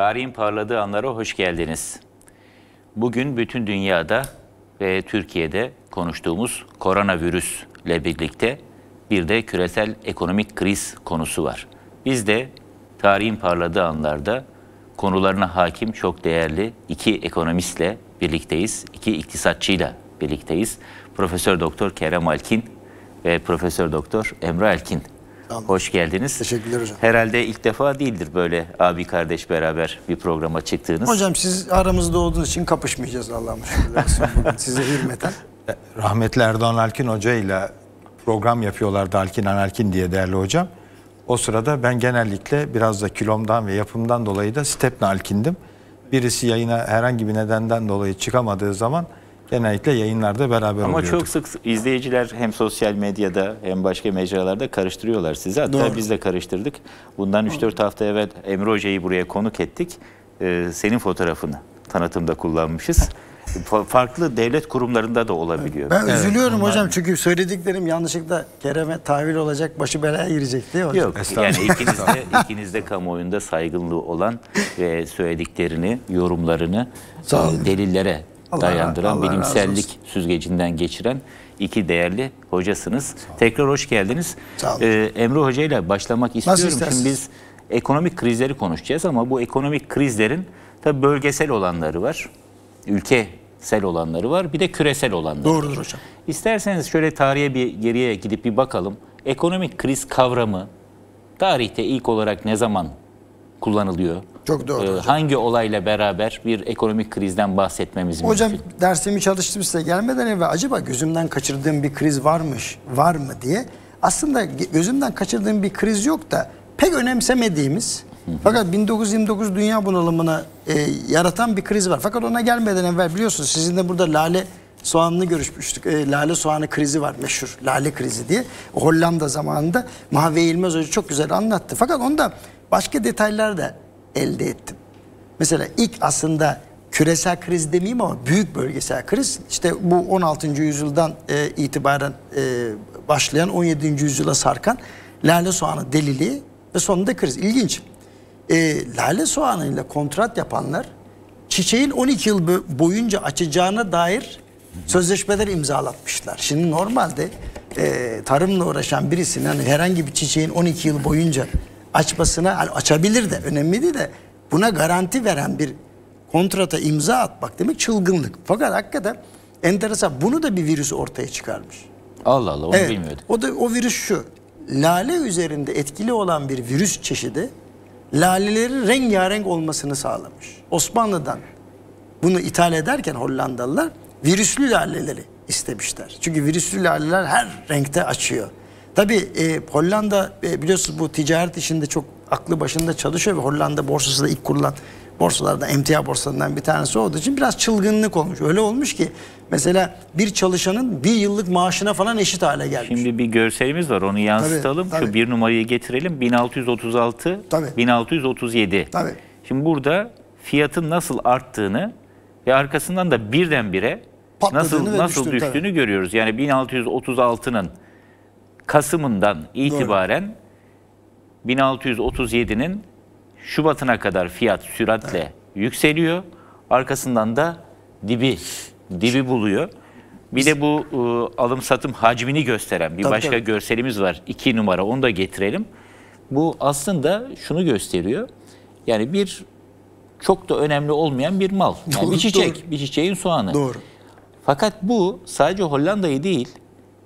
Tarihin parladığı anlara hoş geldiniz. Bugün bütün dünyada ve Türkiye'de konuştuğumuz koronavirüsle birlikte bir de küresel ekonomik kriz konusu var. Biz de tarihin parladığı anlarda konularına hakim çok değerli iki ekonomistle birlikteyiz. iki iktisatçıyla birlikteyiz. Profesör Doktor Kerem Alkin ve Profesör Doktor Emre Alkin Anladım. Hoş geldiniz. Teşekkürler hocam. Herhalde ilk defa değildir böyle abi kardeş beraber bir programa çıktığınız. Hocam siz aramızda olduğunuz için kapışmayacağız Allah'ım size hürmeten. E, rahmetli Erdoğan Alkin Hoca ile program yapıyorlardı Alkin Analkin diye değerli hocam. O sırada ben genellikle biraz da kilomdan ve yapımdan dolayı da Stepna alkindim. Birisi yayına herhangi bir nedenden dolayı çıkamadığı zaman genellikle yayınlarda beraber Ama oluyorduk. Ama çok sık izleyiciler hem sosyal medyada hem başka mecralarda karıştırıyorlar sizi. Hatta Doğru. biz de karıştırdık. Bundan 3-4 hafta evvel Emre Hoca'yı buraya konuk ettik. Ee, senin fotoğrafını tanıtımda kullanmışız. farklı devlet kurumlarında da olabiliyor. Ben evet, üzülüyorum onlar... hocam çünkü söylediklerim yanlışlıkla Kerem'e tahvil olacak, başı belaya girecek diye hocam. Yok yani ikiniz de, ikiniz de kamuoyunda saygınlığı olan ve söylediklerini, yorumlarını Sağ e, olun. delillere Allah dayandıran, Allah bilimsellik süzgecinden geçiren iki değerli hocasınız. Tekrar hoş geldiniz. Ee, Emre Hoca ile başlamak istiyorum. Şimdi biz ekonomik krizleri konuşacağız ama bu ekonomik krizlerin tabi bölgesel olanları var. Ülkesel olanları var. Bir de küresel olanları Doğrudur var. Doğrudur hocam. İsterseniz şöyle tarihe bir geriye gidip bir bakalım. Ekonomik kriz kavramı tarihte ilk olarak ne zaman kullanılıyor? Çok doğru. Ee, hangi olayla beraber bir ekonomik krizden bahsetmemiz mümkün? Hocam dersimi çalıştım size gelmeden evvel acaba gözümden kaçırdığım bir kriz varmış, var mı diye. Aslında gözümden kaçırdığım bir kriz yok da pek önemsemediğimiz fakat 1929 dünya bunalımını e, yaratan bir kriz var. Fakat ona gelmeden evvel biliyorsunuz sizin de burada Lale soğanlı görüşmüştük. E, lale soğanı krizi var meşhur. Lale krizi diye. Hollanda zamanında mahve Eğilmez Hoca çok güzel anlattı. Fakat onda başka detaylar da elde ettim. Mesela ilk aslında küresel kriz demeyeyim ama büyük bölgesel kriz işte bu 16. yüzyıldan e, itibaren e, başlayan 17. yüzyıla sarkan lale soğanı deliliği ve sonunda kriz. İlginç. E, lale soğanıyla kontrat yapanlar çiçeğin 12 yıl boyunca açacağına dair sözleşmeler imzalatmışlar. Şimdi normalde e, tarımla uğraşan birisinin hani herhangi bir çiçeğin 12 yıl boyunca açmasına hani açabilir de önemli de buna garanti veren bir kontrata imza atmak demek çılgınlık. Fakat hakikaten enteresan bunu da bir virüs ortaya çıkarmış. Allah Allah onu evet, bilmiyordum. O da o virüs şu. Lale üzerinde etkili olan bir virüs çeşidi lalelerin rengarenk olmasını sağlamış. Osmanlı'dan bunu ithal ederken Hollandalılar virüslü laleleri istemişler. Çünkü virüslü laleler her renkte açıyor. Tabii e, Hollanda e, biliyorsunuz bu ticaret işinde çok aklı başında çalışıyor ve Hollanda borsası da ilk kurulan borsalardan, emtia borsalarından bir tanesi olduğu için biraz çılgınlık olmuş. Öyle olmuş ki mesela bir çalışanın bir yıllık maaşına falan eşit hale gelmiş. Şimdi bir görselimiz var onu yansıtalım. Tabii, tabii. Şu bir numarayı getirelim. 1636, tabii. 1637. Tabii. Şimdi burada fiyatın nasıl arttığını ve arkasından da birdenbire Patladığını nasıl nasıl düştüğünü tabii. görüyoruz. Yani 1636'nın Kasım'ından itibaren Doğru. 1637'nin Şubat'ına kadar fiyat süratle evet. yükseliyor. Arkasından da dibi dibi buluyor. Bir de bu e, alım satım hacmini gösteren bir tabii, başka tabii. görselimiz var. İki numara onu da getirelim. Bu aslında şunu gösteriyor. Yani bir çok da önemli olmayan bir mal. Yani doğru, bir çiçek, doğru. bir çiçeğin soğanı. Doğru. Fakat bu sadece Hollanda'yı değil,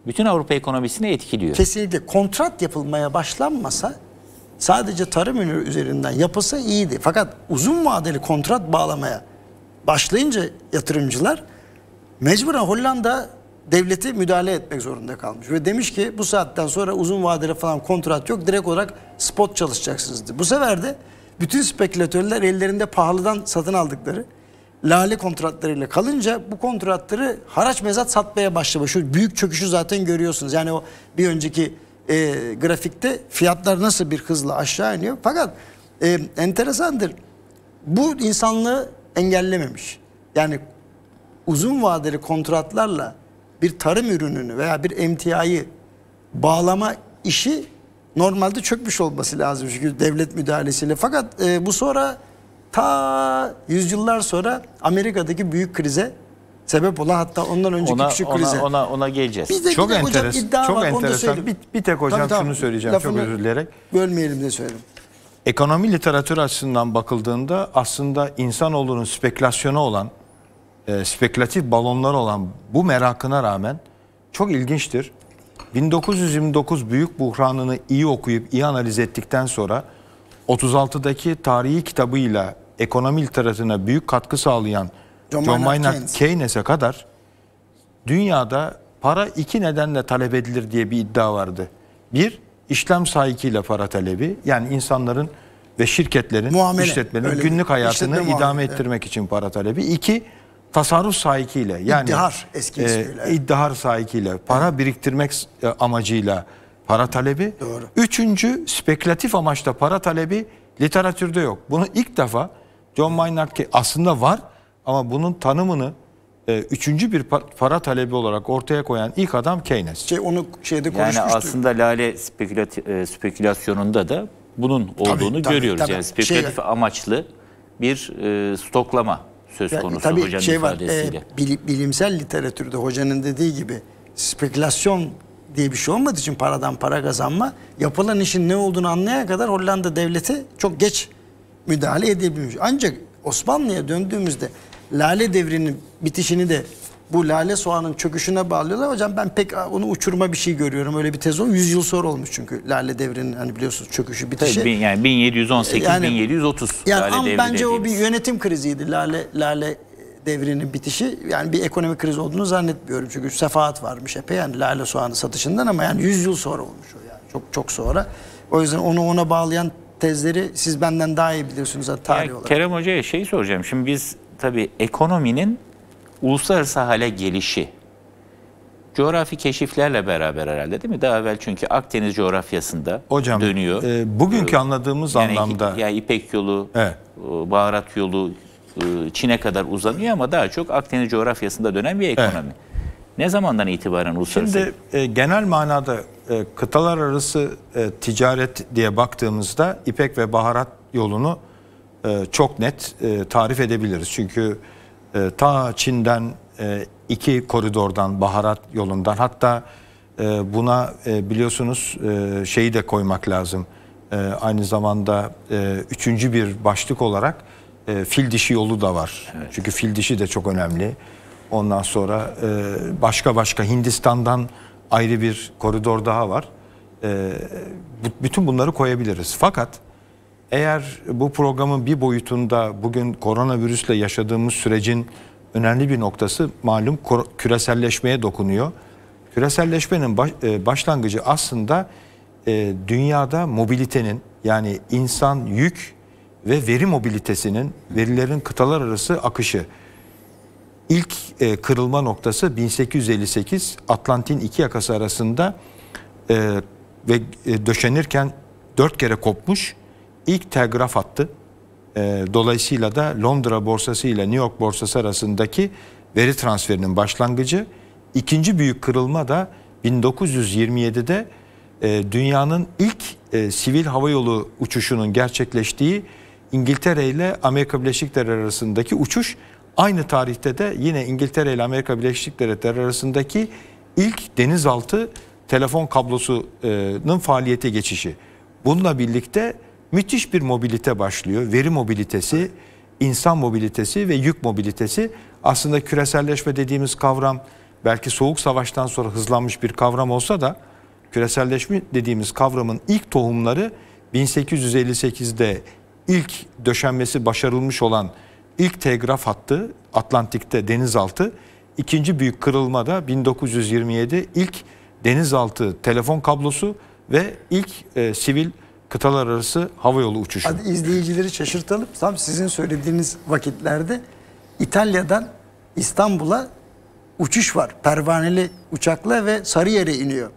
bütün Avrupa ekonomisini etkiliyor. Kesinlikle kontrat yapılmaya başlanmasa sadece tarım ürünü üzerinden yapılsa iyiydi. Fakat uzun vadeli kontrat bağlamaya başlayınca yatırımcılar mecburen Hollanda devleti müdahale etmek zorunda kalmış. Ve demiş ki bu saatten sonra uzun vadeli falan kontrat yok direkt olarak spot çalışacaksınız. Bu sefer de bütün spekülatörler ellerinde pahalıdan satın aldıkları lale kontratlarıyla kalınca bu kontratları haraç mezat satmaya başlamış. Şu büyük çöküşü zaten görüyorsunuz. Yani o bir önceki e, grafikte fiyatlar nasıl bir hızla aşağı iniyor. Fakat e, enteresandır. Bu insanlığı engellememiş. Yani uzun vadeli kontratlarla bir tarım ürününü veya bir emtiayı bağlama işi normalde çökmüş olması lazım çünkü devlet müdahalesiyle. Fakat e, bu sonra ta yüzyıllar sonra Amerika'daki büyük krize sebep olan hatta ondan önceki ona, küçük krize. Ona, ona, ona geleceğiz. Bizde çok enteresan. Iddia çok var, enteresan. Bir, bir tek hocam tabii, tabii, şunu söyleyeceğim çok özür dileyerek. Bölmeyelim de söyledim. Ekonomi literatür açısından bakıldığında aslında insanoğlunun spekülasyonu olan, e, spekülatif balonlar olan bu merakına rağmen çok ilginçtir. 1929 büyük buhranını iyi okuyup iyi analiz ettikten sonra 36'daki tarihi kitabıyla ekonomi literatürüne büyük katkı sağlayan John, John Maynard Keynes'e kadar dünyada para iki nedenle talep edilir diye bir iddia vardı. Bir, işlem sahikiyle para talebi. Yani insanların ve şirketlerin, muamele, işletmelerin günlük hayatını işletme idame muamele, ettirmek evet. için para talebi. İki, tasarruf sahikiyle yani iddihar, eski e, iddihar sahikiyle, para evet. biriktirmek e, amacıyla para talebi. Doğru. Üçüncü, spekülatif amaçla para talebi literatürde yok. Bunu ilk defa John Maynard ki aslında var ama bunun tanımını e, üçüncü bir para talebi olarak ortaya koyan ilk adam Keynes. Şey onu şeyde konuşmuştuk. Yani aslında Lale spekülat e, spekülasyonunda da bunun olduğunu tabii, görüyoruz. Tabii. Yani spekülatif şey, amaçlı bir e, stoklama söz konusu tabii hocanın şey ifadesiyle. Var, e, bilimsel literatürde hocanın dediği gibi spekülasyon diye bir şey olmadığı için paradan para kazanma yapılan işin ne olduğunu anlayana kadar Hollanda devleti çok geç müdahale edebilmiş. Ancak Osmanlı'ya döndüğümüzde lale devrinin bitişini de bu lale soğanın çöküşüne bağlıyorlar. Hocam ben pek onu uçurma bir şey görüyorum. Öyle bir tez o. 100 yıl sonra olmuş çünkü lale devrinin hani biliyorsunuz çöküşü bitişi. Tabii, yani 1718 yani, 1730 yani lale ama devri bence dediğimiz. o bir yönetim kriziydi. Lale lale devrinin bitişi yani bir ekonomik kriz olduğunu zannetmiyorum. Çünkü sefaat varmış epey yani lale soğanı satışından ama yani 100 yıl sonra olmuş o yani. Çok çok sonra. O yüzden onu ona bağlayan tezleri siz benden daha iyi biliyorsunuz tarih yani, olarak. Kerem Hoca'ya şey soracağım. Şimdi biz tabii ekonominin uluslararası hale gelişi coğrafi keşiflerle beraber herhalde değil mi? Daha evvel çünkü Akdeniz coğrafyasında Hocam, dönüyor. E, bugünkü ee, anladığımız yani, anlamda. Yani İpek yolu, evet. E, baharat yolu e, Çin'e kadar uzanıyor ama daha çok Akdeniz coğrafyasında dönen bir ekonomi. Evet. Ne zamandan itibaren uluslararası? Şimdi e, genel manada e, kıtalar arası e, ticaret diye baktığımızda ipek ve baharat yolunu e, çok net tarif edebiliriz. Çünkü ta Çin'den iki koridordan baharat yolundan hatta buna biliyorsunuz şeyi de koymak lazım. aynı zamanda üçüncü bir başlık olarak fil dişi yolu da var. Evet. Çünkü fil dişi de çok önemli. Ondan sonra başka başka Hindistan'dan ayrı bir koridor daha var. Ee, bütün bunları koyabiliriz. Fakat eğer bu programın bir boyutunda bugün koronavirüsle yaşadığımız sürecin önemli bir noktası malum küreselleşmeye dokunuyor. Küreselleşmenin e, başlangıcı aslında e, dünyada mobilitenin yani insan yük ve veri mobilitesinin verilerin kıtalar arası akışı. İlk e, kırılma noktası 1858 Atlantin iki yakası arasında e, ve e, döşenirken dört kere kopmuş ilk telgraf attı. E, dolayısıyla da Londra borsası ile New York borsası arasındaki veri transferinin başlangıcı. İkinci büyük kırılma da 1927'de e, dünyanın ilk e, sivil havayolu uçuşunun gerçekleştiği İngiltere ile Amerika Birleşik Devletleri arasındaki uçuş Aynı tarihte de yine İngiltere ile Amerika Birleşik Devletleri arasındaki ilk denizaltı telefon kablosunun faaliyete geçişi. Bununla birlikte müthiş bir mobilite başlıyor. Veri mobilitesi, insan mobilitesi ve yük mobilitesi. Aslında küreselleşme dediğimiz kavram belki soğuk savaştan sonra hızlanmış bir kavram olsa da küreselleşme dediğimiz kavramın ilk tohumları 1858'de ilk döşenmesi başarılmış olan İlk telgraf hattı Atlantik'te denizaltı. İkinci büyük kırılma da 1927 ilk denizaltı telefon kablosu ve ilk e, sivil kıtalar arası hava yolu uçuşu. Hadi izleyicileri şaşırtalım. Tam sizin söylediğiniz vakitlerde İtalya'dan İstanbul'a uçuş var. Pervaneli uçakla ve Sarıyer'e iniyor.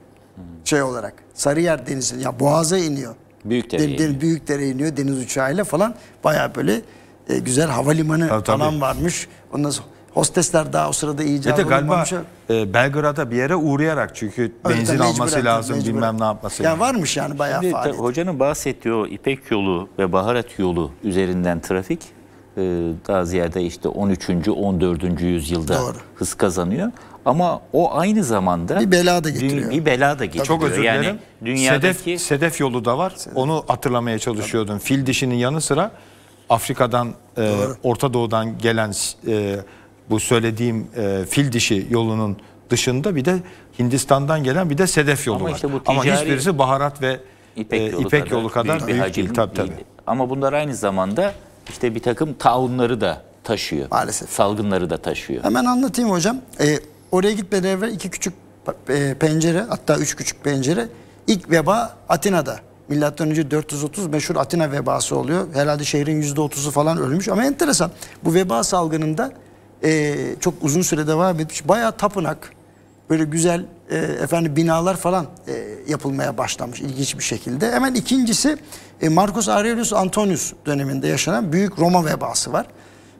Şey olarak. Sarıyer denizi ya Boğaz'a iniyor. Büyük Büyükdere'ye büyük Büyükdere iniyor deniz uçağıyla falan. Baya böyle e, güzel havalimanı tabii, tabii. falan varmış. Ondan sonra hostesler daha o sırada icat evet, galiba şey- e, Belgrad'a bir yere uğrayarak çünkü benzin alması lazım mecburen. bilmem ne yapması lazım. Yani varmış yani bayağı Şimdi, faaliyet. Hocanın bahsettiği o İpek yolu ve Baharat yolu üzerinden trafik e, daha ziyade işte 13. 14. yüzyılda Doğru. hız kazanıyor. Ama o aynı zamanda bir bela da getiriyor. Bir bela da getiriyor. Çok özür dilerim. Yani dünyadaki... Sedef, sedef yolu da var. Sedef. Onu hatırlamaya çalışıyordum. Tabii. Fil dişinin yanı sıra Afrika'dan, e, Orta Doğu'dan gelen e, bu söylediğim e, fil dişi yolunun dışında bir de Hindistan'dan gelen bir de sedef yolu Ama var. Işte bu ticari... Ama hiçbirisi baharat ve e, ipek yolu, e, İpek kadar, yolu kadar büyük, büyük değil. Tabii, tabii. Ama bunlar aynı zamanda işte bir takım taunları da taşıyor. Maalesef. Salgınları da taşıyor. Hemen anlatayım hocam. Ee, oraya gitmeden evvel iki küçük e, pencere hatta üç küçük pencere İlk veba Atina'da Milattan önce 430 meşhur Atina vebası oluyor. Herhalde şehrin %30'u falan ölmüş ama enteresan. Bu veba salgınında e, çok uzun süre devam etmiş. Bayağı tapınak, böyle güzel e, efendim binalar falan e, yapılmaya başlamış ilginç bir şekilde. Hemen ikincisi e, Marcus Aurelius Antonius döneminde yaşanan büyük Roma vebası var.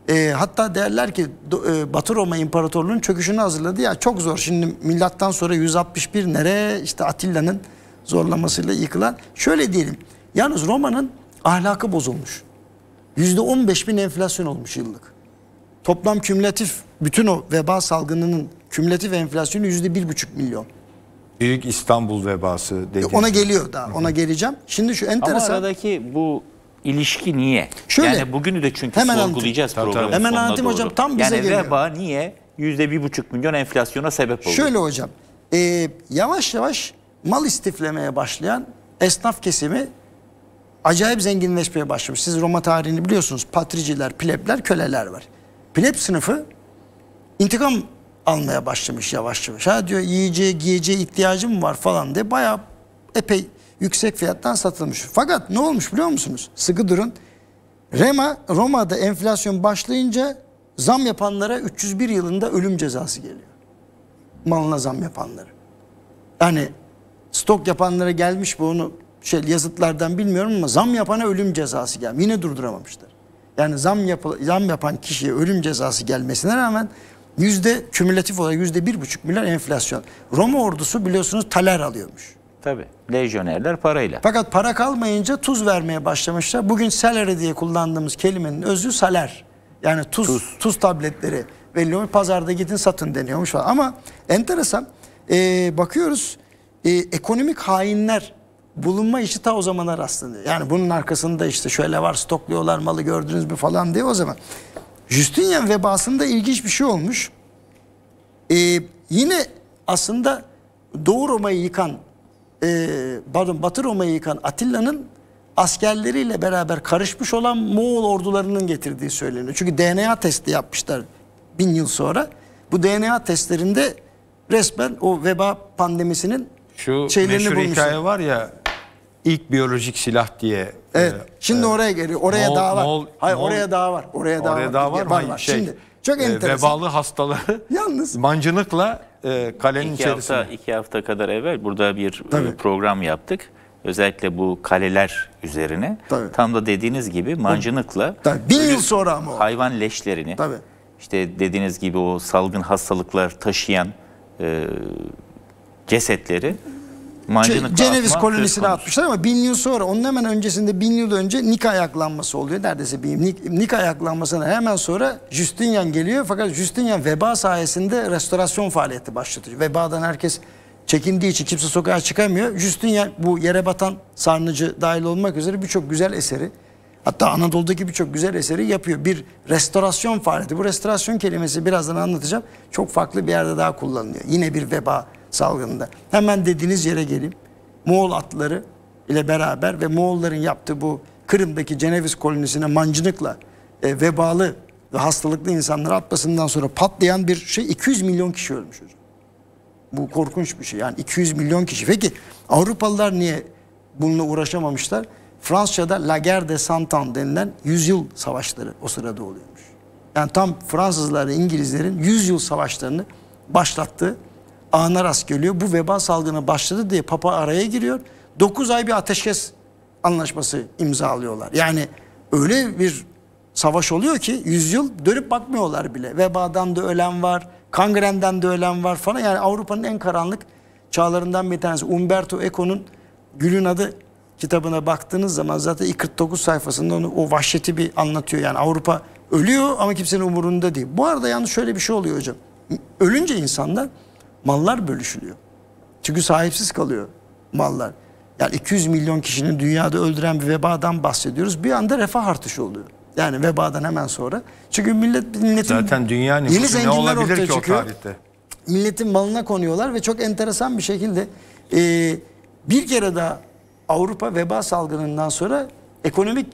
E, hatta derler ki e, Batı Roma İmparatorluğu'nun çöküşünü hazırladı. Ya çok zor şimdi milattan sonra 161 nereye işte Atilla'nın zorlamasıyla yıkılan. Şöyle diyelim. Yalnız Roma'nın ahlakı bozulmuş. Yüzde on bin enflasyon olmuş yıllık. Toplam kümülatif bütün o veba salgınının kümülatif enflasyonu yüzde bir buçuk milyon. Büyük İstanbul vebası. E, Dediğim. Ona şey. geliyor daha. Ona geleceğim. Şimdi şu enteresan. Ama aradaki bu ilişki niye? Şöyle, yani bugünü de çünkü hemen sorgulayacağız tabii, programın Hemen anlatayım doğru. hocam tam bize yani geliyor. Yani veba niye yüzde bir buçuk milyon enflasyona sebep oldu? Şöyle hocam e, yavaş yavaş mal istiflemeye başlayan esnaf kesimi acayip zenginleşmeye başlamış. Siz Roma tarihini biliyorsunuz. Patriciler, plebler, köleler var. Pleb sınıfı intikam almaya başlamış yavaş yavaş. Ha diyor yiyeceğe, giyeceğe ihtiyacım var falan diye bayağı epey yüksek fiyattan satılmış. Fakat ne olmuş biliyor musunuz? Sıkı durun. Rema, Roma'da enflasyon başlayınca zam yapanlara 301 yılında ölüm cezası geliyor. Malına zam yapanları. Yani Stok yapanlara gelmiş bu onu şey yazıtlardan bilmiyorum ama zam yapana ölüm cezası gelmiş. Yine durduramamışlar. Yani zam, yap zam yapan kişiye ölüm cezası gelmesine rağmen yüzde kümülatif olarak yüzde bir buçuk milyar enflasyon. Roma ordusu biliyorsunuz taler alıyormuş. Tabi lejyonerler parayla. Fakat para kalmayınca tuz vermeye başlamışlar. Bugün salere diye kullandığımız kelimenin özü saler. Yani tuz, tuz. tuz tabletleri veriliyor. Pazarda gidin satın deniyormuş falan. Ama enteresan e, bakıyoruz e, ekonomik hainler bulunma işi ta o zamana rastlanıyor. Yani bunun arkasında işte şöyle var stokluyorlar malı gördünüz mü falan diye o zaman. Justinian vebasında ilginç bir şey olmuş. E, yine aslında Doğu Roma'yı yıkan e, pardon Batı Roma'yı yıkan Atilla'nın askerleriyle beraber karışmış olan Moğol ordularının getirdiği söyleniyor. Çünkü DNA testi yapmışlar bin yıl sonra. Bu DNA testlerinde resmen o veba pandemisinin şu şeylerini meşhur bulmuşlar. hikaye var ya ilk biyolojik silah diye. Evet. E, şimdi e, oraya geliyor. Oraya mol, daha var. Mol, Hayır mol, oraya daha var. Oraya daha oraya var. Daha var, var, Şey, şimdi çok e, enteresan. Vebalı hastaları yalnız mancınıkla e, kalenin iki içerisinde. Hafta, iki hafta kadar evvel burada bir e, Tabii. program yaptık. Özellikle bu kaleler üzerine. Tabii. Tam da dediğiniz gibi mancınıkla. Tabii. Bir yıl sonra ama. Hayvan leşlerini. Tabii. İşte dediğiniz gibi o salgın hastalıklar taşıyan e, cesetleri mancınıkla Ceneviz kolonisine atmışlar ama bin yıl sonra onun hemen öncesinde bin yıl önce Nika ayaklanması oluyor. Neredeyse bir Nika, Nika ayaklanmasına hemen sonra Justinian geliyor fakat Justinian veba sayesinde restorasyon faaliyeti başlatıyor. Vebadan herkes çekindiği için kimse sokağa çıkamıyor. Justinian bu yere batan sarnıcı dahil olmak üzere birçok güzel eseri hatta Anadolu'daki birçok güzel eseri yapıyor. Bir restorasyon faaliyeti. Bu restorasyon kelimesi birazdan anlatacağım. Çok farklı bir yerde daha kullanılıyor. Yine bir veba salgında. Hemen dediğiniz yere geleyim. Moğol atları ile beraber ve Moğolların yaptığı bu Kırım'daki Ceneviz kolonisine mancınıkla e, vebalı ve hastalıklı insanları atmasından sonra patlayan bir şey 200 milyon kişi ölmüş hocam. Bu korkunç bir şey yani 200 milyon kişi. Peki Avrupalılar niye bununla uğraşamamışlar? Fransa'da La Guerre de Santan denilen denilen yıl savaşları o sırada oluyormuş. Yani tam Fransızlar ve İngilizlerin yıl savaşlarını başlattı ana rast geliyor. Bu veba salgını başladı diye Papa araya giriyor. 9 ay bir ateşkes anlaşması imzalıyorlar. Yani öyle bir savaş oluyor ki yüzyıl dönüp bakmıyorlar bile. Vebadan da ölen var, kangrenden de ölen var falan. Yani Avrupa'nın en karanlık çağlarından bir tanesi. Umberto Eco'nun Gül'ün adı kitabına baktığınız zaman zaten 49 sayfasında onu o vahşeti bir anlatıyor. Yani Avrupa ölüyor ama kimsenin umurunda değil. Bu arada yalnız şöyle bir şey oluyor hocam. Ölünce insanlar mallar bölüşülüyor. Çünkü sahipsiz kalıyor mallar. Yani 200 milyon kişinin dünyada öldüren bir vebadan bahsediyoruz. Bir anda refah artışı oluyor. Yani vebadan hemen sonra. Çünkü millet milletin Zaten dünya yeni zenginler ortaya ki çıkıyor. o tarihte? Milletin malına konuyorlar ve çok enteresan bir şekilde e, bir kere daha Avrupa veba salgınından sonra ekonomik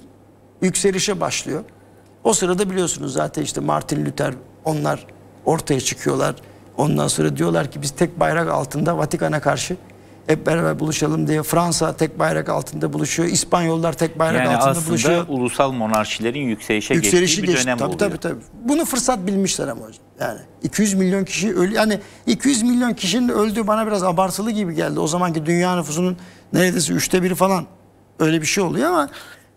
yükselişe başlıyor. O sırada biliyorsunuz zaten işte Martin Luther onlar ortaya çıkıyorlar. Ondan sonra diyorlar ki biz tek bayrak altında Vatikan'a karşı hep beraber buluşalım diye Fransa tek bayrak altında buluşuyor. İspanyollar tek bayrak yani altında buluşuyor. Yani aslında ulusal monarşilerin yükselişe, yükselişi geçtiği bir geçti. dönem tabii, oluyor. Tabii tabii. Bunu fırsat bilmişler ama hocam. Yani 200 milyon kişi ölü yani 200 milyon kişinin öldüğü bana biraz abartılı gibi geldi. O zamanki dünya nüfusunun neredeyse üçte biri falan öyle bir şey oluyor ama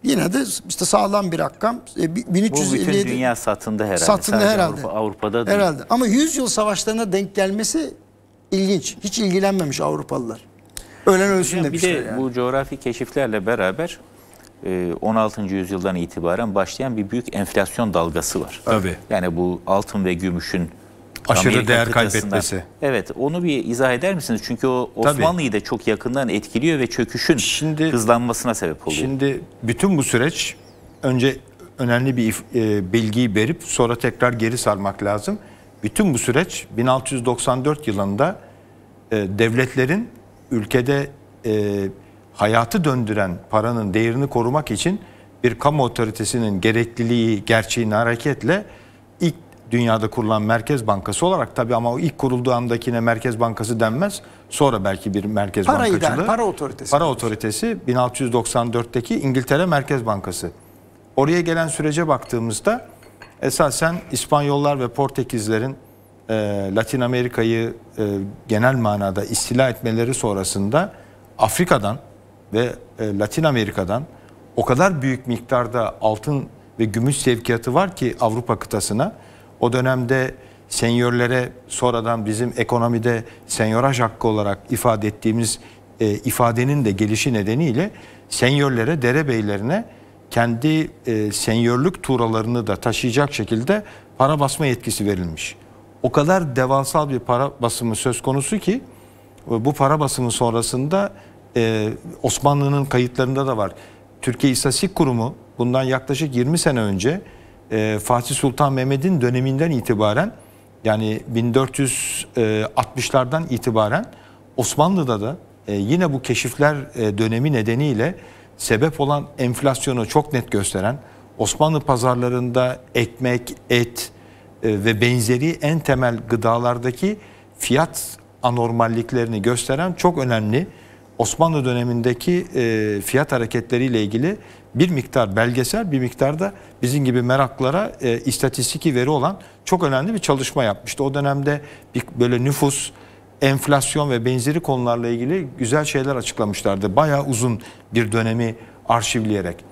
Yine de işte sağlam bir rakam. E, 1357 Bu bütün dünya satında herhalde. Satında Sadece herhalde. Avrupa, Avrupa'da değil. Herhalde. Ama 100 yıl savaşlarına denk gelmesi ilginç. Hiç ilgilenmemiş Avrupalılar. Ölen ölsün yani demişler. Bir de yani. bu coğrafi keşiflerle beraber 16. E, yüzyıldan itibaren başlayan bir büyük enflasyon dalgası var. Tabii. Yani bu altın ve gümüşün aşırı Amerika değer kaybetmesi. Evet onu bir izah eder misiniz? Çünkü o Osmanlı'yı da çok yakından etkiliyor ve çöküşün şimdi, hızlanmasına sebep oluyor. Şimdi bütün bu süreç önce önemli bir e, bilgiyi verip sonra tekrar geri sarmak lazım. Bütün bu süreç 1694 yılında e, devletlerin ülkede e, hayatı döndüren paranın değerini korumak için bir kamu otoritesinin gerekliliği gerçeğini hareketle dünyada kurulan Merkez Bankası olarak tabi ama o ilk kurulduğu andakine Merkez Bankası denmez. Sonra belki bir Merkez para Bankacılığı. İdare, para otoritesi. Para otoritesi 1694'teki İngiltere Merkez Bankası. Oraya gelen sürece baktığımızda esasen İspanyollar ve Portekizlerin e, Latin Amerika'yı e, genel manada istila etmeleri sonrasında Afrika'dan ve e, Latin Amerika'dan o kadar büyük miktarda altın ve gümüş sevkiyatı var ki Avrupa kıtasına o dönemde senyörlere sonradan bizim ekonomide senyoraj hakkı olarak ifade ettiğimiz e, ifadenin de gelişi nedeniyle senyörlere, derebeylerine kendi e, senyörlük tuğralarını da taşıyacak şekilde para basma yetkisi verilmiş. O kadar devasal bir para basımı söz konusu ki bu para basımı sonrasında e, Osmanlı'nın kayıtlarında da var. Türkiye İstatistik Kurumu bundan yaklaşık 20 sene önce e, Fatih Sultan Mehmet'in döneminden itibaren yani 1460'lardan e, itibaren Osmanlı'da da e, yine bu keşifler e, dönemi nedeniyle sebep olan enflasyonu çok net gösteren Osmanlı pazarlarında ekmek, et e, ve benzeri en temel gıdalardaki fiyat anormalliklerini gösteren çok önemli Osmanlı dönemindeki e, fiyat hareketleriyle ilgili bir miktar belgesel bir miktar da bizim gibi meraklara e, istatistiki veri olan çok önemli bir çalışma yapmıştı. O dönemde bir, böyle nüfus, enflasyon ve benzeri konularla ilgili güzel şeyler açıklamışlardı. Bayağı uzun bir dönemi arşivleyerek.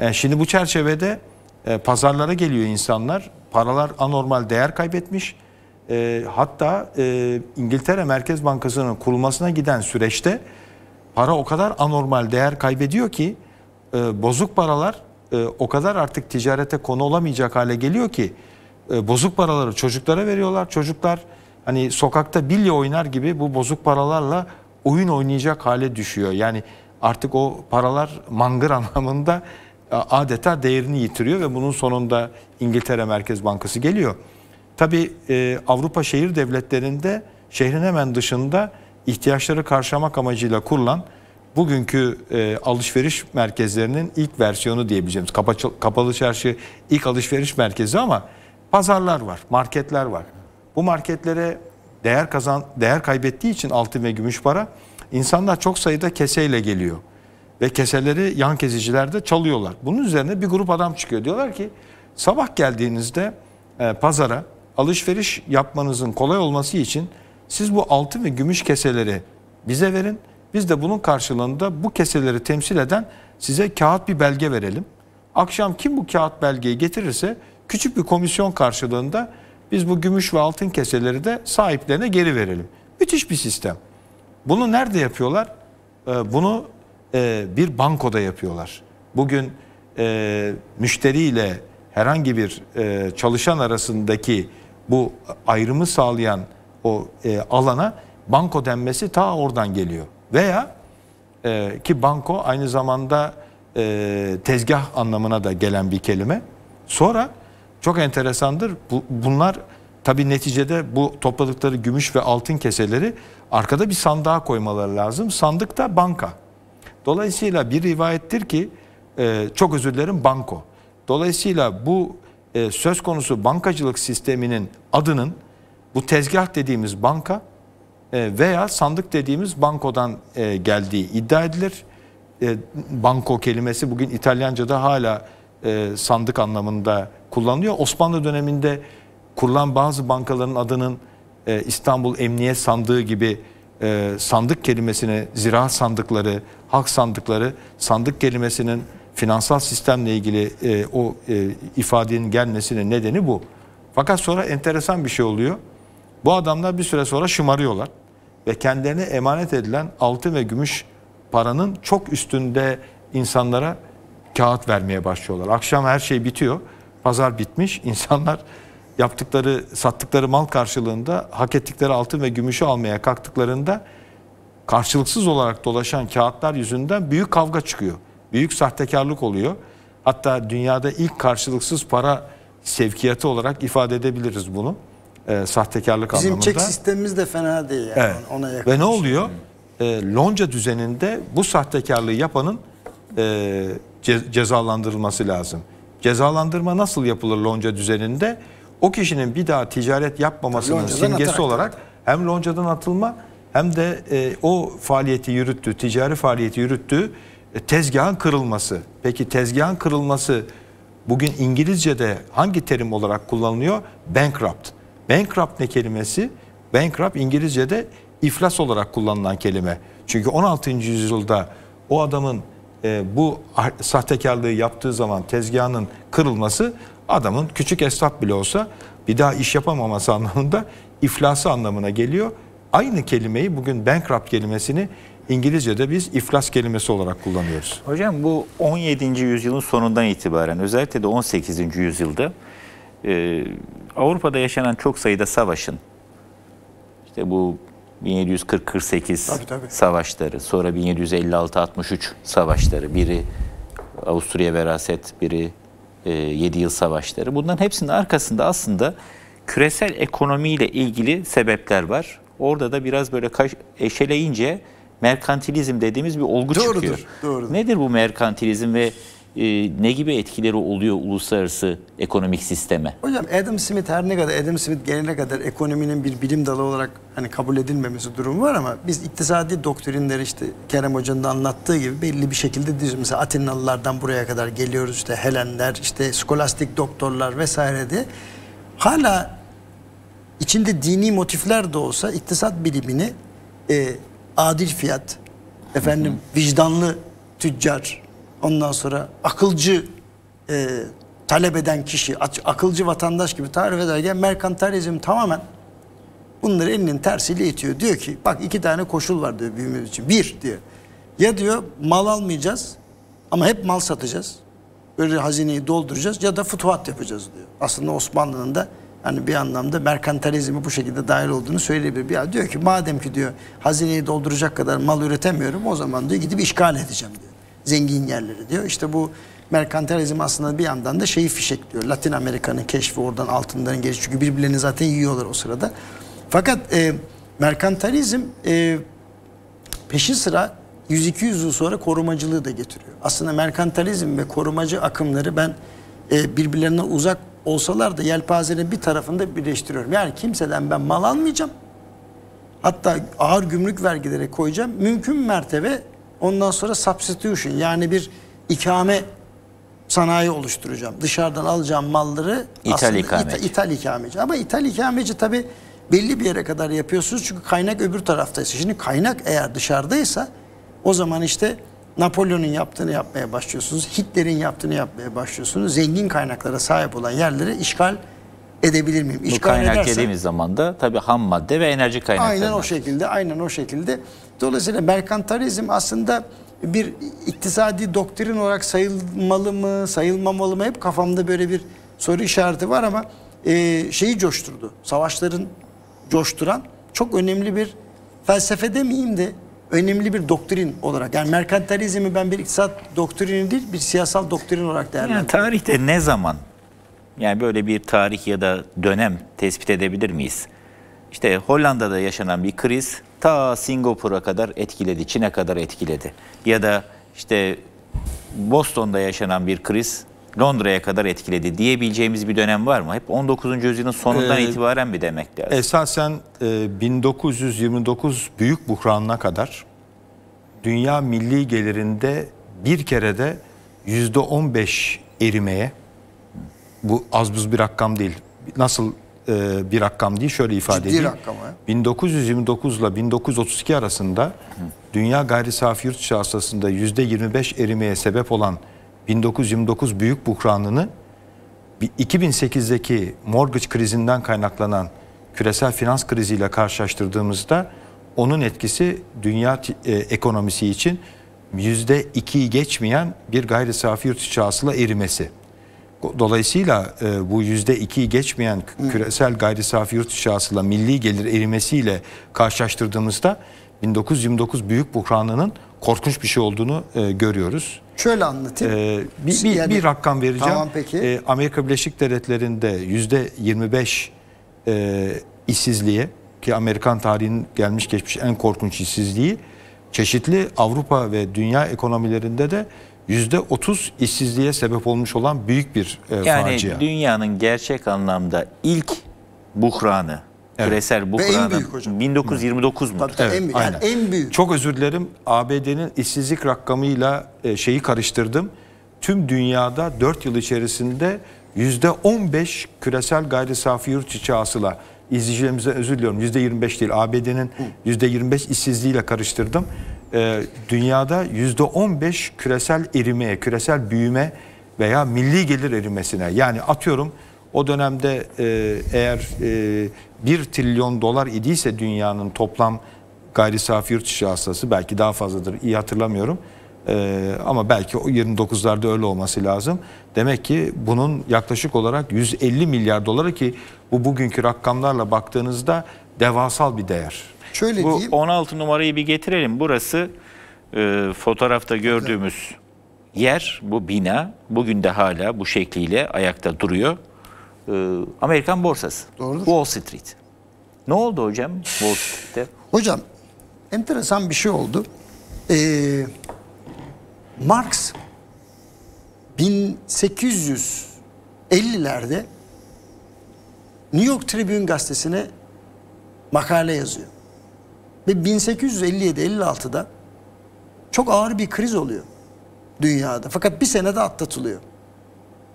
E, şimdi bu çerçevede e, pazarlara geliyor insanlar. Paralar anormal değer kaybetmiş. E, hatta e, İngiltere Merkez Bankası'nın kurulmasına giden süreçte para o kadar anormal değer kaybediyor ki e, bozuk paralar e, o kadar artık ticarete konu olamayacak hale geliyor ki e, bozuk paraları çocuklara veriyorlar. Çocuklar hani sokakta bilye oynar gibi bu bozuk paralarla oyun oynayacak hale düşüyor. Yani artık o paralar mangır anlamında e, adeta değerini yitiriyor ve bunun sonunda İngiltere Merkez Bankası geliyor. Tabi e, Avrupa şehir devletlerinde şehrin hemen dışında ihtiyaçları karşılamak amacıyla kurulan bugünkü e, alışveriş merkezlerinin ilk versiyonu diyebileceğimiz kapa, kapalı çarşı ilk alışveriş merkezi ama pazarlar var, marketler var. Bu marketlere değer kazan değer kaybettiği için altın ve gümüş para insanlar çok sayıda keseyle geliyor ve keseleri yan kesiciler de çalıyorlar. Bunun üzerine bir grup adam çıkıyor. Diyorlar ki sabah geldiğinizde e, pazara alışveriş yapmanızın kolay olması için siz bu altın ve gümüş keseleri bize verin. Biz de bunun karşılığında bu keseleri temsil eden size kağıt bir belge verelim. Akşam kim bu kağıt belgeyi getirirse küçük bir komisyon karşılığında biz bu gümüş ve altın keseleri de sahiplerine geri verelim. Müthiş bir sistem. Bunu nerede yapıyorlar? Ee, bunu e, bir bankoda yapıyorlar. Bugün e, müşteriyle herhangi bir e, çalışan arasındaki bu ayrımı sağlayan o alana banko denmesi ta oradan geliyor. Veya e, ki banko aynı zamanda e, tezgah anlamına da gelen bir kelime. Sonra çok enteresandır bu, bunlar tabi neticede bu topladıkları gümüş ve altın keseleri arkada bir sandığa koymaları lazım. Sandık da banka. Dolayısıyla bir rivayettir ki e, çok özür dilerim banko. Dolayısıyla bu e, söz konusu bankacılık sisteminin adının bu tezgah dediğimiz banka e, veya sandık dediğimiz bankodan e, geldiği iddia edilir. E, banko kelimesi bugün İtalyanca'da hala sandık anlamında kullanılıyor. Osmanlı döneminde kurulan bazı bankaların adının İstanbul Emniyet Sandığı gibi sandık kelimesine ziraat sandıkları, halk sandıkları, sandık kelimesinin finansal sistemle ilgili o ifadenin gelmesinin nedeni bu. Fakat sonra enteresan bir şey oluyor. Bu adamlar bir süre sonra şımarıyorlar ve kendilerine emanet edilen altın ve gümüş paranın çok üstünde insanlara kağıt vermeye başlıyorlar. Akşam her şey bitiyor. Pazar bitmiş. İnsanlar yaptıkları, sattıkları mal karşılığında hak ettikleri altın ve gümüşü almaya kalktıklarında karşılıksız olarak dolaşan kağıtlar yüzünden büyük kavga çıkıyor. Büyük sahtekarlık oluyor. Hatta dünyada ilk karşılıksız para sevkiyatı olarak ifade edebiliriz bunu e, sahtekarlık Bizim anlamında. Bizim çek sistemimiz de fena değil yani. Evet. Ona yakın. Ve ne şey oluyor? E, lonca düzeninde bu sahtekarlığı yapanın e, ce cezalandırılması lazım. Cezalandırma nasıl yapılır lonca düzeninde? O kişinin bir daha ticaret yapmamasının Loncadan simgesi atarak, olarak hem loncadan atılma hem de e, o faaliyeti yürüttü, ticari faaliyeti yürüttü, e, tezgahın kırılması. Peki tezgahın kırılması bugün İngilizce'de hangi terim olarak kullanılıyor? Bankrupt. Bankrupt ne kelimesi? Bankrupt İngilizce'de iflas olarak kullanılan kelime. Çünkü 16. yüzyılda o adamın e, bu sahtekarlığı yaptığı zaman tezgahının kırılması adamın küçük esnaf bile olsa bir daha iş yapamaması anlamında iflası anlamına geliyor. Aynı kelimeyi bugün bankrupt kelimesini İngilizce'de biz iflas kelimesi olarak kullanıyoruz. Hocam bu 17. yüzyılın sonundan itibaren özellikle de 18. yüzyılda e, Avrupa'da yaşanan çok sayıda savaşın işte bu 1748 tabii, tabii. savaşları, sonra 1756-63 savaşları, biri Avusturya veraset, biri e, 7 yıl savaşları. Bunların hepsinin arkasında aslında küresel ekonomiyle ilgili sebepler var. Orada da biraz böyle kaş, eşeleyince merkantilizm dediğimiz bir olgu doğrudur, çıkıyor. Doğrudur. Nedir bu merkantilizm ve ee, ne gibi etkileri oluyor uluslararası ekonomik sisteme? Hocam Adam Smith her ne kadar Adam Smith gelene kadar ekonominin bir bilim dalı olarak hani kabul edilmemesi durumu var ama biz iktisadi doktrinleri işte Kerem Hoca'nın da anlattığı gibi belli bir şekilde düz mesela Atinalılardan buraya kadar geliyoruz işte Helenler işte skolastik doktorlar vesaire de hala içinde dini motifler de olsa iktisat bilimini e, adil fiyat efendim vicdanlı tüccar ondan sonra akılcı e, talep eden kişi, akılcı vatandaş gibi tarif ederken merkantilizm tamamen bunları elinin tersiyle itiyor. Diyor ki bak iki tane koşul var diyor büyümemiz için. Bir diyor ya diyor mal almayacağız ama hep mal satacağız. Böyle hazineyi dolduracağız ya da futuhat yapacağız diyor. Aslında Osmanlı'nın da hani bir anlamda merkantilizmi bu şekilde dahil olduğunu söyleyebilir. Bir diyor ki madem ki diyor hazineyi dolduracak kadar mal üretemiyorum o zaman diyor gidip işgal edeceğim diyor zengin yerleri diyor. İşte bu merkantilizm aslında bir yandan da şeyi fişek diyor. Latin Amerika'nın keşfi oradan altınların gelişi. Çünkü birbirlerini zaten yiyorlar o sırada. Fakat e, merkantilizm e, peşi sıra 100-200 yıl sonra korumacılığı da getiriyor. Aslında merkantilizm ve korumacı akımları ben e, birbirlerinden uzak olsalar da yelpazenin bir tarafında birleştiriyorum. Yani kimseden ben mal almayacağım. Hatta ağır gümrük vergileri koyacağım. Mümkün mertebe Ondan sonra substitution yani bir ikame sanayi oluşturacağım. Dışarıdan alacağım malları İthal ikameci. It ithal ikameci. Ama ithal ikameci tabi belli bir yere kadar yapıyorsunuz. Çünkü kaynak öbür taraftaysa. Şimdi kaynak eğer dışarıdaysa o zaman işte Napolyon'un yaptığını yapmaya başlıyorsunuz. Hitler'in yaptığını yapmaya başlıyorsunuz. Zengin kaynaklara sahip olan yerleri işgal edebilir miyim? İşgal Bu kaynak edersem, dediğimiz zaman da tabi ham madde ve enerji kaynakları. Aynen o şekilde, aynen o şekilde. Dolayısıyla merkantilizm aslında bir iktisadi doktrin olarak sayılmalı mı, sayılmamalı mı hep kafamda böyle bir soru işareti var ama e, şeyi coşturdu. Savaşların coşturan çok önemli bir felsefe demeyeyim de önemli bir doktrin olarak. Yani merkantilizmi ben bir iktisat doktrini değil bir siyasal doktrin olarak değerlendiriyorum. Yani tarihte ne zaman yani böyle bir tarih ya da dönem tespit edebilir miyiz? İşte Hollanda'da yaşanan bir kriz ta Singapur'a kadar etkiledi, Çin'e kadar etkiledi. Ya da işte Boston'da yaşanan bir kriz Londra'ya kadar etkiledi diyebileceğimiz bir dönem var mı? Hep 19. yüzyılın sonundan ee, itibaren bir demek lazım. Esasen e, 1929 büyük buhranına kadar dünya milli gelirinde bir kerede %15 erimeye bu az buz bir rakam değil. Nasıl e, bir rakam değil şöyle ifade Ciddi edeyim. Rakam, 1929 ile 1932 arasında Hı. dünya gayri safi yurt içi %25 erimeye sebep olan 1929 büyük buhranını 2008'deki mortgage krizinden kaynaklanan küresel finans kriziyle karşılaştırdığımızda onun etkisi dünya e, ekonomisi için %2'yi geçmeyen bir gayri safi yurt içi hasıla erimesi. Dolayısıyla e, bu ikiyi geçmeyen küresel gayri safi yurt içi hasıla milli gelir erimesiyle karşılaştırdığımızda 1929 büyük buhranının korkunç bir şey olduğunu e, görüyoruz. Şöyle anlatayım. Ee, bir, bir, yani, bir rakam vereceğim. Tamam peki. Ee, Amerika Birleşik Devletleri'nde yüzde %25 e, işsizliğe ki Amerikan tarihinin gelmiş geçmiş en korkunç işsizliği çeşitli Avrupa ve dünya ekonomilerinde de Yüzde otuz işsizliğe sebep olmuş olan büyük bir e, yani facia. Yani dünyanın gerçek anlamda ilk buhranı, evet. küresel buhranı 1929 mu? Tabii, evet, en büyük, aynen. Yani en büyük. Çok özür dilerim ABD'nin işsizlik rakamıyla e, şeyi karıştırdım. Tüm dünyada 4 yıl içerisinde yüzde on beş küresel gayri safi yurt içi hasıla izleyicilerimize özür diliyorum Yüzde yirmi beş değil ABD'nin yüzde yirmi %25 işsizliğiyle karıştırdım e, dünyada %15 küresel erimeye, küresel büyüme veya milli gelir erimesine yani atıyorum o dönemde e, eğer e, 1 trilyon dolar idiyse dünyanın toplam gayri safi yurt içi hastası belki daha fazladır iyi hatırlamıyorum. E, ama belki 29'larda öyle olması lazım. Demek ki bunun yaklaşık olarak 150 milyar doları ki bu bugünkü rakamlarla baktığınızda devasal bir değer. Şöyle Bu diyeyim. 16 numarayı bir getirelim. Burası e, fotoğrafta gördüğümüz yer, bu bina bugün de hala bu şekliyle ayakta duruyor. E, Amerikan borsası. Doğrudur. Wall Street. Ne oldu hocam Wall Street'te? Hocam enteresan bir şey oldu. Ee, Marx 1850'lerde New York Tribune gazetesine makale yazıyor. Ve 1857-56'da çok ağır bir kriz oluyor dünyada. Fakat bir senede atlatılıyor.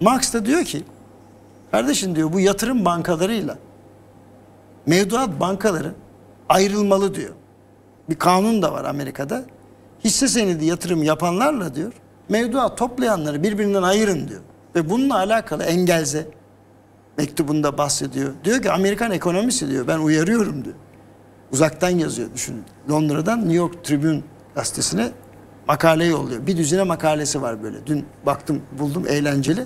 Marx da diyor ki, kardeşim diyor bu yatırım bankalarıyla mevduat bankaları ayrılmalı diyor. Bir kanun da var Amerika'da. Hisse senedi yatırım yapanlarla diyor, mevduat toplayanları birbirinden ayırın diyor. Ve bununla alakalı Engels'e mektubunda bahsediyor. Diyor ki Amerikan ekonomisi diyor ben uyarıyorum diyor. Uzaktan yazıyor düşünün. Londra'dan New York Tribune gazetesine makale yolluyor. Bir düzine makalesi var böyle. Dün baktım buldum eğlenceli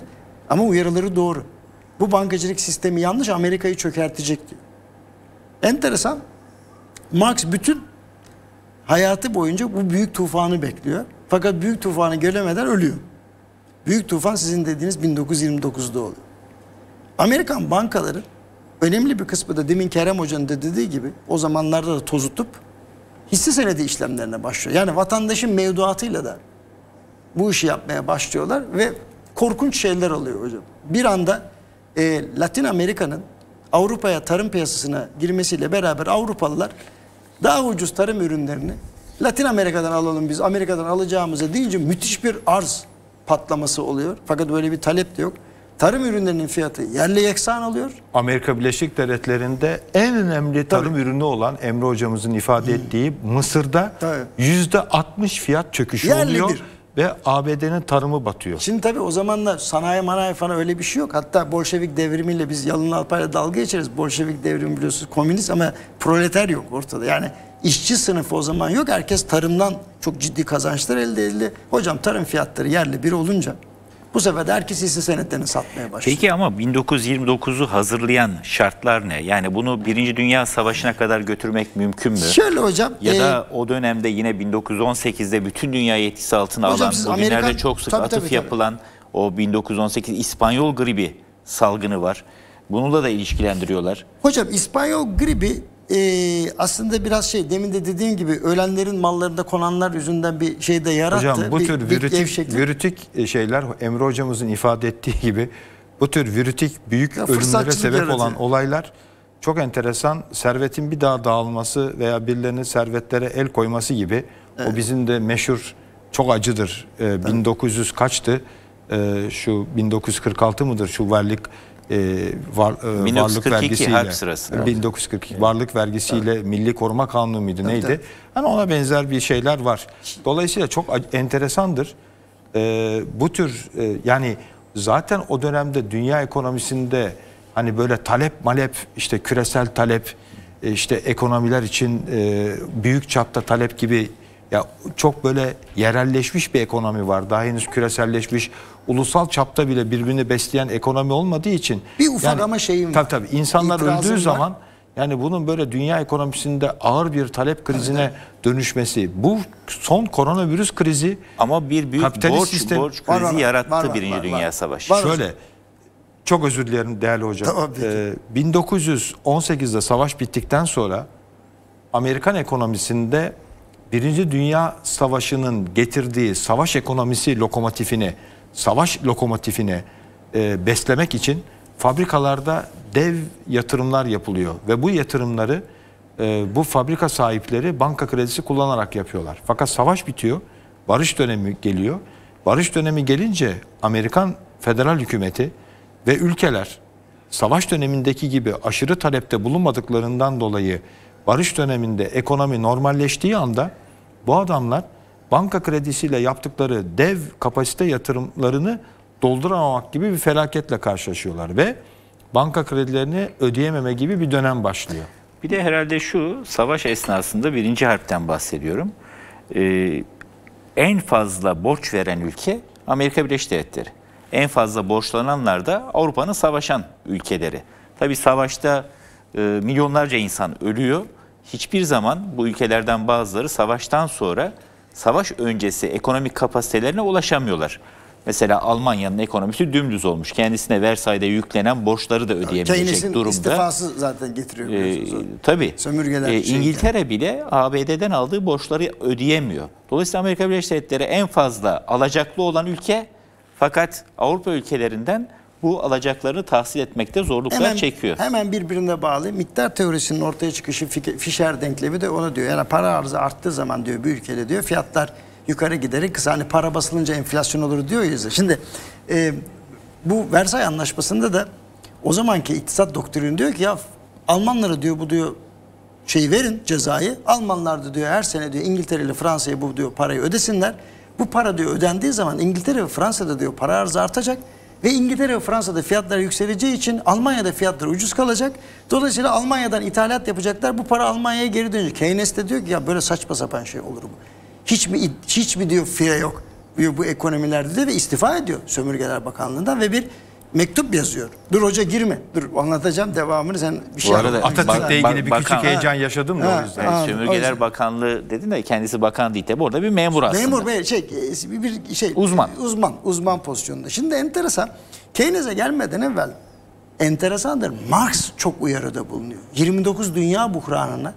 ama uyarıları doğru. Bu bankacılık sistemi yanlış Amerika'yı çökertecek diyor. Enteresan. Marx bütün hayatı boyunca bu büyük tufanı bekliyor. Fakat büyük tufanı göremeden ölüyor. Büyük tufan sizin dediğiniz 1929'da oluyor. Amerikan bankaları önemli bir kısmı da demin Kerem Hoca'nın da dediği gibi o zamanlarda da tozutup hisse senedi işlemlerine başlıyor. Yani vatandaşın mevduatıyla da bu işi yapmaya başlıyorlar ve korkunç şeyler oluyor hocam. Bir anda e, Latin Amerika'nın Avrupa'ya tarım piyasasına girmesiyle beraber Avrupalılar daha ucuz tarım ürünlerini Latin Amerika'dan alalım biz Amerika'dan alacağımıza deyince müthiş bir arz patlaması oluyor. Fakat böyle bir talep de yok tarım ürünlerinin fiyatı yerli yeksan alıyor. Amerika Birleşik Devletleri'nde en önemli tarım Tabii. ürünü olan Emre hocamızın ifade hmm. ettiği Mısır'da yüzde %60 fiyat çöküşü yerli oluyor. Bir ve ABD'nin tarımı batıyor. Şimdi tabii o zamanla sanayi manayi falan öyle bir şey yok. Hatta Bolşevik devrimiyle biz yalın alpayla dalga geçeriz. Bolşevik devrimi biliyorsunuz komünist ama proleter yok ortada. Yani işçi sınıfı o zaman yok. Herkes tarımdan çok ciddi kazançlar elde edildi. Hocam tarım fiyatları yerli bir olunca bu sefer de herkes hisse senetlerini satmaya başladı. Peki ama 1929'u hazırlayan şartlar ne? Yani bunu Birinci Dünya Savaşı'na kadar götürmek mümkün mü? Şöyle hocam. Ya e, da o dönemde yine 1918'de bütün dünya yetkisi altına hocam, alan, bugünlerde Amerikan, çok sık tabii, atıf tabii, tabii. yapılan o 1918 İspanyol gribi salgını var. Bununla da ilişkilendiriyorlar. Hocam İspanyol gribi e, aslında biraz şey demin de dediğim gibi ölenlerin mallarında konanlar yüzünden bir şey de yarattı. Hocam bu bir, tür virütik, virütik e, şeyler Emre hocamızın ifade ettiği gibi bu tür virütik büyük ya, ölümlere sebep yaradı. olan olaylar çok enteresan servetin bir daha dağılması veya birilerinin servetlere el koyması gibi evet. o bizim de meşhur çok acıdır. Ee, 1900 kaçtı? Ee, şu 1946 mıdır şu varlık e, var, e, 1942 varlık vergisiyle harp sırasında. 1942 evet. varlık vergisiyle evet. Milli Koruma Kanunu muydu evet, neydi? Evet. Ama ona benzer bir şeyler var. Dolayısıyla çok enteresandır. E, bu tür e, yani zaten o dönemde dünya ekonomisinde hani böyle talep malep işte küresel talep e, işte ekonomiler için e, büyük çapta talep gibi ya çok böyle yerelleşmiş bir ekonomi var. Daha henüz küreselleşmiş ulusal çapta bile birbirini besleyen ekonomi olmadığı için bir ufak yani, ama şeyim tabii tabii insanlar öldüğü var. zaman yani bunun böyle dünya ekonomisinde ağır bir talep krizine evet. dönüşmesi. Bu son koronavirüs krizi ama bir büyük borç, sistem, borç krizi var, yarattı var, var, Birinci var, Dünya Savaşı. Var, Şöyle çok özür dilerim değerli hocam. ee, 1918'de savaş bittikten sonra Amerikan ekonomisinde Birinci Dünya Savaşı'nın getirdiği savaş ekonomisi lokomotifini savaş lokomotifini e, beslemek için fabrikalarda dev yatırımlar yapılıyor. Ve bu yatırımları e, bu fabrika sahipleri banka kredisi kullanarak yapıyorlar. Fakat savaş bitiyor, barış dönemi geliyor. Barış dönemi gelince Amerikan federal hükümeti ve ülkeler savaş dönemindeki gibi aşırı talepte bulunmadıklarından dolayı barış döneminde ekonomi normalleştiği anda bu adamlar banka kredisiyle yaptıkları dev kapasite yatırımlarını dolduramamak gibi bir felaketle karşılaşıyorlar ve banka kredilerini ödeyememe gibi bir dönem başlıyor. Bir de herhalde şu savaş esnasında birinci harpten bahsediyorum. Ee, en fazla borç veren ülke Amerika Birleşik Devletleri. En fazla borçlananlar da Avrupa'nın savaşan ülkeleri. Tabi savaşta e, milyonlarca insan ölüyor. Hiçbir zaman bu ülkelerden bazıları savaştan sonra savaş öncesi ekonomik kapasitelerine ulaşamıyorlar. Mesela Almanya'nın ekonomisi dümdüz olmuş. Kendisine Versay'da yüklenen borçları da ödeyemeyecek Keynes'in durumda. istifası zaten getiriyor. Ee, tabii. Sömürgeler. Ee, İngiltere şeyken. bile ABD'den aldığı borçları ödeyemiyor. Dolayısıyla Amerika Birleşik Devletleri en fazla alacaklı olan ülke fakat Avrupa ülkelerinden bu alacaklarını tahsil etmekte zorluklar hemen, çekiyor. Hemen birbirine bağlı. Miktar teorisinin ortaya çıkışı Fisher denklemi de onu diyor. Yani para arzı arttığı zaman diyor bir ülkede diyor fiyatlar yukarı giderek kısa hani para basılınca enflasyon olur diyor ya. Şimdi e, bu Versay Anlaşması'nda da o zamanki iktisat doktorun diyor ki ya Almanlara diyor bu diyor şey verin cezayı. Almanlar da diyor her sene diyor İngiltere ile Fransa'ya bu diyor parayı ödesinler. Bu para diyor ödendiği zaman İngiltere ve Fransa'da diyor para arzı artacak. Ve İngiltere ve Fransa'da fiyatlar yükseleceği için Almanya'da fiyatlar ucuz kalacak. Dolayısıyla Almanya'dan ithalat yapacaklar. Bu para Almanya'ya geri dönecek. Keynes de diyor ki ya böyle saçma sapan şey olur mu? Hiç mi, hiç mi diyor fire yok diyor bu ekonomilerde de ve istifa ediyor Sömürgeler Bakanlığı'ndan ve bir mektup yazıyor. Dur hoca girme. Dur anlatacağım devamını sen bir şey Bu arada Atatürk'le ilgili bir bakan, küçük heyecan yaşadım mı ha, o yüzden? Yani Sömürgeler o Bakanlığı dedin de kendisi bakan değil de bu arada bir memur aslında. Memur be, şey e, bir şey uzman. Uzman, uzman pozisyonunda. Şimdi enteresan Keynes'e gelmeden evvel enteresandır. Marx çok uyarıda bulunuyor. 29 dünya buhranına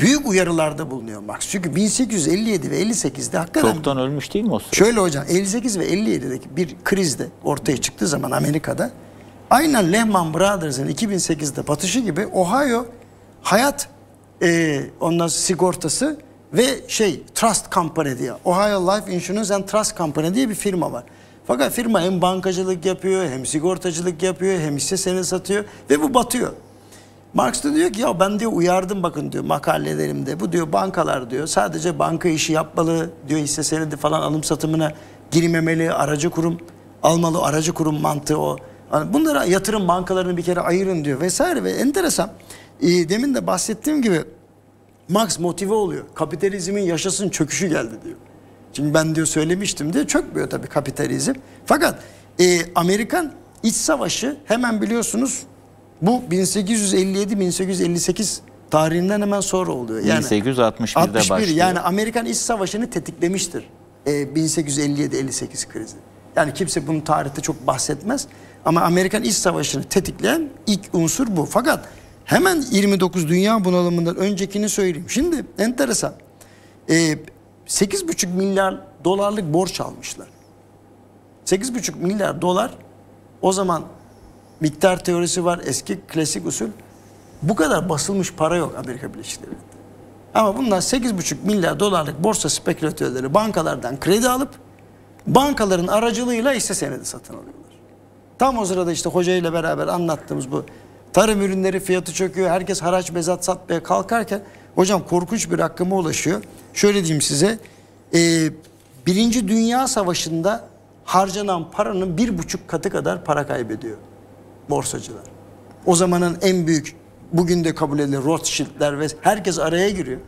büyük uyarılarda bulunuyor Marx. Çünkü 1857 ve 58'de hakikaten... Çoktan ölmüş değil mi o sırada? Şöyle hocam 58 ve 57'deki bir krizde ortaya çıktığı zaman Amerika'da aynen Lehman Brothers'ın 2008'de batışı gibi Ohio hayat e, ondan sigortası ve şey Trust Company diye Ohio Life Insurance and Trust Company diye bir firma var. Fakat firma hem bankacılık yapıyor, hem sigortacılık yapıyor, hem hisse seni satıyor ve bu batıyor. Marx da diyor ki ya ben diyor uyardım bakın diyor makalelerimde. Bu diyor bankalar diyor sadece banka işi yapmalı diyor hisse senedi falan alım satımına girmemeli aracı kurum almalı aracı kurum mantığı o. Yani bunlara yatırım bankalarını bir kere ayırın diyor vesaire ve enteresan. E, demin de bahsettiğim gibi Marx motive oluyor. Kapitalizmin yaşasın çöküşü geldi diyor. Çünkü ben diyor söylemiştim diye çökmüyor tabii kapitalizm. Fakat e, Amerikan iç savaşı hemen biliyorsunuz bu 1857-1858 tarihinden hemen sonra oluyor. Yani 1861'de 61, başlıyor. Yani Amerikan İç Savaşı'nı tetiklemiştir. E, 1857-58 krizi. Yani kimse bunu tarihte çok bahsetmez. Ama Amerikan İç Savaşı'nı tetikleyen ilk unsur bu. Fakat hemen 29 Dünya bunalımından öncekini söyleyeyim. Şimdi enteresan. E, 8,5 milyar dolarlık borç almışlar. 8,5 milyar dolar o zaman miktar teorisi var, eski klasik usul. Bu kadar basılmış para yok Amerika Birleşik Devletleri. Ama bunlar 8,5 milyar dolarlık borsa spekülatörleri bankalardan kredi alıp bankaların aracılığıyla hisse senedi satın alıyorlar. Tam o sırada işte hocayla beraber anlattığımız bu tarım ürünleri fiyatı çöküyor. Herkes haraç mezat satmaya kalkarken hocam korkunç bir rakama ulaşıyor. Şöyle diyeyim size. E, Birinci Dünya Savaşı'nda harcanan paranın bir buçuk katı kadar para kaybediyor borsacılar. O zamanın en büyük bugün de kabul edilen Rothschild'ler ve herkes araya giriyor.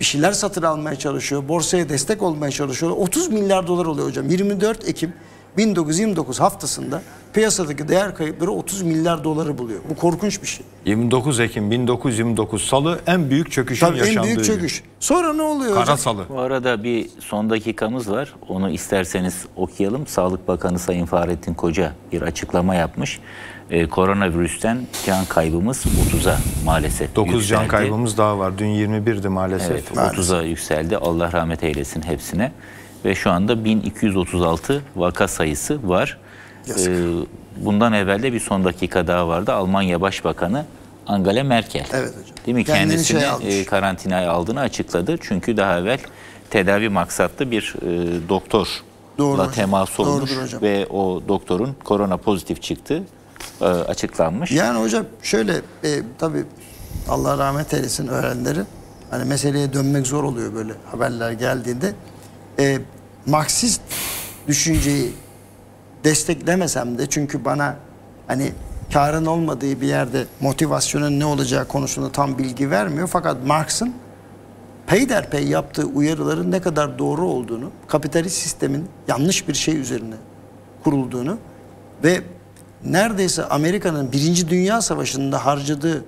Bir şeyler satın almaya çalışıyor. Borsaya destek olmaya çalışıyor. 30 milyar dolar oluyor hocam. 24 Ekim 1929 haftasında piyasadaki değer kayıpları 30 milyar doları buluyor. Bu korkunç bir şey. 29 Ekim 1929 Salı en büyük çöküşün Tabii yaşandığı en büyük çöküş. Sonra ne oluyor Kara Salı. Bu arada bir son dakikamız var. Onu isterseniz okuyalım. Sağlık Bakanı Sayın Fahrettin Koca bir açıklama yapmış e, koronavirüsten can kaybımız 30'a maalesef 9 yükseldi. can kaybımız daha var. Dün 21'di maalesef. Evet 30'a yükseldi. Allah rahmet eylesin hepsine. Ve şu anda 1236 vaka sayısı var. E, bundan evvel de bir son dakika daha vardı. Almanya Başbakanı Angela Merkel. Evet hocam. Değil mi? Şey Kendisini şey e, karantinaya aldığını açıkladı. Çünkü daha evvel tedavi maksatlı bir e, doktor Doğru temas olmuş ve o doktorun korona pozitif çıktı e, açıklanmış. Yani hocam şöyle e, tabii Allah rahmet eylesin öğrenleri hani meseleye dönmek zor oluyor böyle haberler geldiğinde. E, Marksist düşünceyi desteklemesem de çünkü bana hani karın olmadığı bir yerde motivasyonun ne olacağı konusunda tam bilgi vermiyor. Fakat Marx'ın peyderpey yaptığı uyarıların ne kadar doğru olduğunu, kapitalist sistemin yanlış bir şey üzerine kurulduğunu ve neredeyse Amerika'nın Birinci Dünya Savaşı'nda harcadığı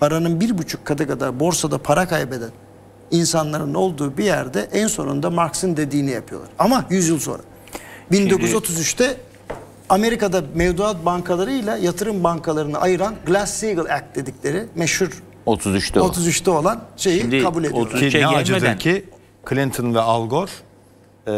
paranın bir buçuk katı kadar borsada para kaybeden insanların olduğu bir yerde en sonunda Marx'ın dediğini yapıyorlar. Ama 100 yıl sonra. 1933'te Amerika'da mevduat bankalarıyla yatırım bankalarını ayıran Glass-Steagall Act dedikleri meşhur 33'te, 33'te olan şeyi Şimdi kabul ediyorlar. ne gelmeden ki Clinton ve Al Gore e,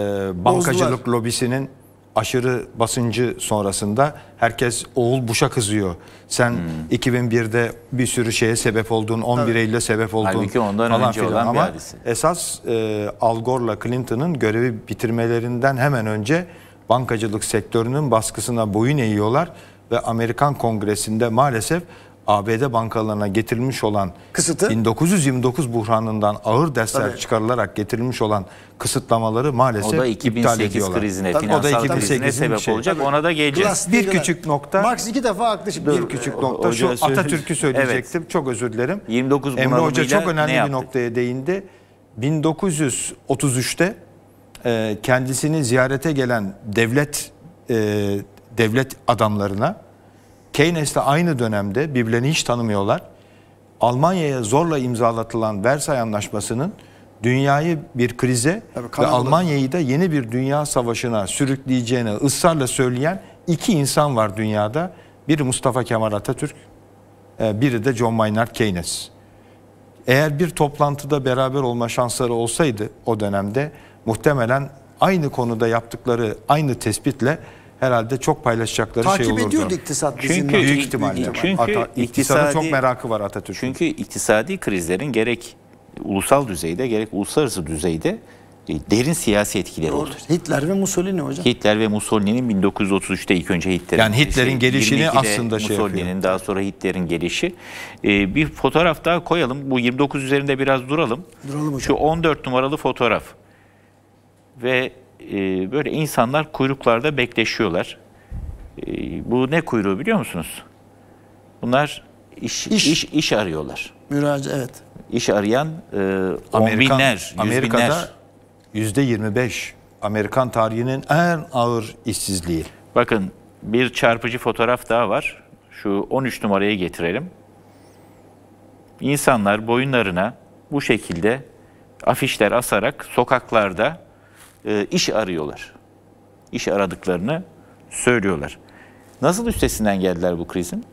bankacılık Bozdular. lobisinin aşırı basıncı sonrasında herkes Oğul Bush'a kızıyor. Sen hmm. 2001'de bir sürü şeye sebep oldun, 11 Tabii. Eylül'e sebep oldun Halbuki ondan falan önce filan. Olan Ama esas e, Al Gore'la Clinton'ın görevi bitirmelerinden hemen önce bankacılık sektörünün baskısına boyun eğiyorlar ve Amerikan Kongresi'nde maalesef ABD bankalarına getirilmiş olan kısıtı 1929 buhranından ağır dersler Tabii. çıkarılarak getirilmiş olan kısıtlamaları maalesef o iptal ediyorlar. krizine, Tabii, o da 2008 sebep şey. olacak. Ona da geleceğiz. Klas bir küçük nokta. Marx iki defa haklı şimdi. Bir küçük o, nokta şu Atatürk'ü söyleyecektim. Evet. Çok özür dilerim. 29 Emre Hoca çok önemli bir noktaya değindi. 1933'te e, kendisini ziyarete gelen devlet e, devlet adamlarına Keynes'le aynı dönemde birbirlerini hiç tanımıyorlar. Almanya'ya zorla imzalatılan Versay Anlaşması'nın dünyayı bir krize Tabii, ve Almanya'yı da yeni bir dünya savaşına sürükleyeceğini ısrarla söyleyen iki insan var dünyada. Biri Mustafa Kemal Atatürk, e, biri de John Maynard Keynes. Eğer bir toplantıda beraber olma şansları olsaydı o dönemde muhtemelen aynı konuda yaptıkları aynı tespitle herhalde çok paylaşacakları şey Takip şey olurdu. Takip ediyordu iktisat bizim çünkü, büyük ihtimalle. Çünkü Ata, iktisadi, çok merakı var Atatürk'ün. Çünkü iktisadi krizlerin gerek ulusal düzeyde gerek uluslararası düzeyde e, derin siyasi etkileri Doğru. oldu. Hitler ve Mussolini hocam. Hitler ve Mussolini'nin 1933'te ilk önce Hitler'in Yani Hitler'in şey, gelişini aslında şey Mussolini'nin daha sonra Hitler'in gelişi. Ee, bir fotoğraf daha koyalım. Bu 29 üzerinde biraz duralım. Duralım hocam. Şu 14 numaralı fotoğraf. Ve e, böyle insanlar kuyruklarda bekleşiyorlar. E, bu ne kuyruğu biliyor musunuz? Bunlar iş iş, iş, iş arıyorlar. Müracaat. evet. İş arayan e, Amerikan, binler, yüz Amerika'da yüzde 25 Amerikan tarihinin en ağır işsizliği. Bakın bir çarpıcı fotoğraf daha var. Şu 13 numarayı getirelim. İnsanlar boyunlarına bu şekilde afişler asarak sokaklarda e, iş arıyorlar. İş aradıklarını söylüyorlar. Nasıl üstesinden geldiler bu krizin?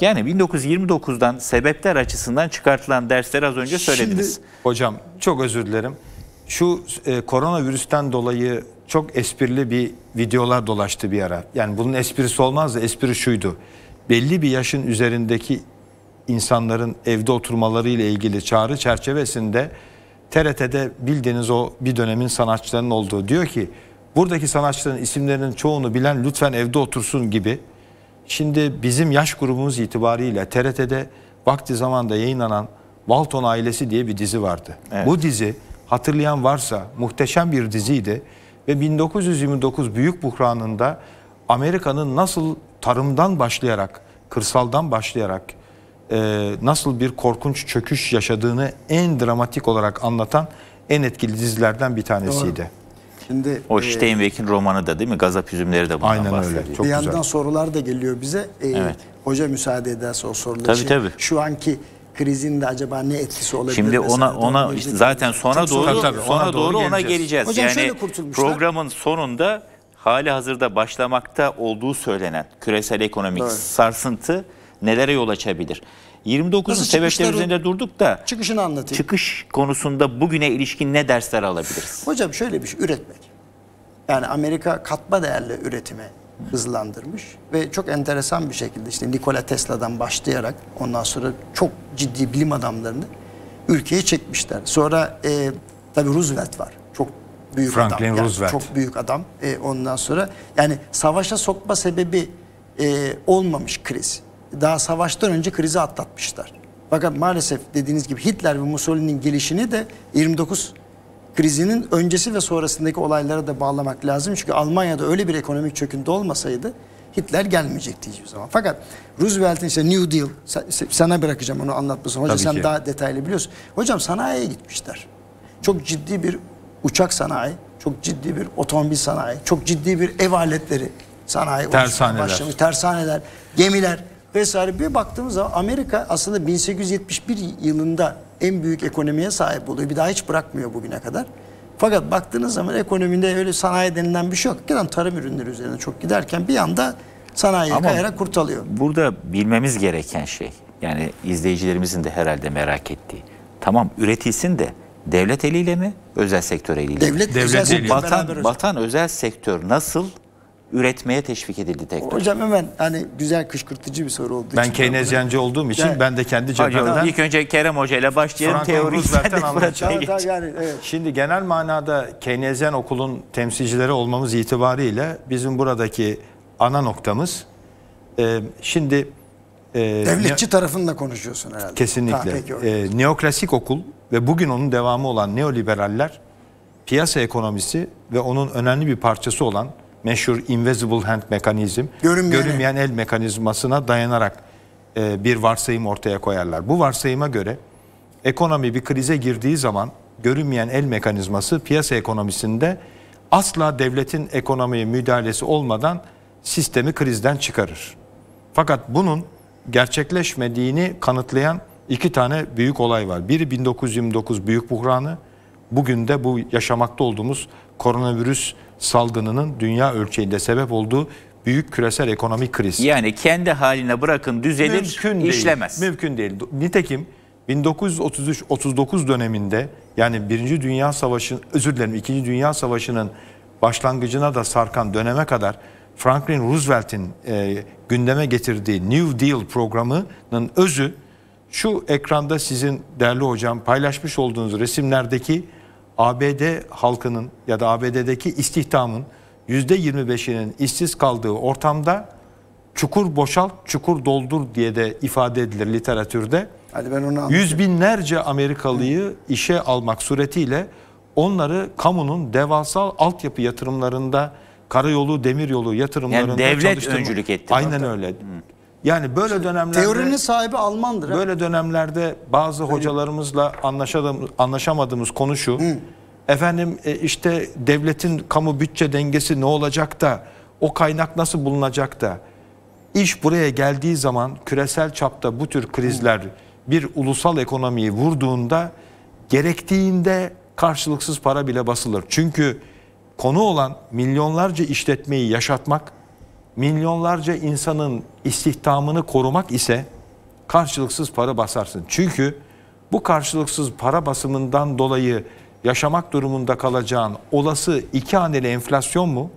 Yani 1929'dan sebepler açısından çıkartılan dersleri az önce söylediniz. Şimdi, hocam çok özür dilerim. Şu e, koronavirüsten dolayı çok esprili bir videolar dolaştı bir ara. Yani bunun esprisi olmazdı, da espri şuydu. Belli bir yaşın üzerindeki insanların evde oturmaları ile ilgili çağrı çerçevesinde TRT'de bildiğiniz o bir dönemin sanatçılarının olduğu diyor ki buradaki sanatçıların isimlerinin çoğunu bilen lütfen evde otursun gibi. Şimdi bizim yaş grubumuz itibariyle TRT'de vakti zamanda yayınlanan Walton Ailesi diye bir dizi vardı. Evet. Bu dizi hatırlayan varsa muhteşem bir diziydi ve 1929 Büyük Buhranı'nda Amerika'nın nasıl tarımdan başlayarak, kırsaldan başlayarak e, nasıl bir korkunç çöküş yaşadığını en dramatik olarak anlatan en etkili dizilerden bir tanesiydi. Doğru. Şimdi o e, Steinbeck'in romanı da değil mi? Gazap üzümleri de bundan aynen bahsediyor. Öyle. Çok bir güzel. yandan sorular da geliyor bize. E, evet. Hoca müsaade ederse o soruları. tabii, için. Tabii. Şu anki krizin de acaba ne etkisi olabilir? Şimdi mesela, ona ona işte zaten sonra doğru tabii, tabii, Sonra doğru, doğru ona geleceğiz. Hocam yani şöyle kurtulmuşlar. programın sonunda hali hazırda başlamakta olduğu söylenen küresel ekonomik evet. sarsıntı nelere yol açabilir? 29'un sebepleri üzerinde durduk da çıkışını anlatayım. Çıkış konusunda bugüne ilişkin ne dersler alabiliriz? Hocam şöyle bir şey üretmek. Yani Amerika katma değerli üretimi hızlandırmış ve çok enteresan bir şekilde işte Nikola Tesla'dan başlayarak ondan sonra çok ciddi bilim adamlarını ülkeye çekmişler. Sonra e, tabii Roosevelt var. Çok büyük Franklin adam. Yani Roosevelt. Çok büyük adam. E, ondan sonra yani savaşa sokma sebebi e, olmamış kriz daha savaştan önce krizi atlatmışlar. Fakat maalesef dediğiniz gibi Hitler ve Mussolini'nin gelişini de 29 krizinin öncesi ve sonrasındaki olaylara da bağlamak lazım. Çünkü Almanya'da öyle bir ekonomik çöküntü olmasaydı Hitler gelmeyecekti hiçbir zaman. Fakat Roosevelt'in işte New Deal sana bırakacağım onu anlatmasın. Hoca sen daha detaylı biliyorsun. Hocam sanayiye gitmişler. Çok ciddi bir uçak sanayi, çok ciddi bir otomobil sanayi, çok ciddi bir ev aletleri sanayi tersaneler. başlamış. Tersaneler, gemiler vesaire bir baktığımız zaman Amerika aslında 1871 yılında en büyük ekonomiye sahip oluyor. Bir daha hiç bırakmıyor bugüne kadar. Fakat baktığınız zaman ekonominde öyle sanayi denilen bir şey yok. Giden tarım ürünleri üzerine çok giderken bir anda sanayi Ama kayarak kurtalıyor. Burada bilmemiz gereken şey yani izleyicilerimizin de herhalde merak ettiği. Tamam üretilsin de devlet eliyle mi özel sektör eliyle mi? Devlet, devlet özel eliyle. Batan, batan özel sektör nasıl üretmeye teşvik edildi tekrar. Hocam hemen hani güzel kışkırtıcı bir soru oldu. Ben Keynesyenci olduğum için yani, ben de kendi cebimden... İlk önce Kerem Hoca ile başlayalım teorik zaten anlatacağım. Şimdi genel manada Keynesyen okulun temsilcileri olmamız itibariyle bizim buradaki ana noktamız e, şimdi... E, Devletçi tarafında konuşuyorsun herhalde. Kesinlikle. Ha, e, neoklasik okul ve bugün onun devamı olan neoliberaller piyasa ekonomisi ve onun önemli bir parçası olan meşhur invisible hand mekanizm, görünmeyen, görünmeyen el mekanizmasına dayanarak e, bir varsayım ortaya koyarlar. Bu varsayıma göre ekonomi bir krize girdiği zaman görünmeyen el mekanizması piyasa ekonomisinde asla devletin ekonomiye müdahalesi olmadan sistemi krizden çıkarır. Fakat bunun gerçekleşmediğini kanıtlayan iki tane büyük olay var. Biri 1929 Büyük Buhranı, bugün de bu yaşamakta olduğumuz koronavirüs salgınının dünya ölçeğinde sebep olduğu büyük küresel ekonomik kriz. Yani kendi haline bırakın düzelir, mümkün işlemez. Değil, mümkün değil. Nitekim 1933-39 döneminde yani Birinci Dünya Savaşı, özür dilerim İkinci Dünya Savaşı'nın başlangıcına da sarkan döneme kadar Franklin Roosevelt'in e, gündeme getirdiği New Deal programının özü şu ekranda sizin değerli hocam paylaşmış olduğunuz resimlerdeki ABD halkının ya da ABD'deki istihdamın %25'inin işsiz kaldığı ortamda çukur boşalt, çukur doldur diye de ifade edilir literatürde. Hadi ben onu Yüz binlerce Amerikalıyı Hı. işe almak suretiyle onları kamunun devasa altyapı yatırımlarında, karayolu, demiryolu yatırımlarında yani devlet öncülük etti. Aynen orada. öyle. Hı. Yani böyle dönemlerde teorinin sahibi Almandır. Böyle dönemlerde bazı hocalarımızla anlaşamadığımız konu şu. Hı. Efendim e, işte devletin kamu bütçe dengesi ne olacak da o kaynak nasıl bulunacak da iş buraya geldiği zaman küresel çapta bu tür krizler bir ulusal ekonomiyi vurduğunda gerektiğinde karşılıksız para bile basılır. Çünkü konu olan milyonlarca işletmeyi yaşatmak milyonlarca insanın istihdamını korumak ise karşılıksız para basarsın. Çünkü bu karşılıksız para basımından dolayı yaşamak durumunda kalacağın olası iki haneli enflasyon mu?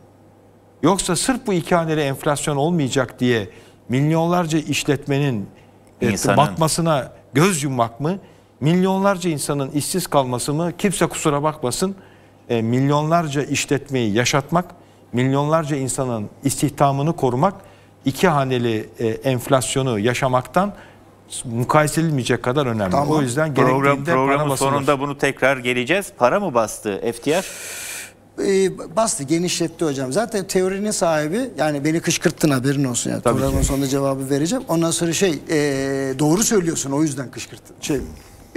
Yoksa sırf bu iki haneli enflasyon olmayacak diye milyonlarca işletmenin e, insanın. batmasına göz yummak mı? Milyonlarca insanın işsiz kalması mı? Kimse kusura bakmasın. E, milyonlarca işletmeyi yaşatmak milyonlarca insanın istihdamını korumak iki haneli e, enflasyonu yaşamaktan mukayese kadar önemli. Tamam. O yüzden Program, programın para sonunda bunu tekrar geleceğiz. Para mı bastı FTR? Ee, bastı, genişletti hocam. Zaten teorinin sahibi, yani beni kışkırttın haberin olsun. ya. Programın sonunda cevabı vereceğim. Ondan sonra şey, e, doğru söylüyorsun o yüzden kışkırttın. Şey,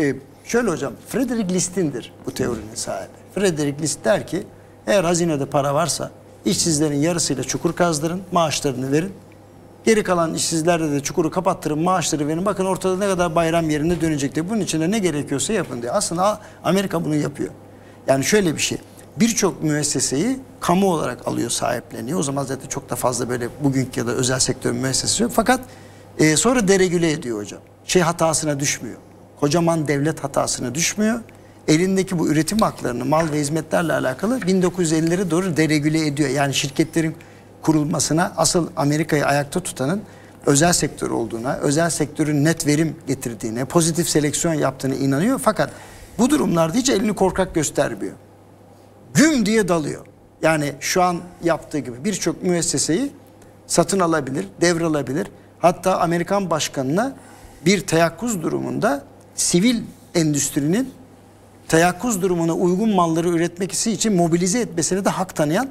e, şöyle hocam, Frederick List'indir bu teorinin sahibi. Frederick List der ki, eğer hazinede para varsa işsizlerin yarısıyla çukur kazdırın, maaşlarını verin. Geri kalan işsizlerde de çukuru kapattırın, maaşları verin. Bakın ortada ne kadar bayram yerinde dönecek diye. Bunun için de ne gerekiyorsa yapın diye. Aslında Amerika bunu yapıyor. Yani şöyle bir şey. Birçok müesseseyi kamu olarak alıyor, sahipleniyor. O zaman zaten çok da fazla böyle bugünkü ya da özel sektör müessesesi yok. Fakat e, sonra deregüle ediyor hocam. Şey hatasına düşmüyor. Kocaman devlet hatasına düşmüyor elindeki bu üretim haklarını mal ve hizmetlerle alakalı 1950'lere doğru deregüle ediyor. Yani şirketlerin kurulmasına asıl Amerika'yı ayakta tutanın özel sektör olduğuna, özel sektörün net verim getirdiğine, pozitif seleksiyon yaptığına inanıyor. Fakat bu durumlarda hiç elini korkak göstermiyor. Güm diye dalıyor. Yani şu an yaptığı gibi birçok müesseseyi satın alabilir, devralabilir. Hatta Amerikan başkanına bir teyakkuz durumunda sivil endüstrinin teyakkuz durumuna uygun malları üretmek için mobilize etmesine de hak tanıyan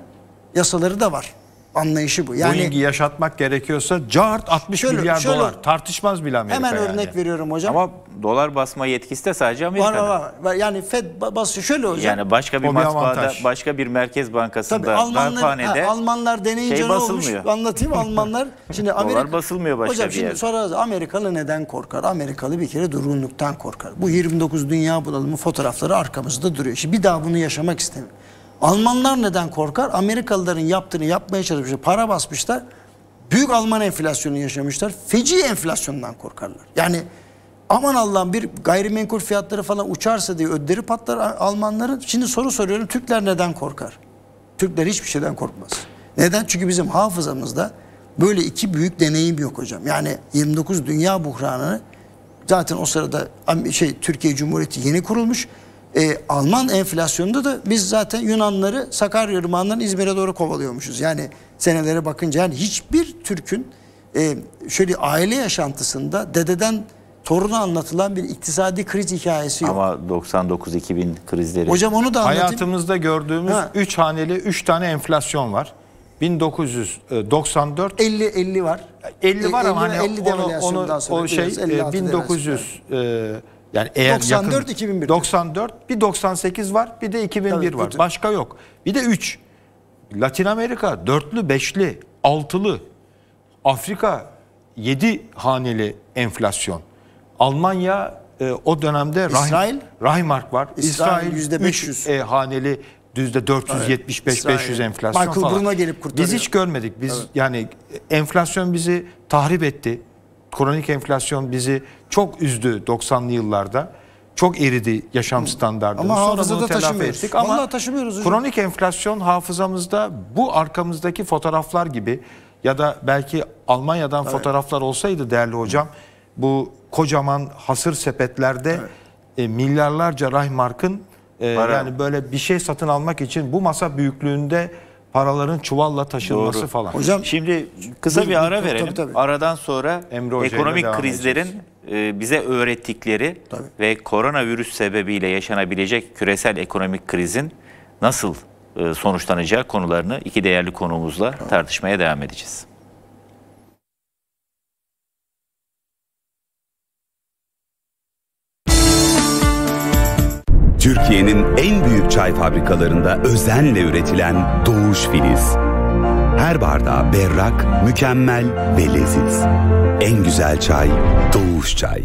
yasaları da var anlayışı bu. Yani, bu yaşatmak gerekiyorsa cart 60 şöyle, milyar şöyle, dolar tartışmaz bile Amerika Hemen yani. örnek veriyorum hocam. Ama dolar basma yetkisi de sadece Amerika'da. Var, var, Yani Fed basıyor şöyle hocam. Yani başka bir, matbaada başka bir merkez bankasında Tabii Almanlar, Almanlar deneyince şey basılmıyor. olmuş? Anlatayım Almanlar. Şimdi Amerika, dolar basılmıyor başka hocam, bir yerde. Hocam şimdi Amerikalı neden korkar? Amerikalı bir kere durgunluktan korkar. Bu 29 dünya bunalımı fotoğrafları arkamızda duruyor. Şimdi bir daha bunu yaşamak istemiyorum. Almanlar neden korkar? Amerikalıların yaptığını yapmaya çalışmışlar. Para basmışlar. Büyük Alman enflasyonu yaşamışlar. Feci enflasyondan korkarlar. Yani aman Allah'ım bir gayrimenkul fiyatları falan uçarsa diye ödleri patlar Almanların. Şimdi soru soruyorum Türkler neden korkar? Türkler hiçbir şeyden korkmaz. Neden? Çünkü bizim hafızamızda böyle iki büyük deneyim yok hocam. Yani 29 Dünya Buhranı'nı zaten o sırada şey Türkiye Cumhuriyeti yeni kurulmuş. E, Alman enflasyonunda da biz zaten Yunanları Sakarya Irmağı'ndan İzmir'e doğru kovalıyormuşuz. Yani senelere bakınca yani hiçbir Türk'ün e, şöyle aile yaşantısında dededen toruna anlatılan bir iktisadi kriz hikayesi yok. Ama 99-2000 krizleri. Hocam onu da anlatayım. Hayatımızda gördüğümüz 3 ha. haneli 3 tane enflasyon var. 1994 50 50 var. 50 var e, ama hani 50 onu, onu o şey 1900 e, yani eğer 94 yakın, 2001. 94 bir 98 var bir de 2001 Tabii, var. Başka yok. Bir de 3. Latin Amerika dörtlü, beşli, altılı. Afrika 7 haneli enflasyon. Almanya e, o dönemde İsrail Reimark var. İsrail, İsrail %500 e, haneli yüzde 475 evet. 500 enflasyon Michael falan. Michael gelip kurtarıyor. Biz hiç görmedik. Biz evet. yani enflasyon bizi tahrip etti kronik enflasyon bizi çok üzdü 90'lı yıllarda. Çok eridi yaşam standartı. Ama Sonra hafızada taşımıyoruz. Ettik. Ama Vallahi taşımıyoruz hocam. Kronik enflasyon hafızamızda bu arkamızdaki fotoğraflar gibi ya da belki Almanya'dan evet. fotoğraflar olsaydı değerli hocam bu kocaman hasır sepetlerde evet. e, milyarlarca Reichmark'ın e, yani böyle bir şey satın almak için bu masa büyüklüğünde paraların çuvalla taşınması Doğru. falan. Hocam şimdi kısa bir, ara verelim. Tabii, tabii. Aradan sonra Emre ekonomik krizlerin edeceğiz. bize öğrettikleri tabii. ve koronavirüs sebebiyle yaşanabilecek küresel ekonomik krizin nasıl e, sonuçlanacağı konularını iki değerli konuğumuzla tartışmaya devam edeceğiz. Türkiye'nin en büyük çay fabrikalarında özenle üretilen Doğuş Filiz. Her bardağı berrak, mükemmel ve leziz. En güzel çay Doğuş Çay.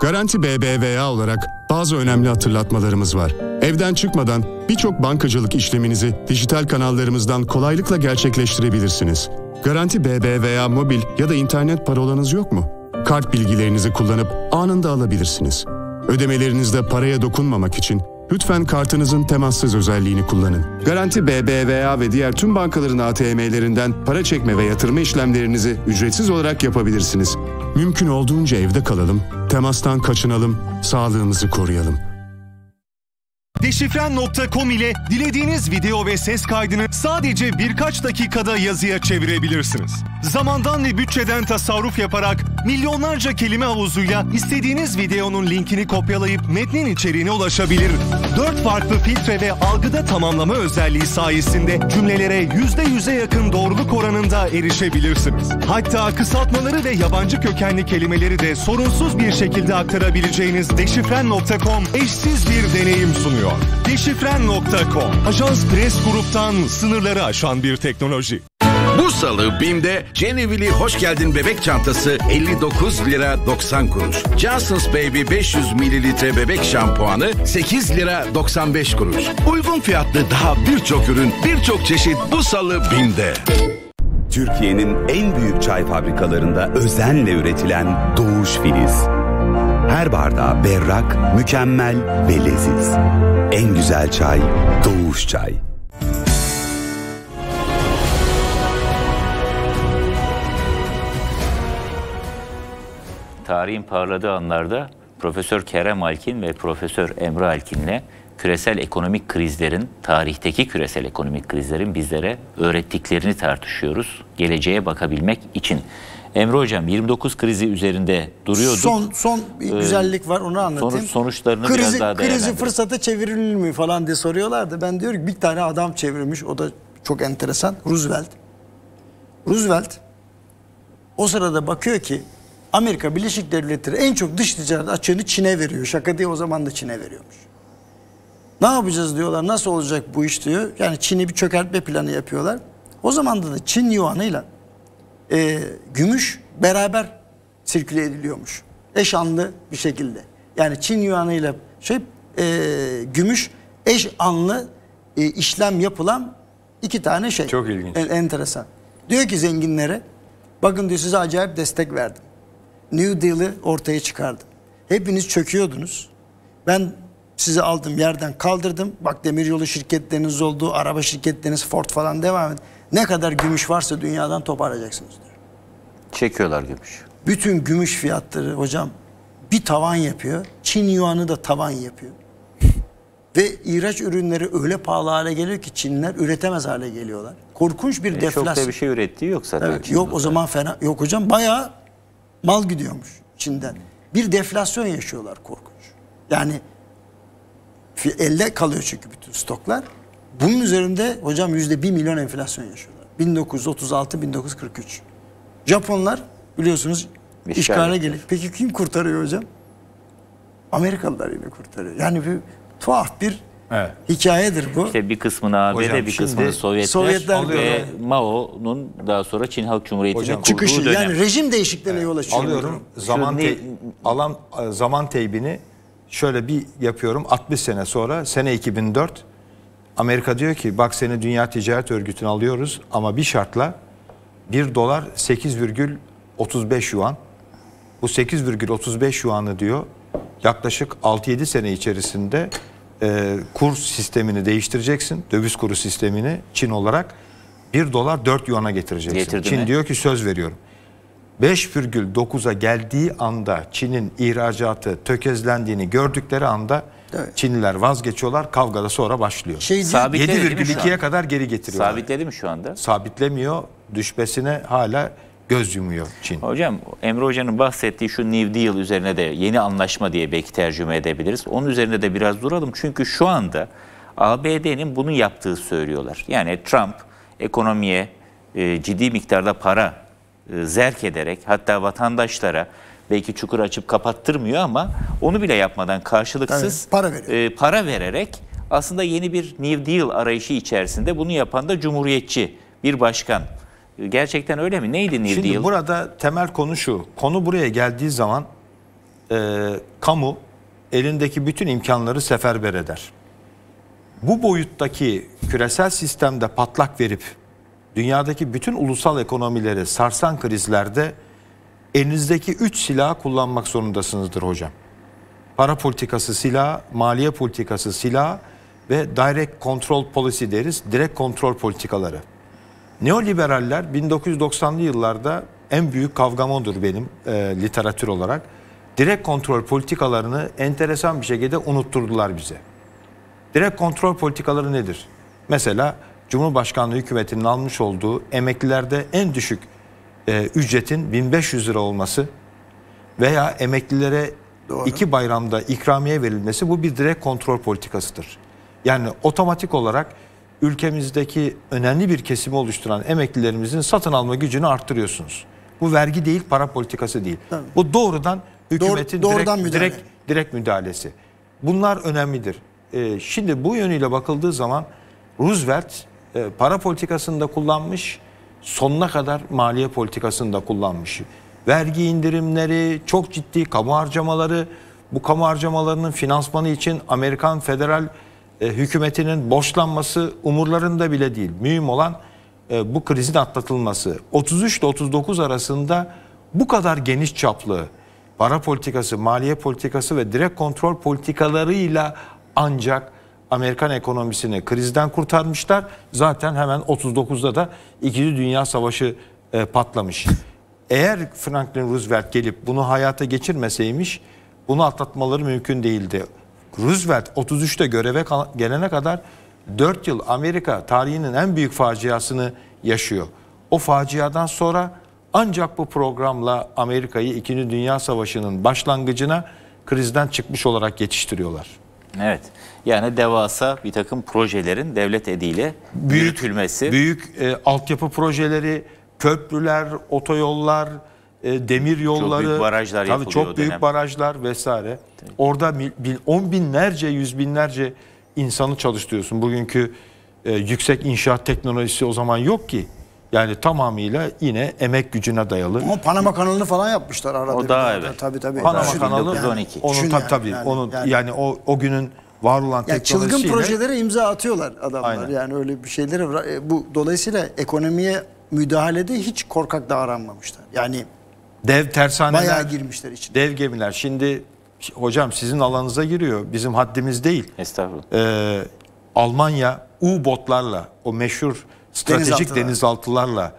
Garanti BBVA olarak bazı önemli hatırlatmalarımız var. Evden çıkmadan birçok bankacılık işleminizi dijital kanallarımızdan kolaylıkla gerçekleştirebilirsiniz. Garanti BBVA mobil ya da internet parolanız yok mu? Kart bilgilerinizi kullanıp anında alabilirsiniz. Ödemelerinizde paraya dokunmamak için lütfen kartınızın temassız özelliğini kullanın. Garanti BBVA ve diğer tüm bankaların ATM'lerinden para çekme ve yatırma işlemlerinizi ücretsiz olarak yapabilirsiniz. Mümkün olduğunca evde kalalım, temastan kaçınalım, sağlığımızı koruyalım. Deşifren.com ile dilediğiniz video ve ses kaydını sadece birkaç dakikada yazıya çevirebilirsiniz. Zamandan ve bütçeden tasarruf yaparak milyonlarca kelime havuzuyla istediğiniz videonun linkini kopyalayıp metnin içeriğine ulaşabilir. 4 farklı filtre ve algıda tamamlama özelliği sayesinde cümlelere %100'e yakın doğruluk oranında erişebilirsiniz. Hatta kısaltmaları ve yabancı kökenli kelimeleri de sorunsuz bir şekilde aktarabileceğiniz deşifren.com eşsiz bir deneyim sunuyor sunuyor. Deşifren.com Ajans Press Grup'tan sınırları aşan bir teknoloji. Bu salı BİM'de Genevili Hoş Geldin Bebek Çantası 59 lira 90 kuruş. Johnson's Baby 500 mililitre bebek şampuanı 8 lira 95 kuruş. Uygun fiyatlı daha birçok ürün, birçok çeşit bu salı BİM'de. Türkiye'nin en büyük çay fabrikalarında özenle üretilen Doğuş Filiz. Her bardağı berrak, mükemmel ve leziz. En güzel çay Doğuş Çay. Tarihin parladığı anlarda Profesör Kerem Alkin ve Profesör Emre Alkin'le küresel ekonomik krizlerin, tarihteki küresel ekonomik krizlerin bizlere öğrettiklerini tartışıyoruz. Geleceğe bakabilmek için. Emre Hocam 29 krizi üzerinde duruyorduk. Son son bir ee, güzellik var onu anlatayım. Sonuç, sonuçlarını krizi, biraz daha Krizi fırsata çevirilir mi falan diye soruyorlardı. Ben diyorum ki bir tane adam çevirmiş o da çok enteresan Roosevelt. Roosevelt o sırada bakıyor ki Amerika Birleşik Devletleri en çok dış ticaret açığını Çin'e veriyor. Şaka diye o zaman da Çin'e veriyormuş. Ne yapacağız diyorlar, nasıl olacak bu iş diyor. Yani Çin'i bir çökertme planı yapıyorlar. O zaman da Çin yuanıyla e, gümüş beraber sirküle ediliyormuş. Eş anlı bir şekilde. Yani Çin Yuanı ile şey e, gümüş eş anlı e, işlem yapılan iki tane şey. Çok ilginç. En, enteresan. Diyor ki zenginlere bakın diyor size acayip destek verdim. New Deal'ı ortaya çıkardım. Hepiniz çöküyordunuz. Ben sizi aldım yerden kaldırdım. Bak demiryolu şirketleriniz oldu, araba şirketleriniz Ford falan devam ediyor. Ne kadar gümüş varsa dünyadan toparlayacaksınız diyor. Çekiyorlar gümüş. Bütün gümüş fiyatları hocam bir tavan yapıyor. Çin yuanı da tavan yapıyor. Ve ihraç ürünleri öyle pahalı hale geliyor ki Çinliler üretemez hale geliyorlar. Korkunç bir e, deflasyon. Çok da bir şey ürettiği yok zaten. Evet, yok o zaman fena. Yok hocam bayağı mal gidiyormuş Çin'den. Bir deflasyon yaşıyorlar korkunç. Yani elde kalıyor çünkü bütün stoklar. Bunun üzerinde hocam yüzde bir milyon enflasyon yaşıyorlar. 1936-1943. Japonlar biliyorsunuz İşgal işgale gelir. Peki kim kurtarıyor hocam? Amerikalılar yine kurtarıyor. Yani bir tuhaf bir Evet. Hikayedir bu. İşte bir kısmını ABD, bir kısmını Sovyetler, Sovyetler ve Mao'nun daha sonra Çin Halk Cumhuriyeti'nin kurduğu çıkışı, dönem. Yani rejim değişikliğine evet. yol açıyor. Alıyorum. Zaman, te alan, e, zaman teybini şöyle bir yapıyorum. 60 sene sonra, sene 2004, Amerika diyor ki bak seni Dünya Ticaret Örgütü'ne alıyoruz ama bir şartla 1 dolar 8,35 yuan. Bu 8,35 yuanı diyor yaklaşık 6-7 sene içerisinde e, kur sistemini değiştireceksin. Döviz kuru sistemini Çin olarak 1 dolar 4 yuana getireceksin. Getirdi Çin mi? diyor ki söz veriyorum. 5,9'a geldiği anda Çin'in ihracatı tökezlendiğini gördükleri anda Evet. Çinliler vazgeçiyorlar. Kavgada sonra başlıyor. Şey, 7,2'ye kadar geri getiriyorlar. Sabitledi mi şu anda? Sabitlemiyor. Düşmesine hala göz yumuyor Çin. Hocam Emre Hoca'nın bahsettiği şu New Deal üzerine de yeni anlaşma diye belki tercüme edebiliriz. Onun üzerine de biraz duralım. Çünkü şu anda ABD'nin bunu yaptığı söylüyorlar. Yani Trump ekonomiye e, ciddi miktarda para e, zerk ederek hatta vatandaşlara belki çukur açıp kapattırmıyor ama onu bile yapmadan karşılıksız evet, para, e, para vererek aslında yeni bir New Deal arayışı içerisinde bunu yapan da cumhuriyetçi bir başkan. E, gerçekten öyle mi? Neydi New Şimdi Deal? Şimdi burada temel konu şu. Konu buraya geldiği zaman e, kamu elindeki bütün imkanları seferber eder. Bu boyuttaki küresel sistemde patlak verip dünyadaki bütün ulusal ekonomileri sarsan krizlerde elinizdeki 3 silah kullanmak zorundasınızdır hocam. Para politikası silah, maliye politikası silah ve direct control policy deriz, direkt kontrol politikaları. Neoliberaller 1990'lı yıllarda en büyük kavgam odur benim e, literatür olarak. Direkt kontrol politikalarını enteresan bir şekilde unutturdular bize. Direkt kontrol politikaları nedir? Mesela Cumhurbaşkanlığı hükümetinin almış olduğu emeklilerde en düşük e, ücretin 1500 lira olması veya emeklilere Doğru. iki bayramda ikramiye verilmesi bu bir direkt kontrol politikasıdır. Yani otomatik olarak ülkemizdeki önemli bir kesimi oluşturan emeklilerimizin satın alma gücünü arttırıyorsunuz. Bu vergi değil, para politikası değil. Tabii. Bu doğrudan hükümetin Doğru, direkt, direkt direkt müdahalesi. Bunlar önemlidir. Ee, şimdi bu yönüyle bakıldığı zaman Roosevelt e, para politikasında kullanmış sonuna kadar maliye politikasını da kullanmış. Vergi indirimleri, çok ciddi kamu harcamaları, bu kamu harcamalarının finansmanı için Amerikan federal e, hükümetinin borçlanması umurlarında bile değil. Mühim olan e, bu krizin atlatılması. 33 ile 39 arasında bu kadar geniş çaplı para politikası, maliye politikası ve direkt kontrol politikalarıyla ancak Amerikan ekonomisini krizden kurtarmışlar. Zaten hemen 39'da da 2. Dünya Savaşı e, patlamış. Eğer Franklin Roosevelt gelip bunu hayata geçirmeseymiş bunu atlatmaları mümkün değildi. Roosevelt 33'te göreve gelene kadar 4 yıl Amerika tarihinin en büyük faciasını yaşıyor. O faciadan sonra ancak bu programla Amerika'yı 2. Dünya Savaşı'nın başlangıcına krizden çıkmış olarak yetiştiriyorlar. Evet. Yani devasa bir takım projelerin devlet eliyle büyük, Büyük e, altyapı projeleri, köprüler, otoyollar, e, demir yolları. Çok büyük barajlar tabii Çok büyük barajlar vesaire. Orada bin, on binlerce, yüz binlerce insanı çalıştırıyorsun. Bugünkü e, yüksek inşaat teknolojisi o zaman yok ki. Yani tamamıyla yine emek gücüne dayalı. O Panama kanalını falan yapmışlar arada. O daha evet. Tabii tabii. Panama Düşün, kanalı yani, 12. Onun tabii yani, tabii. Yani, onun yani, yani o o günün var olan yani teknolojisiyle. Çılgın projelere imza atıyorlar adamlar. Aynen. Yani öyle bir şeyleri e, bu dolayısıyla ekonomiye müdahalede hiç korkak davranmamışlar. Yani dev tersaneler bayağı girmişler içine. Dev gemiler. Şimdi hocam sizin alanınıza giriyor. Bizim haddimiz değil. Estağfurullah. Ee, Almanya U-botlarla o meşhur Stratejik denizaltılarla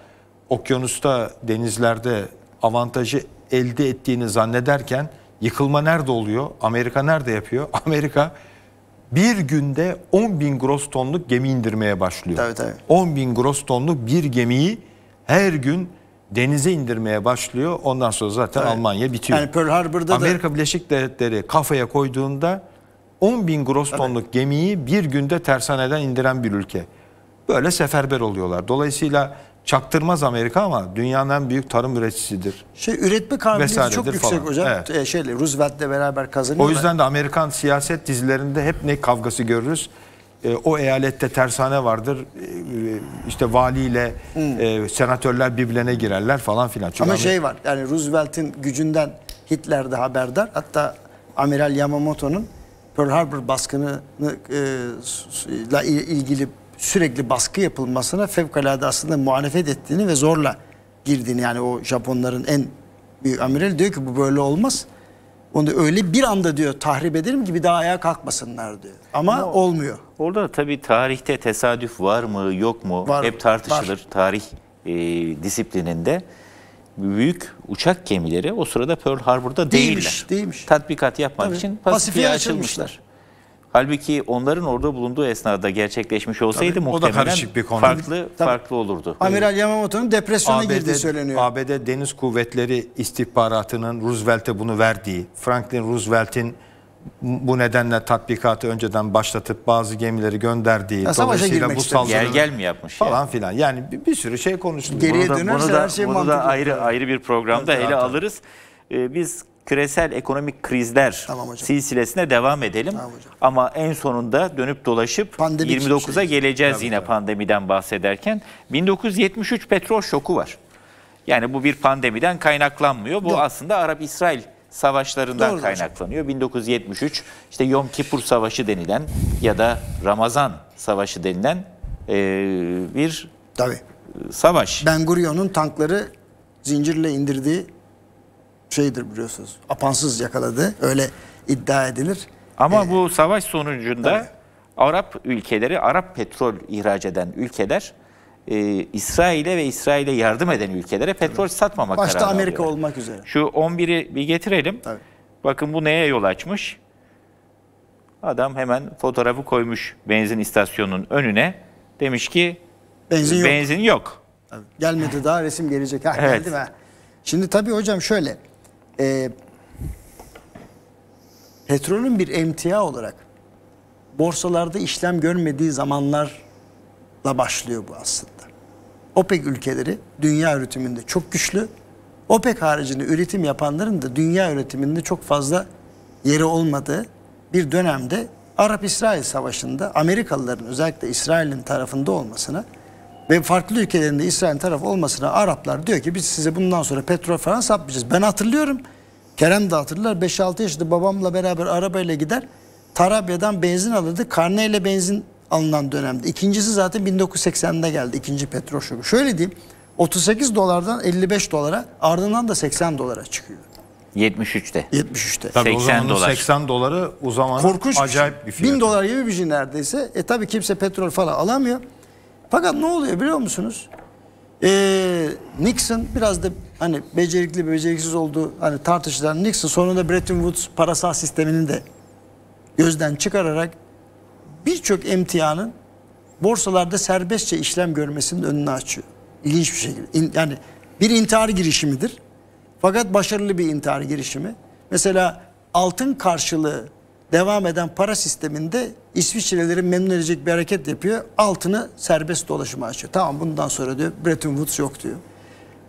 okyanusta, denizlerde avantajı elde ettiğini zannederken yıkılma nerede oluyor? Amerika nerede yapıyor? Amerika bir günde 10 bin gross tonluk gemi indirmeye başlıyor. Tabii, tabii. 10 bin gross tonluk bir gemiyi her gün denize indirmeye başlıyor. Ondan sonra zaten evet. Almanya bitiyor. Yani Pearl Harbor'da Amerika da... Birleşik Devletleri kafaya koyduğunda 10 bin gross tonluk evet. gemiyi bir günde tersaneden indiren bir ülke böyle seferber oluyorlar. Dolayısıyla çaktırmaz Amerika ama dünyanın en büyük tarım üreticisidir. Şey üretme kabiliyeti çok yüksek falan. hocam. Evet. Ee, şeyle Roosevelt'le beraber kazanıyor. O yüzden de Amerikan siyaset dizilerinde hep ne kavgası görürüz? Ee, o eyalette tersane vardır. Ee, işte valiyle hmm. e, senatörler birbirine girerler falan filan. Çünkü ama şey var. Yani Roosevelt'in gücünden Hitler de haberdar. Hatta Amiral Yamamoto'nun Pearl Harbor baskını e, ile ilgili sürekli baskı yapılmasına fevkalade aslında muhalefet ettiğini ve zorla girdiğini yani o Japonların en büyük amiral diyor ki bu böyle olmaz. Onu öyle bir anda diyor tahrip edelim ki bir daha ayağa kalkmasınlar diyor. Ama, Ama olmuyor. Orada tabii tarihte tesadüf var mı yok mu var, hep tartışılır var. tarih e, disiplininde. Büyük uçak gemileri o sırada Pearl Harbor'da değilmiş, değiller. Değilmiş. Tatbikat yapmak tabii. için Pasifik'e açılmışlar. açılmışlar. Halbuki onların orada bulunduğu esnada gerçekleşmiş olsaydı Tabii, muhtemelen o da karışık bir konu. farklı Tabii. farklı olurdu. Amiral Yamamoto'nun depresyona ABD, girdiği söyleniyor. ABD Deniz Kuvvetleri istihbaratının Roosevelt'e bunu verdiği, Franklin Roosevelt'in bu nedenle tatbikatı önceden başlatıp bazı gemileri gönderdiği ya dolayısıyla bu saldırı gel gel mi yapmış falan yani. filan yani bir, bir sürü şey konuşuldu. Geriye bunu da, bunu da, her şey bunu mantıklı. da ayrı ayrı bir programda evet, ele zaten. alırız. Ee, biz küresel ekonomik krizler tamam silsilesine devam edelim. Tamam Ama en sonunda dönüp dolaşıp 29'a şey geleceğiz tamam yine hocam. pandemiden bahsederken. 1973 petrol şoku var. Yani bu bir pandemiden kaynaklanmıyor. Bu Doğru. aslında Arap-İsrail savaşlarından Doğru kaynaklanıyor. Hocam. 1973 işte Yom Kipur Savaşı denilen ya da Ramazan Savaşı denilen e, bir Tabii. savaş. Ben Gurion'un tankları zincirle indirdiği şeydir biliyorsunuz. Apansız yakaladı. Öyle iddia edilir. Ama ee, bu savaş sonucunda tabii. Arap ülkeleri, Arap petrol ihraç eden ülkeler e, İsrail'e ve İsrail'e yardım eden ülkelere petrol evet. satmamak Başta kararı Başta Amerika alıyor. olmak üzere. Şu 11'i bir getirelim. Tabii. Bakın bu neye yol açmış? Adam hemen fotoğrafı koymuş benzin istasyonunun önüne. Demiş ki benzin yok. Benzin yok. Gelmedi daha resim gelecek. Ha, evet. Geldi mi? Şimdi tabii hocam şöyle e, ee, petrolün bir emtia olarak borsalarda işlem görmediği zamanlarla başlıyor bu aslında. OPEC ülkeleri dünya üretiminde çok güçlü. OPEC haricinde üretim yapanların da dünya üretiminde çok fazla yeri olmadığı bir dönemde Arap-İsrail Savaşı'nda Amerikalıların özellikle İsrail'in tarafında olmasına ve farklı ülkelerinde İsrail taraf olmasına Araplar diyor ki biz size bundan sonra petrol falan satmayacağız. Ben hatırlıyorum. Kerem de hatırlar. 5-6 yaşında babamla beraber arabayla gider. Tarabya'dan benzin alırdı. Karneyle benzin alınan dönemde. İkincisi zaten 1980'de geldi. ikinci petrol şoku. Şöyle diyeyim. 38 dolardan 55 dolara ardından da 80 dolara çıkıyor. 73'te. 73'te. Tabii 80 dolar. 80 doları o zaman Korkunç acayip bir, şey. bir fiyat. 1000 dolar gibi bir şey neredeyse. E tabii kimse petrol falan alamıyor. Fakat ne oluyor biliyor musunuz? Ee, Nixon biraz da hani becerikli beceriksiz olduğu hani tartışılan Nixon sonunda Bretton Woods parasal sistemini de gözden çıkararak birçok emtianın borsalarda serbestçe işlem görmesinin önünü açıyor. İlginç bir şekilde. yani bir intihar girişimidir. Fakat başarılı bir intihar girişimi. Mesela altın karşılığı devam eden para sisteminde İsviçreleri memnun edecek bir hareket yapıyor. Altını serbest dolaşıma açıyor. Tamam bundan sonra diyor Bretton Woods yok diyor.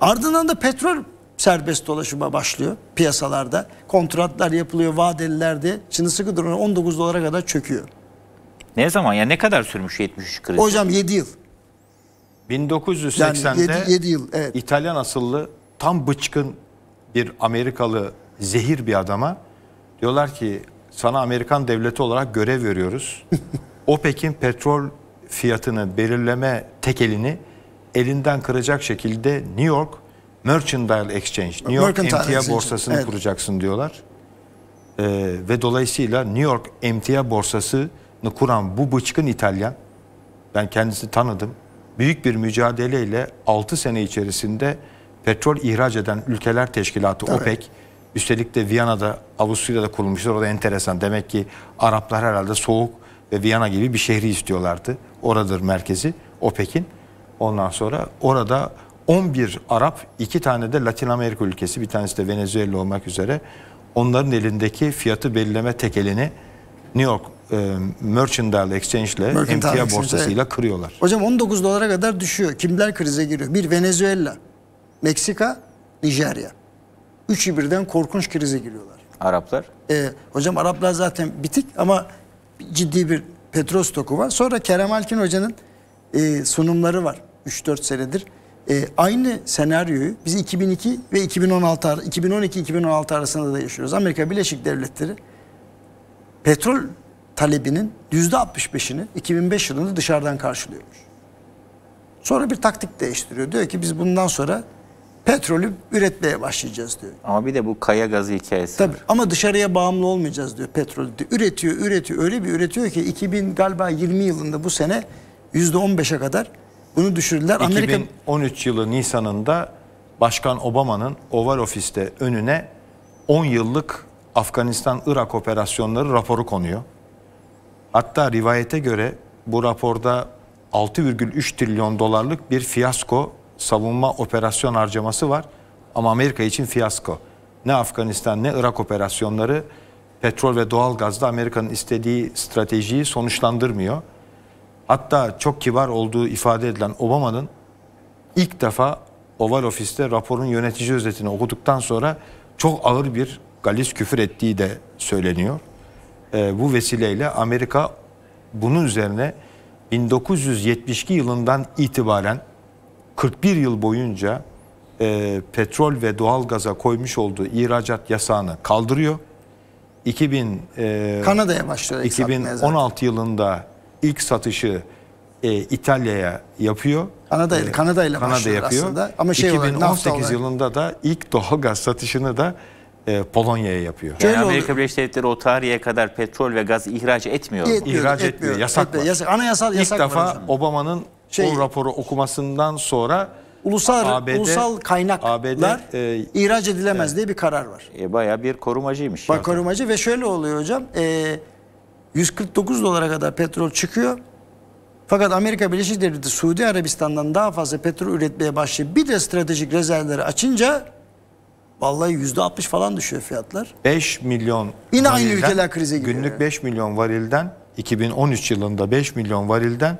Ardından da petrol serbest dolaşıma başlıyor piyasalarda. Kontratlar yapılıyor vadeliler diye. Şimdi sıkı durum 19 dolara kadar çöküyor. Ne zaman ya ne kadar sürmüş 73 krizi? Hocam 7 yıl. 1980'de yani 7, 7 yıl, evet. İtalyan asıllı tam bıçkın bir Amerikalı zehir bir adama diyorlar ki sana Amerikan devleti olarak görev veriyoruz. OPEC'in petrol fiyatını belirleme tekelini elinden kıracak şekilde New York Mercantile Exchange, New York MTA borsasını evet. kuracaksın diyorlar. Ee, ve dolayısıyla New York MTA borsasını kuran bu bıçkın İtalyan, ben kendisini tanıdım. Büyük bir mücadeleyle 6 sene içerisinde petrol ihraç eden ülkeler teşkilatı Tabii. OPEC Üstelik de Viyana'da, Avusturya'da kurulmuşlar. O da enteresan. Demek ki Araplar herhalde soğuk ve Viyana gibi bir şehri istiyorlardı. Oradır merkezi OPEC'in. Ondan sonra orada 11 Arap, 2 tane de Latin Amerika ülkesi, bir tanesi de Venezuela olmak üzere onların elindeki fiyatı belirleme tekelini New York e, Mercantile Exchange ile emtia borsasıyla kırıyorlar. Hocam 19 dolara kadar düşüyor. Kimler krize giriyor? Bir Venezuela, Meksika, Nijerya. Üçü birden korkunç krize giriyorlar. Araplar? Ee, hocam Araplar zaten bitik ama ciddi bir petrol stoku var. Sonra Kerem Alkin Hoca'nın e, sunumları var 3-4 senedir. E, aynı senaryoyu biz 2002 ve 2016 2012-2016 arasında da yaşıyoruz. Amerika Birleşik Devletleri petrol talebinin %65'ini 2005 yılında dışarıdan karşılıyormuş. Sonra bir taktik değiştiriyor. Diyor ki biz bundan sonra petrolü üretmeye başlayacağız diyor. Ama bir de bu kaya gazı hikayesi Tabii var. ama dışarıya bağımlı olmayacağız diyor petrol. Üretiyor, üretiyor. Öyle bir üretiyor ki 2000 galiba 20 yılında bu sene %15'e kadar bunu düşürdüler. 2013 Amerika... yılı Nisan'ında Başkan Obama'nın Oval Ofis'te önüne 10 yıllık Afganistan-Irak operasyonları raporu konuyor. Hatta rivayete göre bu raporda 6,3 trilyon dolarlık bir fiyasko savunma operasyon harcaması var ama Amerika için fiyasko. Ne Afganistan ne Irak operasyonları petrol ve doğal gazda Amerika'nın istediği stratejiyi sonuçlandırmıyor. Hatta çok kibar olduğu ifade edilen Obama'nın ilk defa Oval Ofis'te raporun yönetici özetini okuduktan sonra çok ağır bir galis küfür ettiği de söyleniyor. E, bu vesileyle Amerika bunun üzerine 1972 yılından itibaren 41 yıl boyunca e, petrol ve doğal gaza koymuş olduğu ihracat yasağını kaldırıyor. 2000 e, Kanada'ya başlıyor. 2016 yılında ilk satışı e, İtalya'ya yapıyor. E, Kanada ile Kanada ile Kanada yapıyor. aslında. Ama şey 2018 yılında da ilk doğal gaz satışını da e, Polonya'ya yapıyor. Yani Amerika oldu. Birleşik Devletleri o tarihe kadar petrol ve gaz ihraç etmiyor. Etmiyor, ihraç etmiyor, etmiyor yasak etmiyor. Yasak, anayasal yasak İlk defa Obama'nın şey, o raporu okumasından sonra ulusal ABD, ulusal kaynaklar ABD, e, ihraç edilemez evet. diye bir karar var. E, Baya bir korumacıymış. Bak, korumacı ve şöyle oluyor hocam. E, 149 dolara kadar petrol çıkıyor. Fakat Amerika Birleşik Devleti Suudi Arabistan'dan daha fazla petrol üretmeye başlayıp bir de stratejik rezervleri açınca vallahi %60 falan düşüyor fiyatlar. 5 milyon Yine aynı ülkeler krize giriyor. Günlük 5 milyon varilden 2013 yılında 5 milyon varilden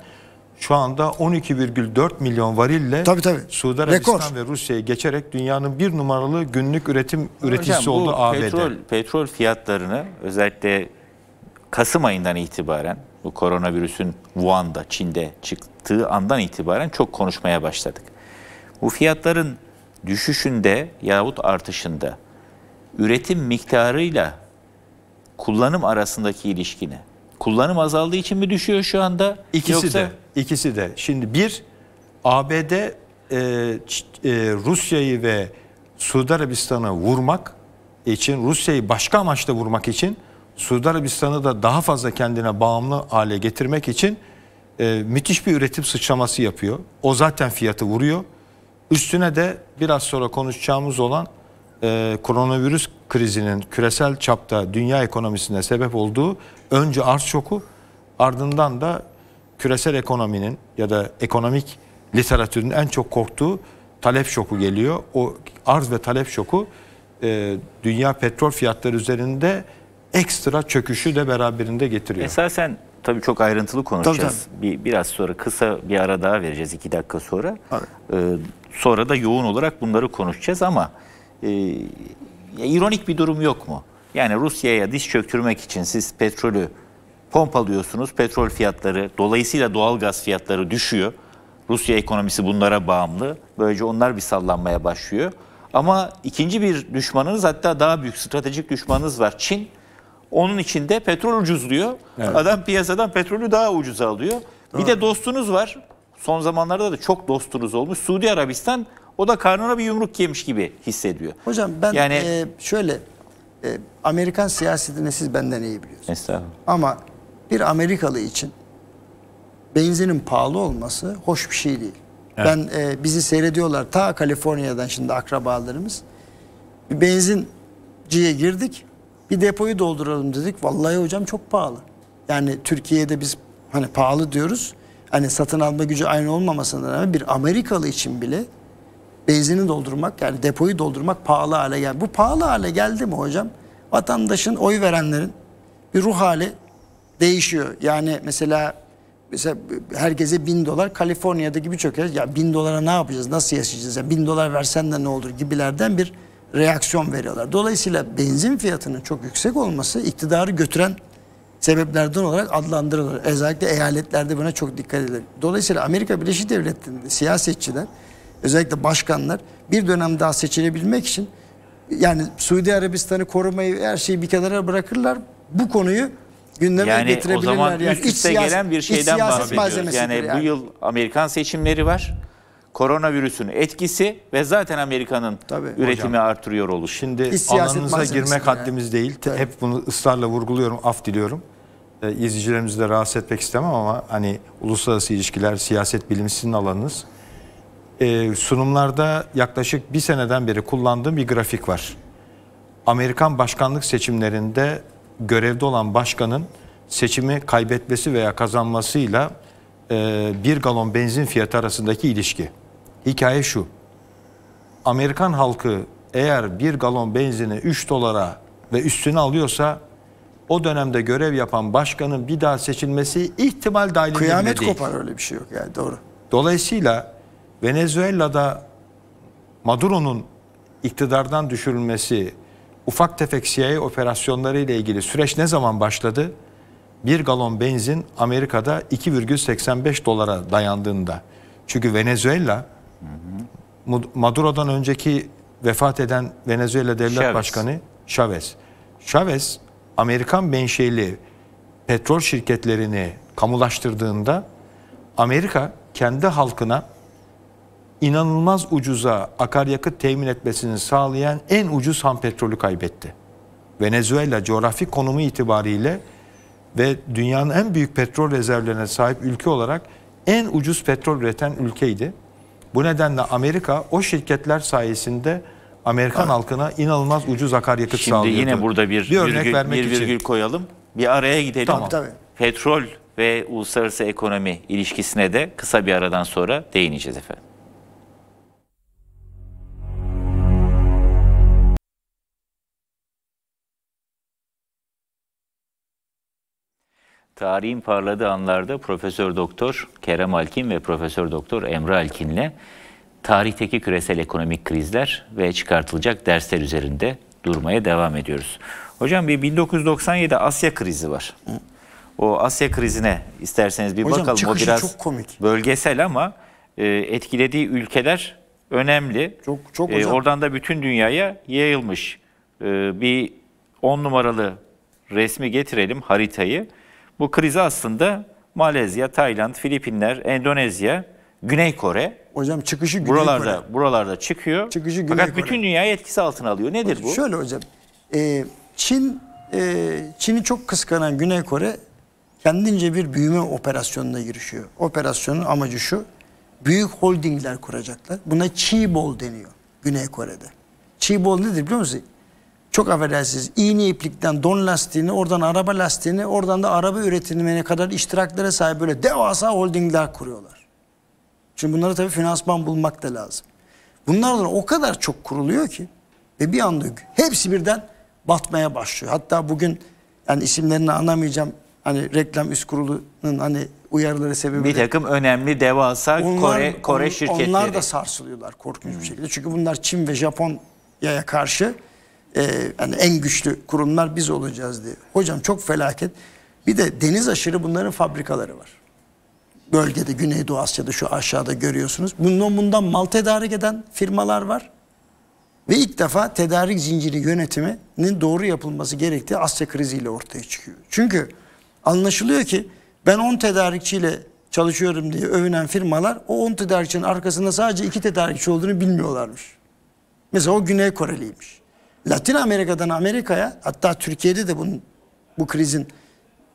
şu anda 12,4 milyon varille tabii, tabii. Suudi Arabistan Rekor. ve Rusya'yı geçerek dünyanın bir numaralı günlük üretim üreticisi oldu ABD. Petrol, petrol fiyatlarını özellikle Kasım ayından itibaren bu koronavirüsün Wuhan'da, Çin'de çıktığı andan itibaren çok konuşmaya başladık. Bu fiyatların düşüşünde yahut artışında üretim miktarıyla kullanım arasındaki ilişkini kullanım azaldığı için mi düşüyor şu anda? İkisi Yoksa... de. İkisi de. Şimdi bir ABD e, e, Rusya'yı ve Suudi Arabistan'ı vurmak için Rusya'yı başka amaçla vurmak için Suudi Arabistan'ı da daha fazla kendine bağımlı hale getirmek için e, müthiş bir üretim sıçraması yapıyor. O zaten fiyatı vuruyor. Üstüne de biraz sonra konuşacağımız olan e, koronavirüs krizinin küresel çapta dünya ekonomisine sebep olduğu önce arz şoku ardından da küresel ekonominin ya da ekonomik literatürün en çok korktuğu talep şoku geliyor. O arz ve talep şoku e, dünya petrol fiyatları üzerinde ekstra çöküşü de beraberinde getiriyor. Esasen tabii çok ayrıntılı konuşacağız. Tabii, tabii. Bir, biraz sonra kısa bir ara daha vereceğiz iki dakika sonra. Ee, sonra da yoğun olarak bunları konuşacağız ama e, ironik bir durum yok mu? Yani Rusya'ya diş çöktürmek için siz petrolü pompalıyorsunuz. Petrol fiyatları, dolayısıyla doğal gaz fiyatları düşüyor. Rusya ekonomisi bunlara bağımlı. Böylece onlar bir sallanmaya başlıyor. Ama ikinci bir düşmanınız hatta daha büyük stratejik düşmanınız var Çin. Onun içinde petrol ucuzluyor. Evet. Adam piyasadan petrolü daha ucuz alıyor. Doğru. Bir de dostunuz var. Son zamanlarda da çok dostunuz olmuş. Suudi Arabistan o da karnına bir yumruk yemiş gibi hissediyor. Hocam ben yani, e, şöyle e, Amerikan siyasetini siz benden iyi biliyorsunuz. Estağfurullah. Ama bir Amerikalı için benzinin pahalı olması hoş bir şey değil. Evet. Ben e, bizi seyrediyorlar ta Kaliforniya'dan şimdi akrabalarımız. Bir benzinciye girdik. Bir depoyu dolduralım dedik. Vallahi hocam çok pahalı. Yani Türkiye'de biz hani pahalı diyoruz. Hani satın alma gücü aynı olmamasına rağmen bir Amerikalı için bile benzini doldurmak yani depoyu doldurmak pahalı hale geldi. Bu pahalı hale geldi mi hocam? Vatandaşın oy verenlerin bir ruh hali değişiyor. Yani mesela mesela herkese bin dolar Kaliforniya'daki gibi yer ya bin dolara ne yapacağız nasıl yaşayacağız ya bin dolar versen de ne olur gibilerden bir reaksiyon veriyorlar. Dolayısıyla benzin fiyatının çok yüksek olması iktidarı götüren sebeplerden olarak adlandırılır. Özellikle eyaletlerde buna çok dikkat edilir. Dolayısıyla Amerika Birleşik Devletleri'nde siyasetçiler özellikle başkanlar bir dönem daha seçilebilmek için yani Suudi Arabistan'ı korumayı her şeyi bir kenara bırakırlar. Bu konuyu gündeme yani getirebilirler. O zaman yani üst siyaset, gelen bir şeyden bahsediyoruz. Yani, yani bu yıl Amerikan seçimleri var. Koronavirüsün etkisi ve zaten Amerika'nın üretimi hocam, artırıyor oluş. Şimdi alanınıza girmek yani. değil. Tabii. Hep bunu ısrarla vurguluyorum, af diliyorum. E, izleyicilerimizi de rahatsız etmek istemem ama hani uluslararası ilişkiler, siyaset bilimi sizin alanınız. E, sunumlarda yaklaşık bir seneden beri kullandığım bir grafik var. Amerikan başkanlık seçimlerinde görevde olan başkanın seçimi kaybetmesi veya kazanmasıyla e, bir galon benzin fiyatı arasındaki ilişki. Hikaye şu. Amerikan halkı eğer bir galon benzini 3 dolara ve üstüne alıyorsa o dönemde görev yapan başkanın bir daha seçilmesi ihtimal dahilinde değil. Kıyamet kopar öyle bir şey yok yani doğru. Dolayısıyla Venezuela'da Maduro'nun iktidardan düşürülmesi ufak tefek CIA operasyonları ile ilgili süreç ne zaman başladı? Bir galon benzin Amerika'da 2,85 dolara dayandığında. Çünkü Venezuela Maduro'dan önceki vefat eden Venezuela Devlet Chavez. Başkanı Chavez. Chavez Amerikan menşeli petrol şirketlerini kamulaştırdığında Amerika kendi halkına inanılmaz ucuza akaryakıt temin etmesini sağlayan en ucuz ham petrolü kaybetti. Venezuela coğrafi konumu itibariyle ve dünyanın en büyük petrol rezervlerine sahip ülke olarak en ucuz petrol üreten ülkeydi. Bu nedenle Amerika o şirketler sayesinde Amerikan ha. halkına inanılmaz ucuz akaryakıt Şimdi sağlıyordu. Şimdi yine burada bir, bir örnek virgül, vermek bir virgül için. koyalım. Bir araya gidelim. Tamam. Tabii. Petrol ve uluslararası ekonomi ilişkisine de kısa bir aradan sonra değineceğiz efendim. Tarihin parladığı anlarda Profesör Doktor Kerem Alkin ve Profesör Doktor Emre Alkin'le tarihteki küresel ekonomik krizler ve çıkartılacak dersler üzerinde durmaya devam ediyoruz. Hocam bir 1997 Asya krizi var. O Asya krizine isterseniz bir Hocam, bakalım. O biraz çok komik. bölgesel ama e, etkilediği ülkeler önemli. Çok çok e, hocam. E, oradan da bütün dünyaya yayılmış. E, bir 10 numaralı resmi getirelim haritayı. Bu krizi aslında Malezya, Tayland, Filipinler, Endonezya, Güney Kore. Hocam çıkışı Güney buralarda, Kore. Buralarda çıkıyor. Çıkışı Güney Fakat Kore. bütün dünyayı etkisi altına alıyor. Nedir bu? Şöyle hocam. E, Çin e, Çin'i çok kıskanan Güney Kore kendince bir büyüme operasyonuna girişiyor. Operasyonun amacı şu. Büyük holdingler kuracaklar. Buna Çibol deniyor Güney Kore'de. Çibol nedir biliyor musunuz? çok affedersiniz iğne iplikten don lastiğini oradan araba lastiğini oradan da araba üretimine kadar iştiraklere sahip böyle devasa holdingler kuruyorlar. Çünkü bunlara tabii finansman bulmak da lazım. Bunlardan o kadar çok kuruluyor ki ve bir anda hepsi birden batmaya başlıyor. Hatta bugün yani isimlerini anamayacağım hani reklam üst kurulunun hani uyarıları sebebiyle. Bir takım önemli devasa onlar, Kore, Kore şirketleri. Onlar da sarsılıyorlar korkunç bir şekilde. Çünkü bunlar Çin ve Japonya'ya karşı e, yani en güçlü kurumlar biz olacağız diye. Hocam çok felaket. Bir de deniz aşırı bunların fabrikaları var. Bölgede Güneydoğu Asya'da şu aşağıda görüyorsunuz. Bundan bundan mal tedarik eden firmalar var. Ve ilk defa tedarik zinciri yönetiminin doğru yapılması gerektiği Asya kriziyle ortaya çıkıyor. Çünkü anlaşılıyor ki ben 10 tedarikçiyle çalışıyorum diye övünen firmalar o 10 tedarikçinin arkasında sadece 2 tedarikçi olduğunu bilmiyorlarmış. Mesela o Güney Koreliymiş. Latin Amerika'dan Amerika'ya hatta Türkiye'de de bunun bu krizin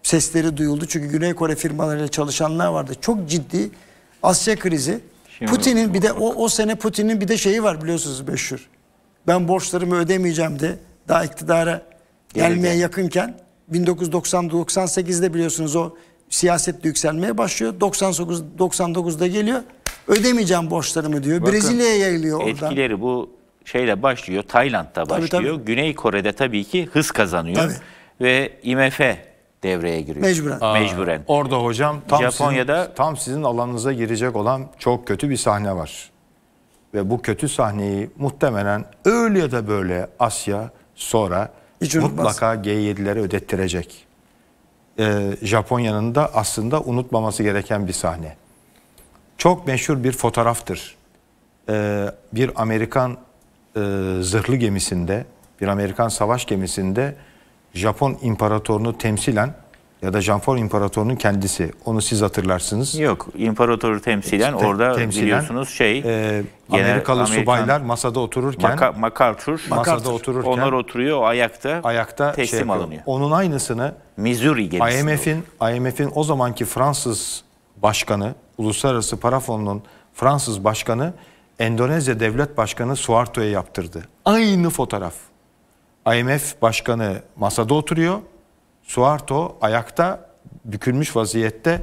sesleri duyuldu. Çünkü Güney Kore firmalarıyla çalışanlar vardı. Çok ciddi Asya krizi. Putin'in bir de o, o sene Putin'in bir de şeyi var biliyorsunuz meşhur. Ben borçlarımı ödemeyeceğim de daha iktidara gelmeye yakınken 1990-98'de biliyorsunuz o siyaset yükselmeye başlıyor. 99 99'da geliyor. Ödemeyeceğim borçlarımı diyor. Brezilya'ya yayılıyor oradan. Etkileri bu şeyle başlıyor, Tayland'da başlıyor. Tabii, tabii. Güney Kore'de tabii ki hız kazanıyor. Tabii. Ve IMF devreye giriyor. Mecburen. Aa, Mecburen. Orada hocam tam Japonya'da sizin, tam sizin alanınıza girecek olan çok kötü bir sahne var. Ve bu kötü sahneyi muhtemelen öyle ya da böyle Asya sonra Hiç mutlaka G7'lere ödettirecek. Ee, Japonya'nın da aslında unutmaması gereken bir sahne. Çok meşhur bir fotoğraftır. Ee, bir Amerikan e, zırhlı gemisinde, bir Amerikan savaş gemisinde Japon imparatorunu temsilen ya da Japon imparatorunun kendisi. Onu siz hatırlarsınız. Yok, imparatoru temsilen işte, orada temsilen, biliyorsunuz şey... E, Amerikalı Amerikan, subaylar masada otururken... Maka, MacArthur, masada otururken... Onlar oturuyor, ayakta, ayakta şey teslim şey, alınıyor. Onun aynısını... Missouri gemisinde. IMF'in IMF'in o zamanki Fransız başkanı, Uluslararası Para Fonu'nun Fransız başkanı Endonezya Devlet Başkanı Suarto'ya yaptırdı. Aynı fotoğraf. IMF Başkanı masada oturuyor. Suarto ayakta bükülmüş vaziyette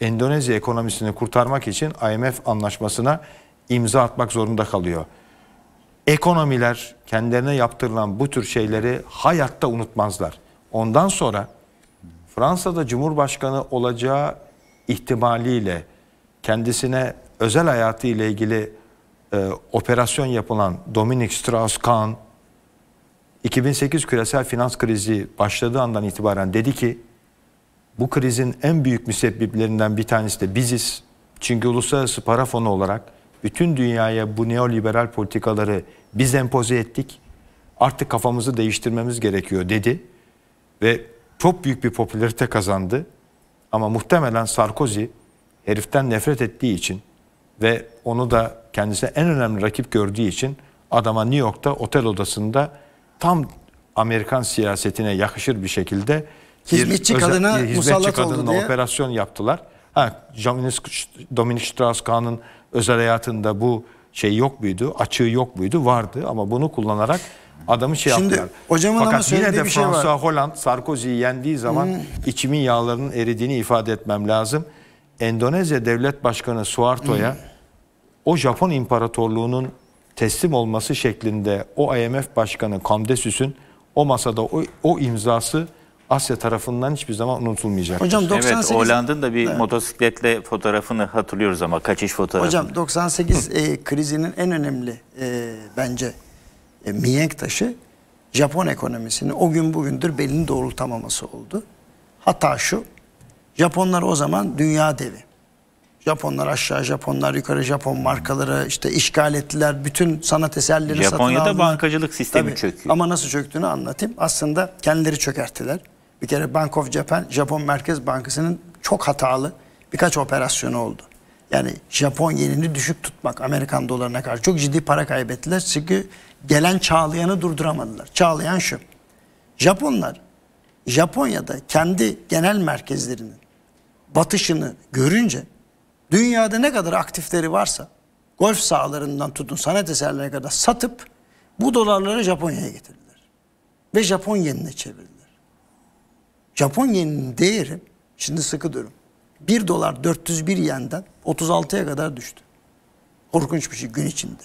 Endonezya ekonomisini kurtarmak için IMF anlaşmasına imza atmak zorunda kalıyor. Ekonomiler kendilerine yaptırılan bu tür şeyleri hayatta unutmazlar. Ondan sonra Fransa'da Cumhurbaşkanı olacağı ihtimaliyle kendisine özel hayatı ile ilgili e, operasyon yapılan Dominik Strauss-Kahn 2008 küresel finans krizi başladığı andan itibaren dedi ki bu krizin en büyük müsebbiplerinden bir tanesi de biziz. Çünkü uluslararası para fonu olarak bütün dünyaya bu neoliberal politikaları biz empoze ettik. Artık kafamızı değiştirmemiz gerekiyor dedi. Ve çok büyük bir popülarite kazandı. Ama muhtemelen Sarkozy heriften nefret ettiği için ve onu da kendisine en önemli rakip gördüğü için adama New York'ta otel odasında tam Amerikan siyasetine yakışır bir şekilde hizmetçi bir, kadına özel, hizmetçi kadına oldu diye. operasyon yaptılar. Ha, Dominic Strauss-Kahn'ın özel hayatında bu şey yok muydu? Açığı yok muydu? Vardı ama bunu kullanarak adamı şey Şimdi, yaptılar. Hocamın Fakat ama yine de bir şey Fransa var. Hollande Sarkozy'yi yendiği zaman hmm. içimin yağlarının eridiğini ifade etmem lazım. Endonezya Devlet Başkanı Suarto'ya hmm o Japon İmparatorluğu'nun teslim olması şeklinde o IMF Başkanı Kamdesüs'ün o masada o, o imzası Asya tarafından hiçbir zaman unutulmayacak. Hocam 98 Evet, Hollanda'nın da bir evet. motosikletle fotoğrafını hatırlıyoruz ama kaçış fotoğrafı. Hocam 98 e, krizinin en önemli e, bence e, mihenk taşı Japon ekonomisini o gün bugündür belini doğrultamaması oldu. Hata şu. Japonlar o zaman dünya devi. Japonlar aşağı, Japonlar yukarı, Japon markaları işte işgal ettiler. Bütün sanat eserlerini Japonya'da satın aldılar. Japonya'da bankacılık sistemi Tabii. çöküyor. Ama nasıl çöktüğünü anlatayım. Aslında kendileri çökerttiler. Bir kere Bank of Japan, Japon Merkez Bankası'nın çok hatalı birkaç operasyonu oldu. Yani Japon yenini düşük tutmak Amerikan dolarına karşı çok ciddi para kaybettiler. Çünkü gelen Çağlayan'ı durduramadılar. Çağlayan şu. Japonlar Japonya'da kendi genel merkezlerinin batışını görünce dünyada ne kadar aktifleri varsa golf sahalarından tutun sanat eserlerine kadar satıp bu dolarları Japonya'ya getirdiler. Ve Japon yenine çevirdiler. Japon yeninin değeri şimdi sıkı durum. 1 dolar 401 yenden 36'ya kadar düştü. Korkunç bir şey gün içinde.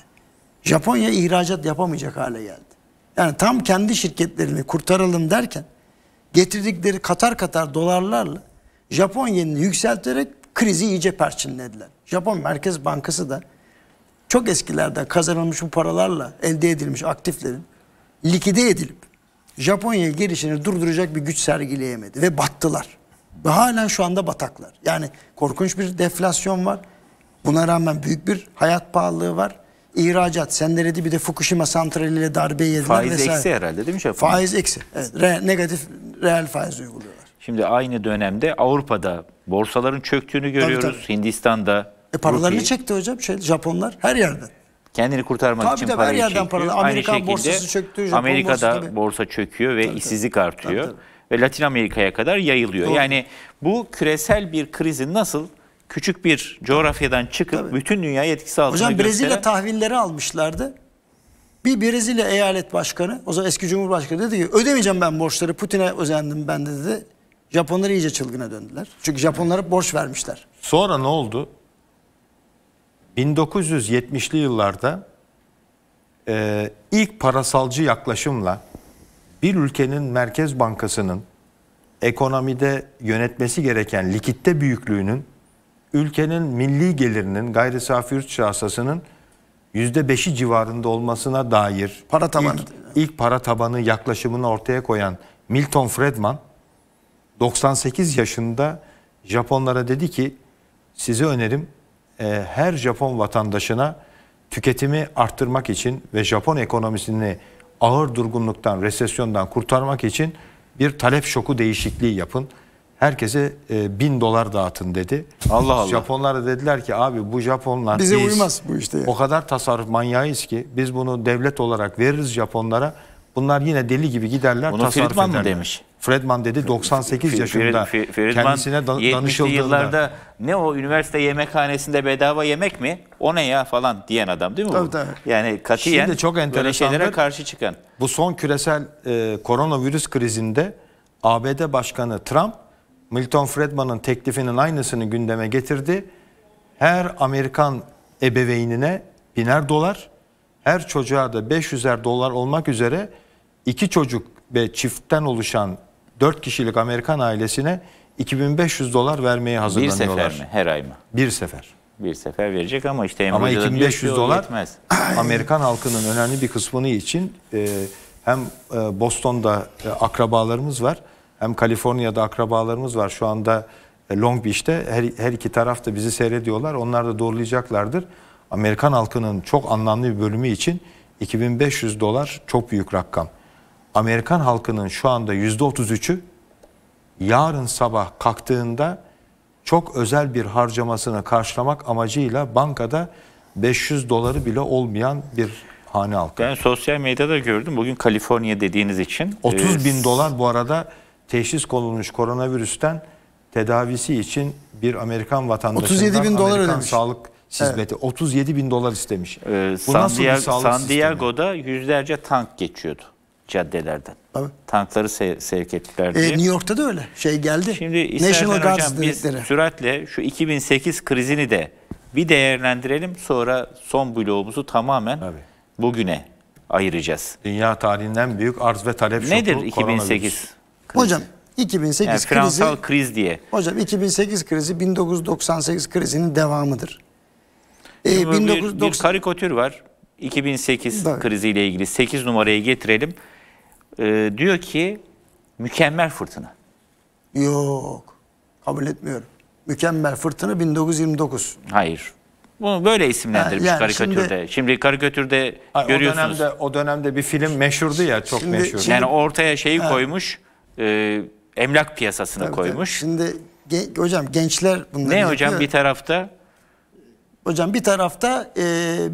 Japonya ihracat yapamayacak hale geldi. Yani tam kendi şirketlerini kurtaralım derken getirdikleri katar katar dolarlarla Japon yenini yükselterek krizi iyice perçinlediler. Japon Merkez Bankası da çok eskilerden kazanılmış bu paralarla elde edilmiş aktiflerin likide edilip Japonya'ya girişini durduracak bir güç sergileyemedi ve battılar. Ve halen şu anda bataklar. Yani korkunç bir deflasyon var. Buna rağmen büyük bir hayat pahalılığı var. İhracat, sendeledi bir de Fukushima santraliyle darbe yediler. Faiz vesaire. eksi herhalde değil mi Japonya? Faiz eksi. Evet, re, negatif reel faiz uyguluyor. Şimdi aynı dönemde Avrupa'da borsaların çöktüğünü görüyoruz. Tabii, tabii. Hindistan'da. E paralarını Rupi, çekti hocam şey, Japonlar her yerde. Kendini kurtarmak tabii, için tabii, parayı her yerden çekiyor. Paralar. Amerikan aynı şekilde çöktü. Japon Amerika'da borsası, borsa çöküyor ve tabii, işsizlik tabii. artıyor. Tabii, tabii. Ve Latin Amerika'ya kadar yayılıyor. Doğru. Yani bu küresel bir krizin nasıl küçük bir coğrafyadan çıkıp tabii. bütün dünyayı etkisi altına Hocam Brezilya gösteren... tahvilleri almışlardı. Bir Brezilya eyalet başkanı, o zaman eski cumhurbaşkanı dedi ki ödemeyeceğim ben borçları Putin'e özendim ben de dedi. Japonlar iyice çılgına döndüler. Çünkü Japonlara borç vermişler. Sonra ne oldu? 1970'li yıllarda e, ilk parasalcı yaklaşımla bir ülkenin merkez bankasının ekonomide yönetmesi gereken likitte büyüklüğünün ülkenin milli gelirinin gayri safi yurt hasılasının %5'i civarında olmasına dair para tabanı ilk, ilk para tabanı yaklaşımını ortaya koyan Milton Friedman 98 yaşında Japonlara dedi ki size önerim e, her Japon vatandaşına tüketimi arttırmak için ve Japon ekonomisini ağır durgunluktan, resesyondan kurtarmak için bir talep şoku değişikliği yapın. Herkese e, bin dolar dağıtın dedi. Allah Allah. Japonlar da dediler ki abi bu Japonlar bize biz, uymaz bu işte. Yani. O kadar tasarruf manyağıyız ki biz bunu devlet olarak veririz Japonlara. Bunlar yine deli gibi giderler Bunu tasarruf Friedman ederler. mı demiş? Fredman dedi 98 yaşında Fredman kendisine da, danışıldığında. yıllarda ne o üniversite yemekhanesinde bedava yemek mi? O ne ya falan diyen adam değil mi tabii, Tabii. Yani katiyen Şimdi çok böyle şeylere karşı çıkan. Bu son küresel e, koronavirüs krizinde ABD Başkanı Trump Milton Fredman'ın teklifinin aynısını gündeme getirdi. Her Amerikan ebeveynine biner dolar, her çocuğa da 500'er dolar olmak üzere iki çocuk ve çiftten oluşan 4 kişilik Amerikan ailesine 2500 dolar vermeye hazırlanıyorlar. Bir sefer mi? Her ay mı? Bir sefer. Bir sefer verecek ama işte ama 2500 dolar Amerikan halkının önemli bir kısmını için e, hem e, Boston'da e, akrabalarımız var hem Kaliforniya'da akrabalarımız var. Şu anda e, Long Beach'te her, her iki taraf da bizi seyrediyorlar. Onlar da doğrulayacaklardır. Amerikan halkının çok anlamlı bir bölümü için 2500 dolar çok büyük rakam. Amerikan halkının şu anda %33'ü yarın sabah kalktığında çok özel bir harcamasını karşılamak amacıyla bankada 500 doları bile olmayan bir hane halkı. Ben sosyal medyada gördüm. Bugün Kaliforniya dediğiniz için. 30 e, bin dolar bu arada teşhis konulmuş koronavirüsten tedavisi için bir Amerikan vatandaşından 37 bin dolar Amerikan ödemiş. sağlık hizmeti. Evet. 37 bin dolar istemiş. Ee, Bu San, nasıl bir sağlık San Diego'da sistemi? yüzlerce tank geçiyordu caddelerden. Tabii. Tankları sev sevk ettiler e, diye. E, New York'ta da öyle şey geldi. Şimdi National Guard hocam biz süratle şu 2008 krizini de bir değerlendirelim. Sonra son bloğumuzu tamamen Tabii. bugüne ayıracağız. Dünya tarihinden büyük arz ve talep şoku. Nedir 2008? Krizi? Hocam 2008 yani Fransal krizi. kriz diye. Hocam 2008 krizi 1998 krizinin devamıdır. Ee, 1990... bir, bir karikatür var. 2008 Tabii. kriziyle ilgili 8 numarayı getirelim e, diyor ki mükemmel fırtına. Yok. Kabul etmiyorum. Mükemmel fırtına 1929. Hayır. Bunu böyle isimlendirmiş yani karikatürde. Şimdi, şimdi karikatürde ay, görüyorsunuz. O dönemde, o dönemde bir film meşhurdu ya çok şimdi, meşhur. Şimdi, yani ortaya şeyi ha. koymuş, e, emlak piyasasını tabii, koymuş. Tabii. Şimdi gen, hocam gençler bunları Ne yapıyor. hocam bir tarafta Hocam bir tarafta e,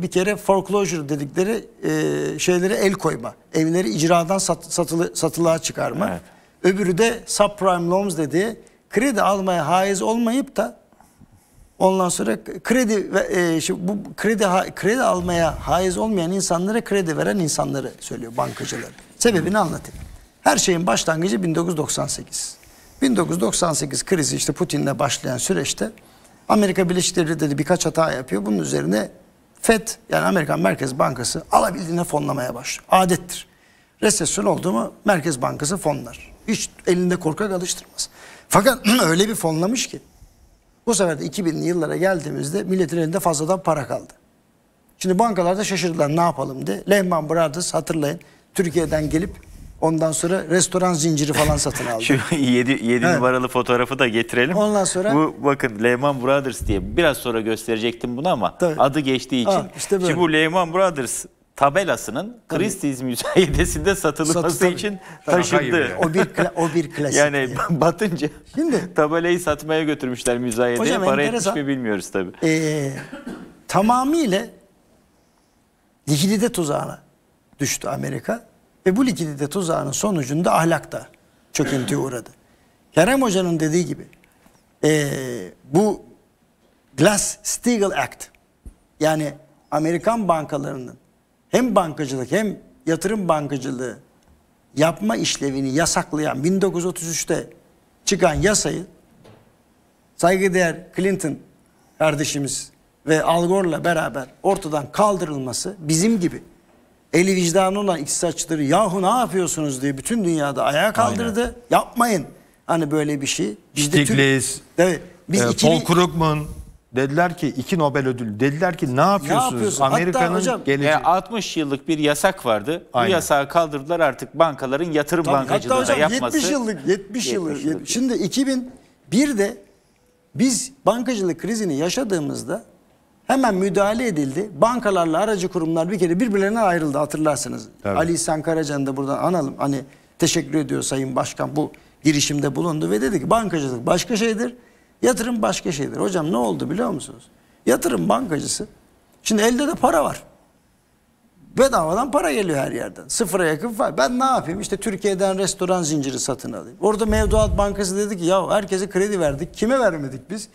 bir kere foreclosure dedikleri e, şeylere el koyma. Evleri icradan sat, satılı, satılığa çıkarma. Evet. Öbürü de subprime loans dediği kredi almaya haiz olmayıp da ondan sonra kredi e, bu kredi kredi almaya haiz olmayan insanlara kredi veren insanları söylüyor bankacılar. Sebebini anlatayım. Her şeyin başlangıcı 1998. 1998 krizi işte Putin'le başlayan süreçte Amerika Birleşik Devletleri birkaç hata yapıyor. Bunun üzerine FED yani Amerikan Merkez Bankası alabildiğine fonlamaya başlıyor. Adettir. Resesyon oldu mu Merkez Bankası fonlar. Hiç elinde korkak alıştırmaz. Fakat öyle bir fonlamış ki bu sefer de 2000'li yıllara geldiğimizde milletin elinde fazladan para kaldı. Şimdi bankalarda şaşırdılar ne yapalım diye. Lehman Brothers hatırlayın Türkiye'den gelip Ondan sonra restoran zinciri falan satın aldı. Şu 7, 7 evet. numaralı fotoğrafı da getirelim. Ondan sonra... Bu bakın Lehman Brothers diye biraz sonra gösterecektim bunu ama Tabii. adı geçtiği için. Aa, işte Şimdi bu Lehman Brothers tabelasının Christie's müzayedesinde satılması Satı, için taşındı. O bir o bir klasik. yani batınca Şimdi, tabelayı satmaya götürmüşler müzayedeye. Hocam, Para enteresan. etmiş mi bilmiyoruz tabi. Ee, tamamıyla likidite tuzağına düştü Amerika. Ve bu likidite tuzağının sonucunda ahlak da çöküntüye uğradı. Kerem Hoca'nın dediği gibi e, bu Glass-Steagall Act yani Amerikan bankalarının hem bankacılık hem yatırım bankacılığı yapma işlevini yasaklayan 1933'te çıkan yasayı saygıdeğer Clinton kardeşimiz ve Al Gore'la beraber ortadan kaldırılması bizim gibi eli vicdanıyla iktisatçıları yahu ne yapıyorsunuz diye bütün dünyada ayağa kaldırdı. Aynen. Yapmayın. Hani böyle bir şey. Stiglitz, evet, biz e, ikili... Paul Krugman dediler ki iki Nobel ödülü dediler ki ne yapıyorsunuz? Ne yapıyorsun? Amerika'nın geleceği. Yani e, 60 yıllık bir yasak vardı. Aynen. Bu yasağı kaldırdılar artık bankaların yatırım Tabii, bankacılığına yapması. 70 yıllık 70 yıllık. 70 yıllık. Şimdi 2001'de biz bankacılık krizini yaşadığımızda Hemen müdahale edildi. Bankalarla aracı kurumlar bir kere birbirlerine ayrıldı hatırlarsınız. Tabii. Ali İhsan Karaca'nı da buradan analım. Hani teşekkür ediyor Sayın Başkan bu girişimde bulundu ve dedi ki bankacılık başka şeydir. Yatırım başka şeydir. Hocam ne oldu biliyor musunuz? Yatırım bankacısı. Şimdi elde de para var. Bedavadan para geliyor her yerden. Sıfıra yakın var. Ben ne yapayım? İşte Türkiye'den restoran zinciri satın alayım. Orada Mevduat Bankası dedi ki ya herkese kredi verdik. Kime vermedik biz?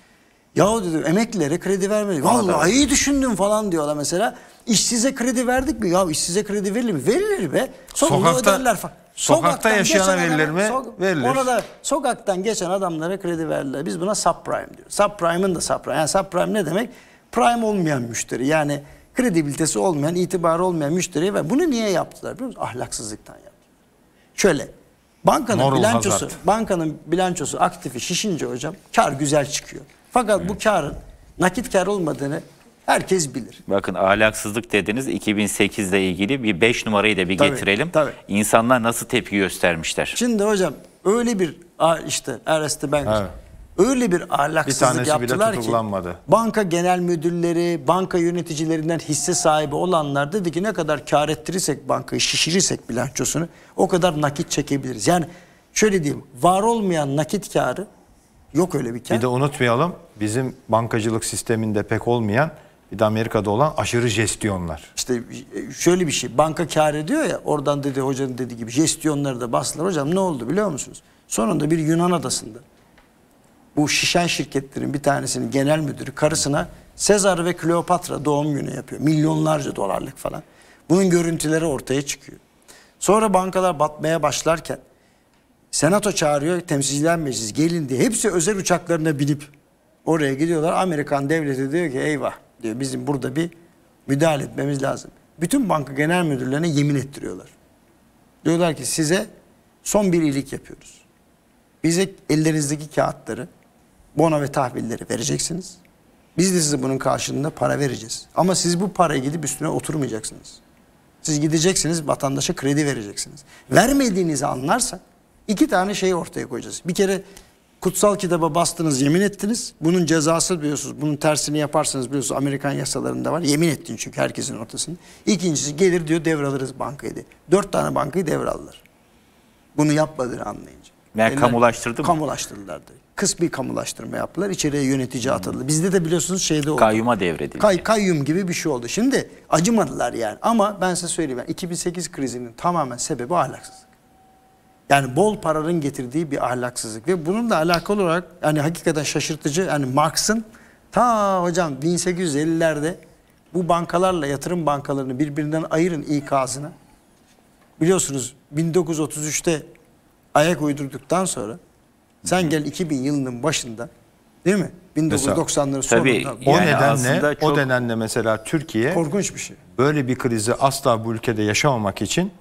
Ya dedim emeklilere kredi vermedik. Vallahi iyi düşündüm falan diyorlar mesela. İşsize kredi verdik mi? Ya işsize kredi verilir mi? Verilir be. Sonunda sokakta, öderler falan. Sokakta, yaşayan verilir mi? Sok, verilir. Ona da sokaktan geçen adamlara kredi verirler. Biz buna subprime diyoruz. Subprime'ın da subprime. Yani subprime ne demek? Prime olmayan müşteri. Yani kredibilitesi olmayan, itibarı olmayan müşteriye ver. Bunu niye yaptılar biliyor musun? Ahlaksızlıktan yaptı. Şöyle bankanın Moral bilançosu, hazard. bankanın bilançosu aktifi şişince hocam kar güzel çıkıyor. Fakat evet. bu karın nakit kar olmadığını herkes bilir. Bakın ahlaksızlık dediniz 2008 ile ilgili bir 5 numarayı da bir tabii, getirelim. Tabii. İnsanlar nasıl tepki göstermişler? Şimdi hocam öyle bir işte Ereste ben öyle bir ahlaksızlık bir yaptılar ki banka genel müdürleri, banka yöneticilerinden hisse sahibi olanlar dedi ki ne kadar kar ettirirsek bankayı şişirirsek bilançosunu o kadar nakit çekebiliriz. Yani şöyle diyeyim var olmayan nakit karı Yok öyle bir kar. Bir de unutmayalım bizim bankacılık sisteminde pek olmayan bir de Amerika'da olan aşırı jestiyonlar. İşte e, şöyle bir şey banka kar ediyor ya oradan dedi hocanın dediği gibi jestiyonları da bastılar. Hocam ne oldu biliyor musunuz? Sonunda bir Yunan adasında bu şişen şirketlerin bir tanesinin genel müdürü karısına Sezar ve Kleopatra doğum günü yapıyor. Milyonlarca dolarlık falan. Bunun görüntüleri ortaya çıkıyor. Sonra bankalar batmaya başlarken Senato çağırıyor temsilciler meclis gelindi, Hepsi özel uçaklarına binip oraya gidiyorlar. Amerikan devleti diyor ki eyvah diyor bizim burada bir müdahale etmemiz lazım. Bütün banka genel müdürlerine yemin ettiriyorlar. Diyorlar ki size son bir iyilik yapıyoruz. Bize ellerinizdeki kağıtları, bono ve tahvilleri vereceksiniz. Biz de size bunun karşılığında para vereceğiz. Ama siz bu paraya gidip üstüne oturmayacaksınız. Siz gideceksiniz vatandaşa kredi vereceksiniz. Vermediğinizi anlarsak İki tane şey ortaya koyacağız. Bir kere kutsal kitaba bastınız, yemin ettiniz. Bunun cezası biliyorsunuz, bunun tersini yaparsanız biliyorsunuz Amerikan yasalarında var. Yemin ettin çünkü herkesin ortasında. İkincisi gelir diyor devralırız bankayı diye. Dört tane bankayı devraldılar. Bunu yapmadığını anlayınca. Yani Eller, kamulaştırdı mı? Kamulaştırdılar diyor. Kısmi kamulaştırma yaptılar. İçeriye yönetici atıldı. Bizde de biliyorsunuz şeyde oldu. Kayyuma devredildi. Kay, kayyum gibi bir şey oldu. Şimdi acımadılar yani. Ama ben size söyleyeyim. 2008 krizinin tamamen sebebi ahlaksız. Yani bol paranın getirdiği bir ahlaksızlık ve bununla alakalı olarak yani hakikaten şaşırtıcı yani Marx'ın ta hocam 1850'lerde bu bankalarla yatırım bankalarını birbirinden ayırın ikazına. Biliyorsunuz 1933'te ayak uydurduktan sonra sen gel 2000 yılının başında değil mi? 1990'ların sonunda. Tabii, o yani nedenle o nedenle mesela Türkiye korkunç bir şey. Böyle bir krizi asla bu ülkede yaşamamak için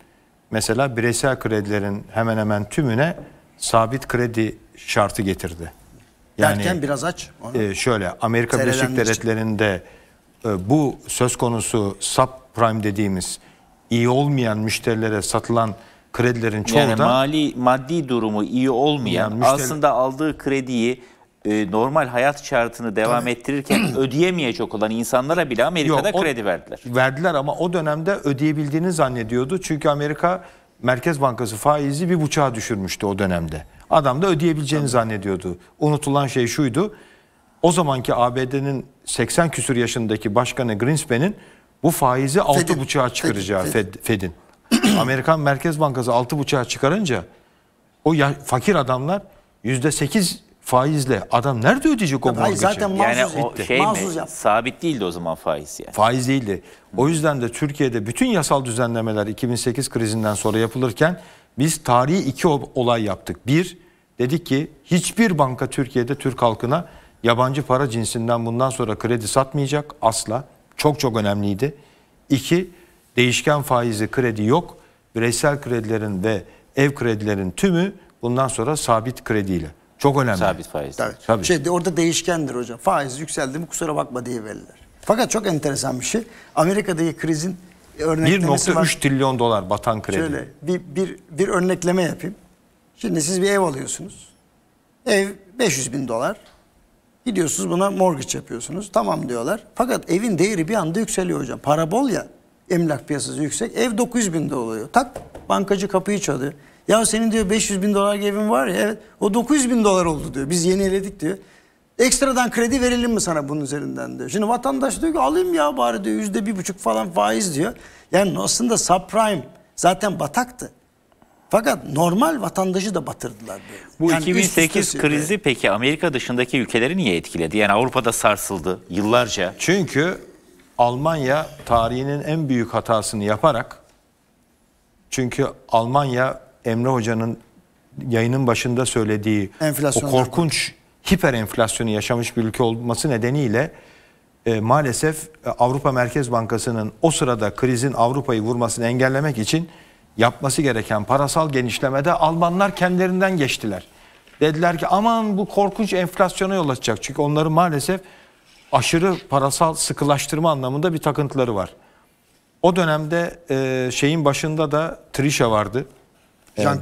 mesela bireysel kredilerin hemen hemen tümüne sabit kredi şartı getirdi. Yani Derken biraz aç. E, onu. E, şöyle Amerika Birleşik Devletleri'nde e, bu söz konusu subprime dediğimiz iyi olmayan müşterilere satılan kredilerin çoğu yani da mali maddi durumu iyi olmayan yani müşteri... aslında aldığı krediyi e, normal hayat şartını devam ettirirken ödeyemeyecek olan insanlara bile Amerika'da Yok, o, kredi verdiler. Verdiler ama o dönemde ödeyebildiğini zannediyordu. Çünkü Amerika Merkez Bankası faizi bir buçağa düşürmüştü o dönemde. Adam da ödeyebileceğini Tabii. zannediyordu. Unutulan şey şuydu. O zamanki ABD'nin 80 küsur yaşındaki başkanı Greenspan'in bu faizi 6,5'a çıkaracağı Fed'in. Fed, Fed Amerikan Merkez Bankası altı 6,5'a çıkarınca o ya, fakir adamlar yüzde sekiz faizle adam nerede ödeyecek o Hayır, borcu? zaten mahsus Yani etti. şey Mahsus yap. Sabit değildi o zaman faiz yani. Faiz değildi. O yüzden de Türkiye'de bütün yasal düzenlemeler 2008 krizinden sonra yapılırken biz tarihi iki olay yaptık. Bir, dedik ki hiçbir banka Türkiye'de Türk halkına yabancı para cinsinden bundan sonra kredi satmayacak asla. Çok çok önemliydi. İki, değişken faizli kredi yok. Bireysel kredilerin ve ev kredilerin tümü bundan sonra sabit krediyle. Çok önemli. Sabit faiz. Tabii. Tabii. Şey, orada değişkendir hocam. Faiz yükseldi mi kusura bakma diye verirler. Fakat çok enteresan bir şey. Amerika'daki krizin örneklemesi 1.3 trilyon dolar batan kredi. Şöyle bir, bir, bir örnekleme yapayım. Şimdi siz bir ev alıyorsunuz. Ev 500 bin dolar. Gidiyorsunuz buna mortgage yapıyorsunuz. Tamam diyorlar. Fakat evin değeri bir anda yükseliyor hocam. Para bol ya. Emlak piyasası yüksek. Ev 900 bin binde oluyor. Tak bankacı kapıyı çalıyor. Ya senin diyor 500 bin dolar evin var ya evet o 900 bin dolar oldu diyor biz yeni eledik diyor. Ekstradan kredi verelim mi sana bunun üzerinden diyor. Şimdi vatandaş diyor ki alayım ya bari diyor yüzde bir buçuk falan faiz diyor. Yani aslında subprime zaten bataktı. Fakat normal vatandaşı da batırdılar. diyor. Bu yani 2008 krizi böyle. peki Amerika dışındaki ülkeleri niye etkiledi? Yani Avrupa'da sarsıldı yıllarca. Çünkü Almanya tarihinin en büyük hatasını yaparak çünkü Almanya Emre Hoca'nın yayının başında söylediği o korkunç hiper enflasyonu yaşamış bir ülke olması nedeniyle e, maalesef e, Avrupa Merkez Bankası'nın o sırada krizin Avrupa'yı vurmasını engellemek için yapması gereken parasal genişlemede Almanlar kendilerinden geçtiler. Dediler ki aman bu korkunç enflasyona yol açacak. Çünkü onların maalesef aşırı parasal sıkılaştırma anlamında bir takıntıları var. O dönemde e, şeyin başında da Trisha vardı. Jean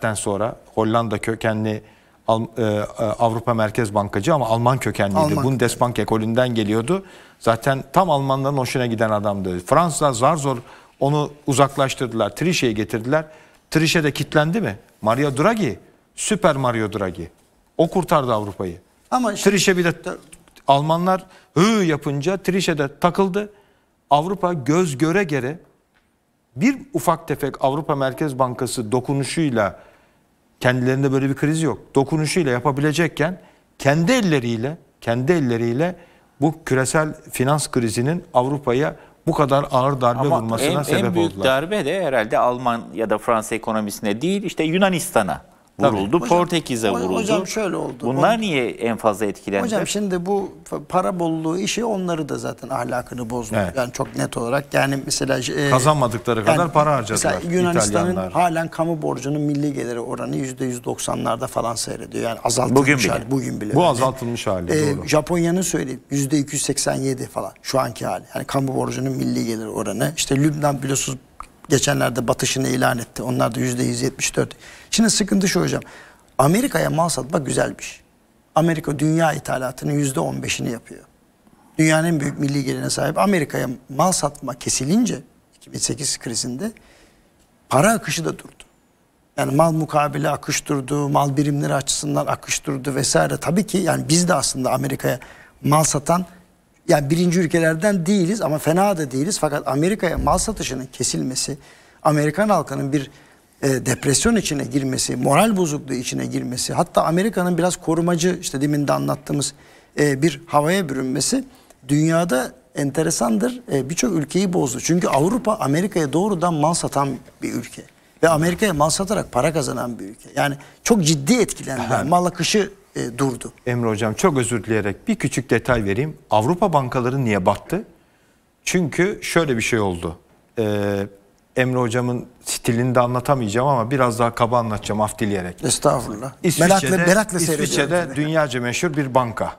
evet. sonra Hollanda kökenli e, e, Avrupa Merkez Bankacı ama Alman kökenliydi. Alman. Bundesbank ekolünden geliyordu. Zaten tam Almanların hoşuna giden adamdı. Fransa zar zor onu uzaklaştırdılar. Trichet'i getirdiler. Trichet de kitlendi mi? Mario Draghi, süper Mario Draghi. O kurtardı Avrupa'yı. Ama işte, Trichet bir de Almanlar hı yapınca Trichet de takıldı. Avrupa göz göre göre bir ufak tefek Avrupa Merkez Bankası dokunuşuyla kendilerinde böyle bir kriz yok. Dokunuşuyla yapabilecekken kendi elleriyle kendi elleriyle bu küresel finans krizinin Avrupa'ya bu kadar ağır darbe Ama vurmasına en, sebep oldular. En büyük oldular. darbe de herhalde Alman ya da Fransa ekonomisine değil işte Yunanistan'a vuruldu. Tabii. Portekiz'e hocam, vuruldu. Hocam şöyle oldu. Bunlar Onu, niye en fazla etkilendi? Hocam şimdi bu para bolluğu işi onları da zaten ahlakını bozdu. Evet. Yani çok net olarak yani mesela e, kazanmadıkları kadar para harcadılar. Mesela Yunanistan'ın halen kamu borcunun milli geliri oranı %190'larda falan seyrediyor. Yani azaltılmış bugün bile. hali. Bugün bile. Bu öyle. azaltılmış hali. Ee, doğru. Japonya'nın söyleyeyim %287 falan şu anki hali. Yani kamu borcunun milli gelir oranı. İşte Lübnan biliyorsunuz Geçenlerde batışını ilan etti. Onlar da %174. Şimdi sıkıntı şu hocam. Amerika'ya mal satmak güzelmiş. Amerika dünya ithalatının %15'ini yapıyor. Dünyanın en büyük milli geline sahip Amerika'ya mal satma kesilince 2008 krizinde para akışı da durdu. Yani mal mukabili akış durdu, mal birimleri açısından akış durdu vesaire. Tabii ki yani biz de aslında Amerika'ya mal satan yani birinci ülkelerden değiliz ama fena da değiliz. Fakat Amerika'ya mal satışının kesilmesi, Amerikan halkının bir e, depresyon içine girmesi, moral bozukluğu içine girmesi, hatta Amerika'nın biraz korumacı işte demin de anlattığımız e, bir havaya bürünmesi dünyada enteresandır. E, Birçok ülkeyi bozdu. Çünkü Avrupa Amerika'ya doğrudan mal satan bir ülke. Ve Amerika'ya mal satarak para kazanan bir ülke. Yani çok ciddi etkilendi. Mal akışı e, durdu. Emre Hocam çok özür dileyerek bir küçük detay vereyim. Avrupa bankaları niye battı? Çünkü şöyle bir şey oldu. Ee, Emre Hocam'ın stilini de anlatamayacağım ama biraz daha kaba anlatacağım af dileyerek. Estağfurullah. İsviçre'de, merakla, merakla İsviçre'de dünyaca meşhur bir banka.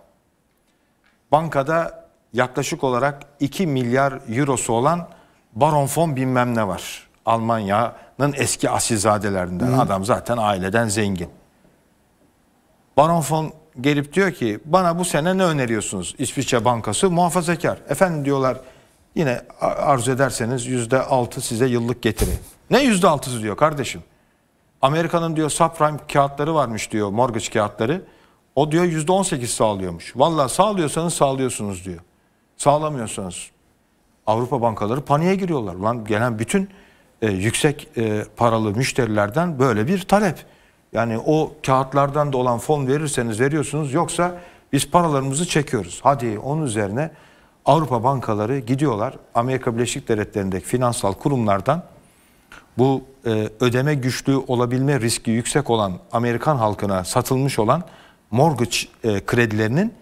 Bankada yaklaşık olarak 2 milyar eurosu olan Baron von bilmem ne var. Almanya'nın eski asizadelerinden. Hı. Adam zaten aileden zengin. Baron von gelip diyor ki bana bu sene ne öneriyorsunuz İsviçre Bankası muhafazakar. Efendim diyorlar yine arzu ederseniz yüzde altı size yıllık getiri. Ne yüzde altısı diyor kardeşim. Amerika'nın diyor subprime kağıtları varmış diyor mortgage kağıtları. O diyor yüzde on sekiz sağlıyormuş. Valla sağlıyorsanız sağlıyorsunuz diyor. Sağlamıyorsanız Avrupa bankaları paniğe giriyorlar. Lan gelen bütün e, yüksek e, paralı müşterilerden böyle bir talep. Yani o kağıtlardan da olan fon verirseniz veriyorsunuz yoksa biz paralarımızı çekiyoruz. Hadi onun üzerine Avrupa bankaları gidiyorlar Amerika Birleşik Devletleri'ndeki finansal kurumlardan bu e, ödeme güçlü olabilme riski yüksek olan Amerikan halkına satılmış olan mortgage e, kredilerinin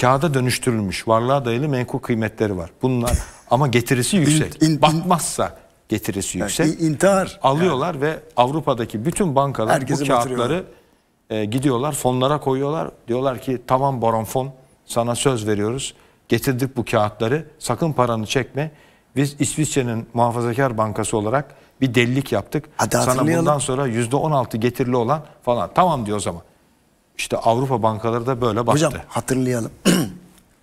kağıda dönüştürülmüş varlığa dayalı menkul kıymetleri var. Bunlar ama getirisi yüksek. Batmazsa getirisi yüksek. Yani intihar. Alıyorlar yani. ve Avrupa'daki bütün bankalar Herkesi bu kağıtları e, gidiyorlar fonlara koyuyorlar. Diyorlar ki tamam Baron Fon sana söz veriyoruz. Getirdik bu kağıtları sakın paranı çekme. Biz İsviçre'nin muhafazakar bankası olarak bir delilik yaptık. Hadi sana bundan sonra %16 getirili olan falan. Tamam diyor o zaman. İşte Avrupa bankaları da böyle baktı. Hocam hatırlayalım.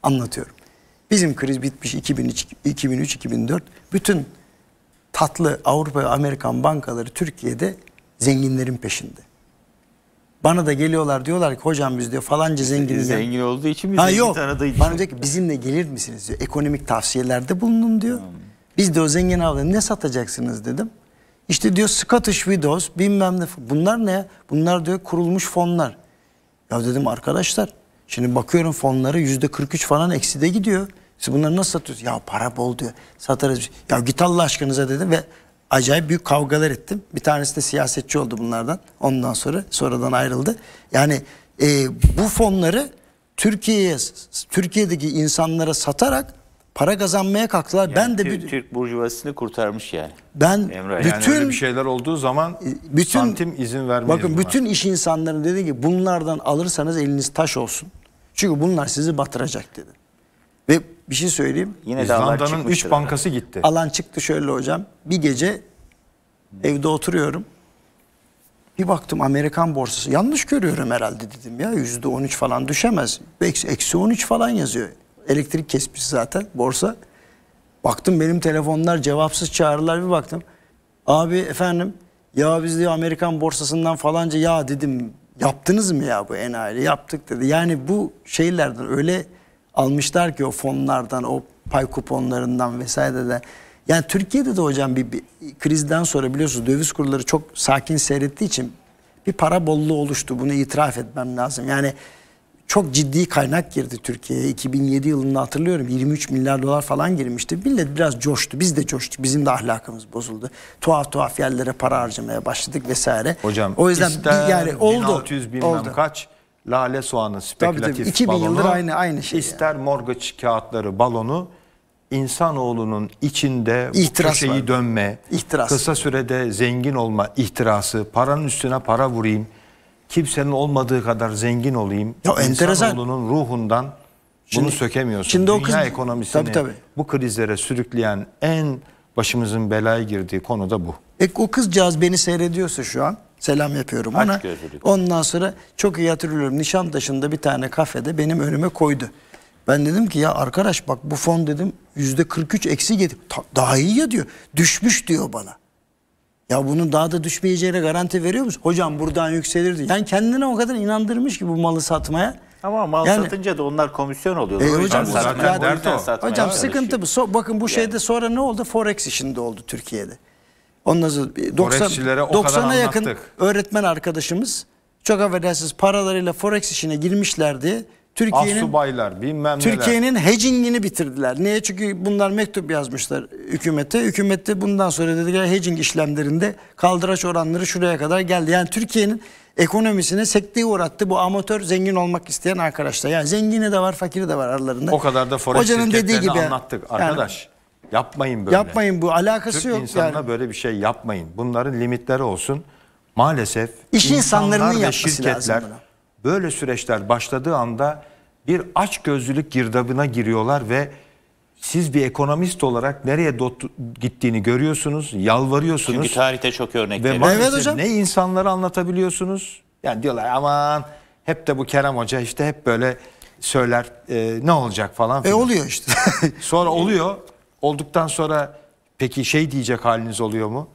Anlatıyorum. Bizim kriz bitmiş 2003-2004. Bütün tatlı Avrupa ve Amerikan bankaları Türkiye'de zenginlerin peşinde. Bana da geliyorlar diyorlar ki hocam biz diyor falanca zengin. Zengin olduğu için mi ha, zengin yok. tanıdığı için. Bana diyor ki bizimle gelir misiniz diyor. Ekonomik tavsiyelerde bulunun diyor. Hmm. Biz de o zengin avlanı ne satacaksınız dedim. İşte diyor Scottish Widows bilmem ne. Bunlar ne? Bunlar diyor kurulmuş fonlar. Ya dedim arkadaşlar şimdi bakıyorum fonları yüzde 43 falan ekside gidiyor. Siz bunları nasıl satıyorsunuz? Ya para bol diyor. Satarız. Ya git Allah aşkınıza dedim ve acayip büyük kavgalar ettim. Bir tanesi de siyasetçi oldu bunlardan. Ondan sonra sonradan ayrıldı. Yani e, bu fonları Türkiye'ye Türkiye'deki insanlara satarak para kazanmaya kalktılar. Yani ben de bir Türk burjuvasını kurtarmış yani. Ben Emre, bütün yani öyle bir şeyler olduğu zaman e, bütün santim izin vermiyor. Bakın buna. bütün iş insanların dedi ki bunlardan alırsanız eliniz taş olsun. Çünkü bunlar sizi batıracak dedi. Ve bir şey söyleyeyim. Yine İzlanda'nın 3 bankası gitti. Alan çıktı şöyle hocam. Bir gece evde oturuyorum. Bir baktım Amerikan borsası. Yanlış görüyorum herhalde dedim ya. Yüzde 13 falan düşemez. Eksi, eksi 13 falan yazıyor. Elektrik kesmiş zaten borsa. Baktım benim telefonlar cevapsız çağrılar bir baktım. Abi efendim ya biz diyor Amerikan borsasından falanca ya dedim yaptınız mı ya bu enayi yaptık dedi. Yani bu şeylerden öyle almışlar ki o fonlardan, o pay kuponlarından vesaire de. Yani Türkiye'de de hocam bir, bir krizden sonra biliyorsunuz döviz kurları çok sakin seyrettiği için bir para bolluğu oluştu. Bunu itiraf etmem lazım. Yani çok ciddi kaynak girdi Türkiye'ye. 2007 yılında hatırlıyorum 23 milyar dolar falan girmişti. Millet biraz coştu. Biz de coştuk. Bizim de ahlakımız bozuldu. Tuhaf tuhaf yerlere para harcamaya başladık vesaire. Hocam o yüzden ister, yani oldu. 1600 bilmem oldu. kaç lale soğanı spekülatif tabii, tabii. 2000 balonu, yıldır aynı, aynı şey. İster yani. mortgage kağıtları balonu insanoğlunun içinde ihtiras bu köşeyi var. dönme, İhtiras. kısa sürede zengin olma ihtirası, paranın üstüne para vurayım, kimsenin olmadığı kadar zengin olayım. Ya, insanoğlunun ruhundan bunu şimdi, sökemiyorsun. Şimdi Dünya o kız, ekonomisini tabii, tabii. bu krizlere sürükleyen en başımızın belaya girdiği konu da bu. E, o kızcağız beni seyrediyorsa şu an selam yapıyorum ona. Ondan sonra çok iyi hatırlıyorum Nişantaşı'nda bir tane kafede benim önüme koydu. Ben dedim ki ya arkadaş bak bu fon dedim yüzde 43 eksi gelip daha iyi ya diyor. Düşmüş diyor bana. Ya bunun daha da düşmeyeceğine garanti veriyor musun? Hocam buradan yükselirdi. Yani kendine o kadar inandırmış ki bu malı satmaya. Ama mal yani, satınca da onlar komisyon oluyor. E, hocam zaten yani, dert o. Hocam sıkıntı bu. So, bakın bu yani. şeyde sonra ne oldu? Forex işinde oldu Türkiye'de. Ondan sonra 90 e, 90'a yakın öğretmen arkadaşımız çok affedersiniz paralarıyla forex işine girmişlerdi. Türkiye'nin Asubaylar bilmem Türkiye'nin hedgingini bitirdiler. Niye? Çünkü bunlar mektup yazmışlar hükümete. Hükümette bundan sonra dediler hedging işlemlerinde kaldıraç oranları şuraya kadar geldi. Yani Türkiye'nin ekonomisine sekteye uğrattı bu amatör zengin olmak isteyen arkadaşlar. Yani zengini de var, fakiri de var aralarında. O kadar da forex Hocanın dediği gibi anlattık arkadaş. Yani, yapmayın böyle. Yapmayın bu alakası Türk yok. Türk insanına yani. böyle bir şey yapmayın. Bunların limitleri olsun. Maalesef İş insanlar insanlarının ve şirketler lazım buna böyle süreçler başladığı anda bir aç açgözlülük girdabına giriyorlar ve siz bir ekonomist olarak nereye gittiğini görüyorsunuz, yalvarıyorsunuz. Çünkü tarihte çok örnek Ve evet hocam. ne insanları anlatabiliyorsunuz? Yani diyorlar aman hep de bu Kerem Hoca işte hep böyle söyler e, ne olacak falan. E, filan. E oluyor işte. sonra oluyor. Olduktan sonra peki şey diyecek haliniz oluyor mu?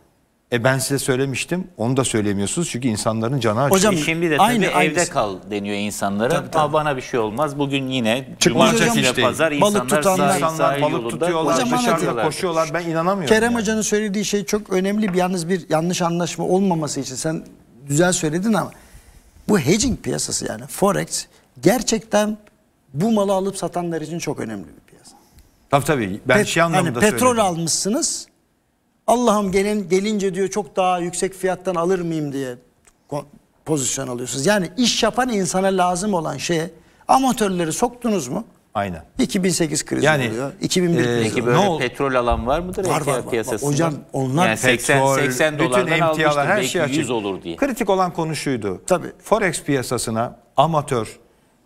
E ben size söylemiştim. Onu da söylemiyorsunuz çünkü insanların canı acıyor. Hocam, Şimdi de tabii aynı, evde kal deniyor insanlara. Tabii, tabii. bana bir şey olmaz. Bugün yine cumartesi hocam, işte, pazar balık insanlar, tutanlar, insanlar balık tutuyorlar, hocam, dışarıda koşuyorlar. Ben inanamıyorum. Kerem yani. Hoca'nın söylediği şey çok önemli. Bir yalnız bir yanlış anlaşma olmaması için sen güzel söyledin ama bu hedging piyasası yani forex gerçekten bu malı alıp satanlar için çok önemli bir piyasa. Tabii tabii. Ben Pet, şey anlamında Yani petrol söyledim. almışsınız Allah'ım gelin gelince diyor çok daha yüksek fiyattan alır mıyım diye pozisyon alıyorsunuz. Yani iş yapan insana lazım olan şeye amatörleri soktunuz mu? Aynen. 2008 krizi yani, oluyor. 2001 e, krizi böyle no, petrol alan var mıdır? Var var, var. Hocam onlar yani 80, petrol, 80 bütün emtialar her şey açık. olur diye. Kritik olan konu şuydu. Tabii. Forex piyasasına amatör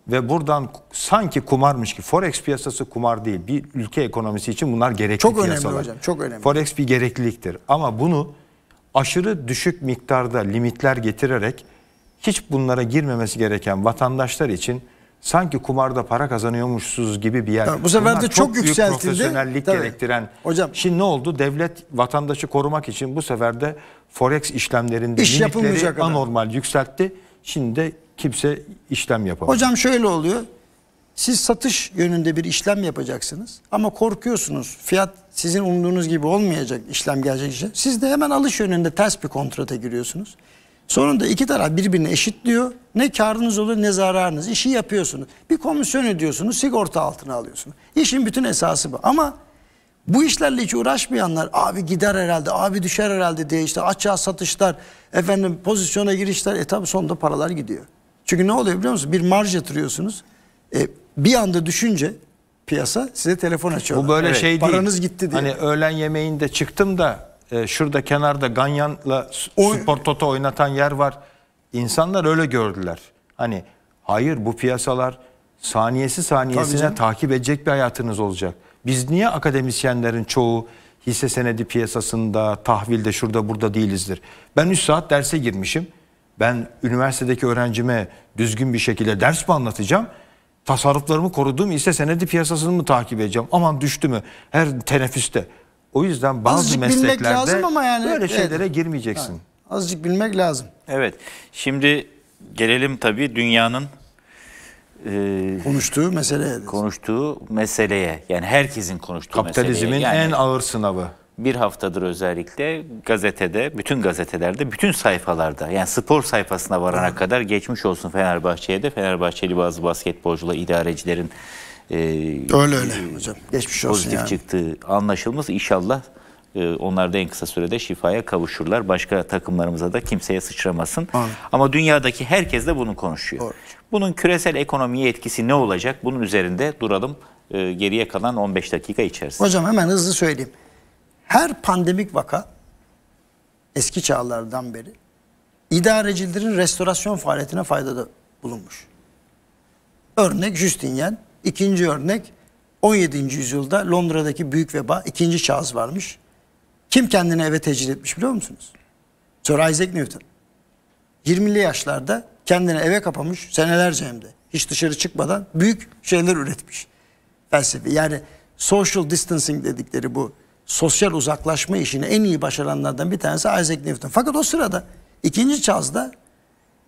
ve buradan sanki kumarmış ki forex piyasası kumar değil. Bir ülke ekonomisi için bunlar gerekli çok piyasalar. önemli hocam, çok önemli. Forex bir gerekliliktir ama bunu aşırı düşük miktarda limitler getirerek hiç bunlara girmemesi gereken vatandaşlar için sanki kumarda para kazanıyormuşsunuz gibi bir yer. Tabii, bu sefer de çok, çok yükseltildi. profesyonellik Tabii. gerektiren. Hocam. Şimdi ne oldu? Devlet vatandaşı korumak için bu sefer de forex işlemlerinde İş limitleri anormal yükseltti. Şimdi de kimse işlem yapamaz. Hocam şöyle oluyor. Siz satış yönünde bir işlem yapacaksınız ama korkuyorsunuz fiyat sizin umduğunuz gibi olmayacak işlem gelecek için. Siz de hemen alış yönünde ters bir kontrata giriyorsunuz. Sonunda iki taraf birbirini eşitliyor. Ne karınız olur ne zararınız. İşi yapıyorsunuz. Bir komisyon ödüyorsunuz sigorta altına alıyorsunuz. İşin bütün esası bu. Ama bu işlerle hiç uğraşmayanlar abi gider herhalde, abi düşer herhalde diye işte açığa satışlar, efendim pozisyona girişler. E tabi sonunda paralar gidiyor. Çünkü ne oluyor biliyor musunuz? Bir marj yatırıyorsunuz. E, bir anda düşünce piyasa size telefon açıyor. Bu böyle evet, şey değil. Paranız gitti diye. Hani öğlen yemeğinde çıktım da e, şurada kenarda Ganyan'la Spor Toto oynatan yer var. İnsanlar öyle gördüler. Hani hayır bu piyasalar saniyesi saniyesine takip edecek bir hayatınız olacak. Biz niye akademisyenlerin çoğu hisse senedi piyasasında, tahvilde, şurada burada değilizdir? Ben 3 saat derse girmişim. Ben üniversitedeki öğrencime düzgün bir şekilde ders mi anlatacağım? Tasarruflarımı koruduğum ise senedi piyasasını mı takip edeceğim? Aman düştü mü? Her teneffüste. O yüzden bazı Azıcık mesleklerde lazım ama yani, böyle şeylere girmeyeceksin. Yani, azıcık bilmek lazım. Evet. Şimdi gelelim tabii dünyanın e, konuştuğu meseleye. Konuştuğu meseleye. Yani herkesin konuştuğu Kapitalizmin meseleye. Kapitalizmin yani, en ağır sınavı bir haftadır özellikle gazetede, bütün gazetelerde, bütün sayfalarda yani spor sayfasına varana kadar geçmiş olsun Fenerbahçe'ye de Fenerbahçeli bazı basketbolcular, idarecilerin e, öyle öyle hocam. Geçmiş olsun pozitif yani. çıktığı anlaşılmaz. İnşallah e, onlar da en kısa sürede şifaya kavuşurlar. Başka takımlarımıza da kimseye sıçramasın. Anladım. Ama dünyadaki herkes de bunu konuşuyor. Doğru. Bunun küresel ekonomiye etkisi ne olacak? Bunun üzerinde duralım e, geriye kalan 15 dakika içerisinde. Hocam hemen hızlı söyleyeyim her pandemik vaka eski çağlardan beri idarecilerin restorasyon faaliyetine faydada bulunmuş. Örnek Justinian, ikinci örnek 17. yüzyılda Londra'daki büyük veba ikinci Charles varmış. Kim kendini eve tecrit etmiş biliyor musunuz? Sir Isaac Newton. 20'li yaşlarda kendini eve kapamış senelerce hem de. Hiç dışarı çıkmadan büyük şeyler üretmiş. Felsefi yani social distancing dedikleri bu sosyal uzaklaşma işini en iyi başaranlardan bir tanesi Isaac Newton. Fakat o sırada ikinci Charles'da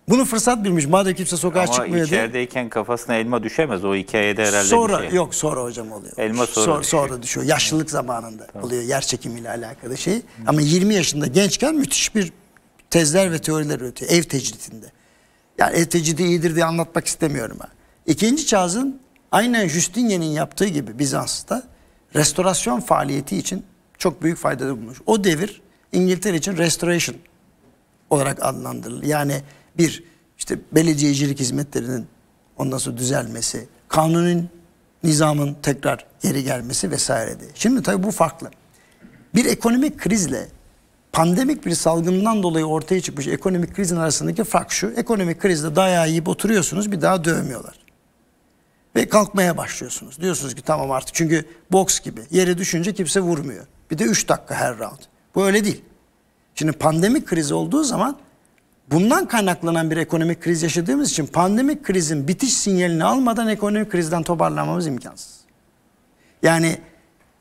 bunu fırsat bilmiş. Madem kimse sokağa Ama çıkmıyor diye. Ama içerideyken kafasına elma düşemez. O hikayede herhalde sonra, bir şey. Yok sonra hocam oluyor. Elma sonra, sonra düşüyor. Sonra düşüyor. Yaşlılık zamanında tamam. oluyor yer çekimiyle alakalı şey. Hı. Ama 20 yaşında gençken müthiş bir tezler ve teoriler üretiyor. Ev tecridinde. Yani ev tecridi iyidir diye anlatmak istemiyorum. Ha. İkinci Charles'ın aynen Justinian'in yaptığı gibi Bizans'ta restorasyon faaliyeti için çok büyük faydalı bulunmuş. O devir İngiltere için restoration olarak adlandırılır. Yani bir işte belediyecilik hizmetlerinin ondan sonra düzelmesi, kanunun, nizamın tekrar geri gelmesi vesaire diye. Şimdi tabii bu farklı. Bir ekonomik krizle pandemik bir salgından dolayı ortaya çıkmış ekonomik krizin arasındaki fark şu. Ekonomik krizde dayağı yiyip oturuyorsunuz bir daha dövmüyorlar. Ve kalkmaya başlıyorsunuz. Diyorsunuz ki tamam artık çünkü boks gibi yere düşünce kimse vurmuyor. Bir de 3 dakika her round. Bu öyle değil. Şimdi pandemi krizi olduğu zaman bundan kaynaklanan bir ekonomik kriz yaşadığımız için pandemi krizin bitiş sinyalini almadan ekonomik krizden toparlanmamız imkansız. Yani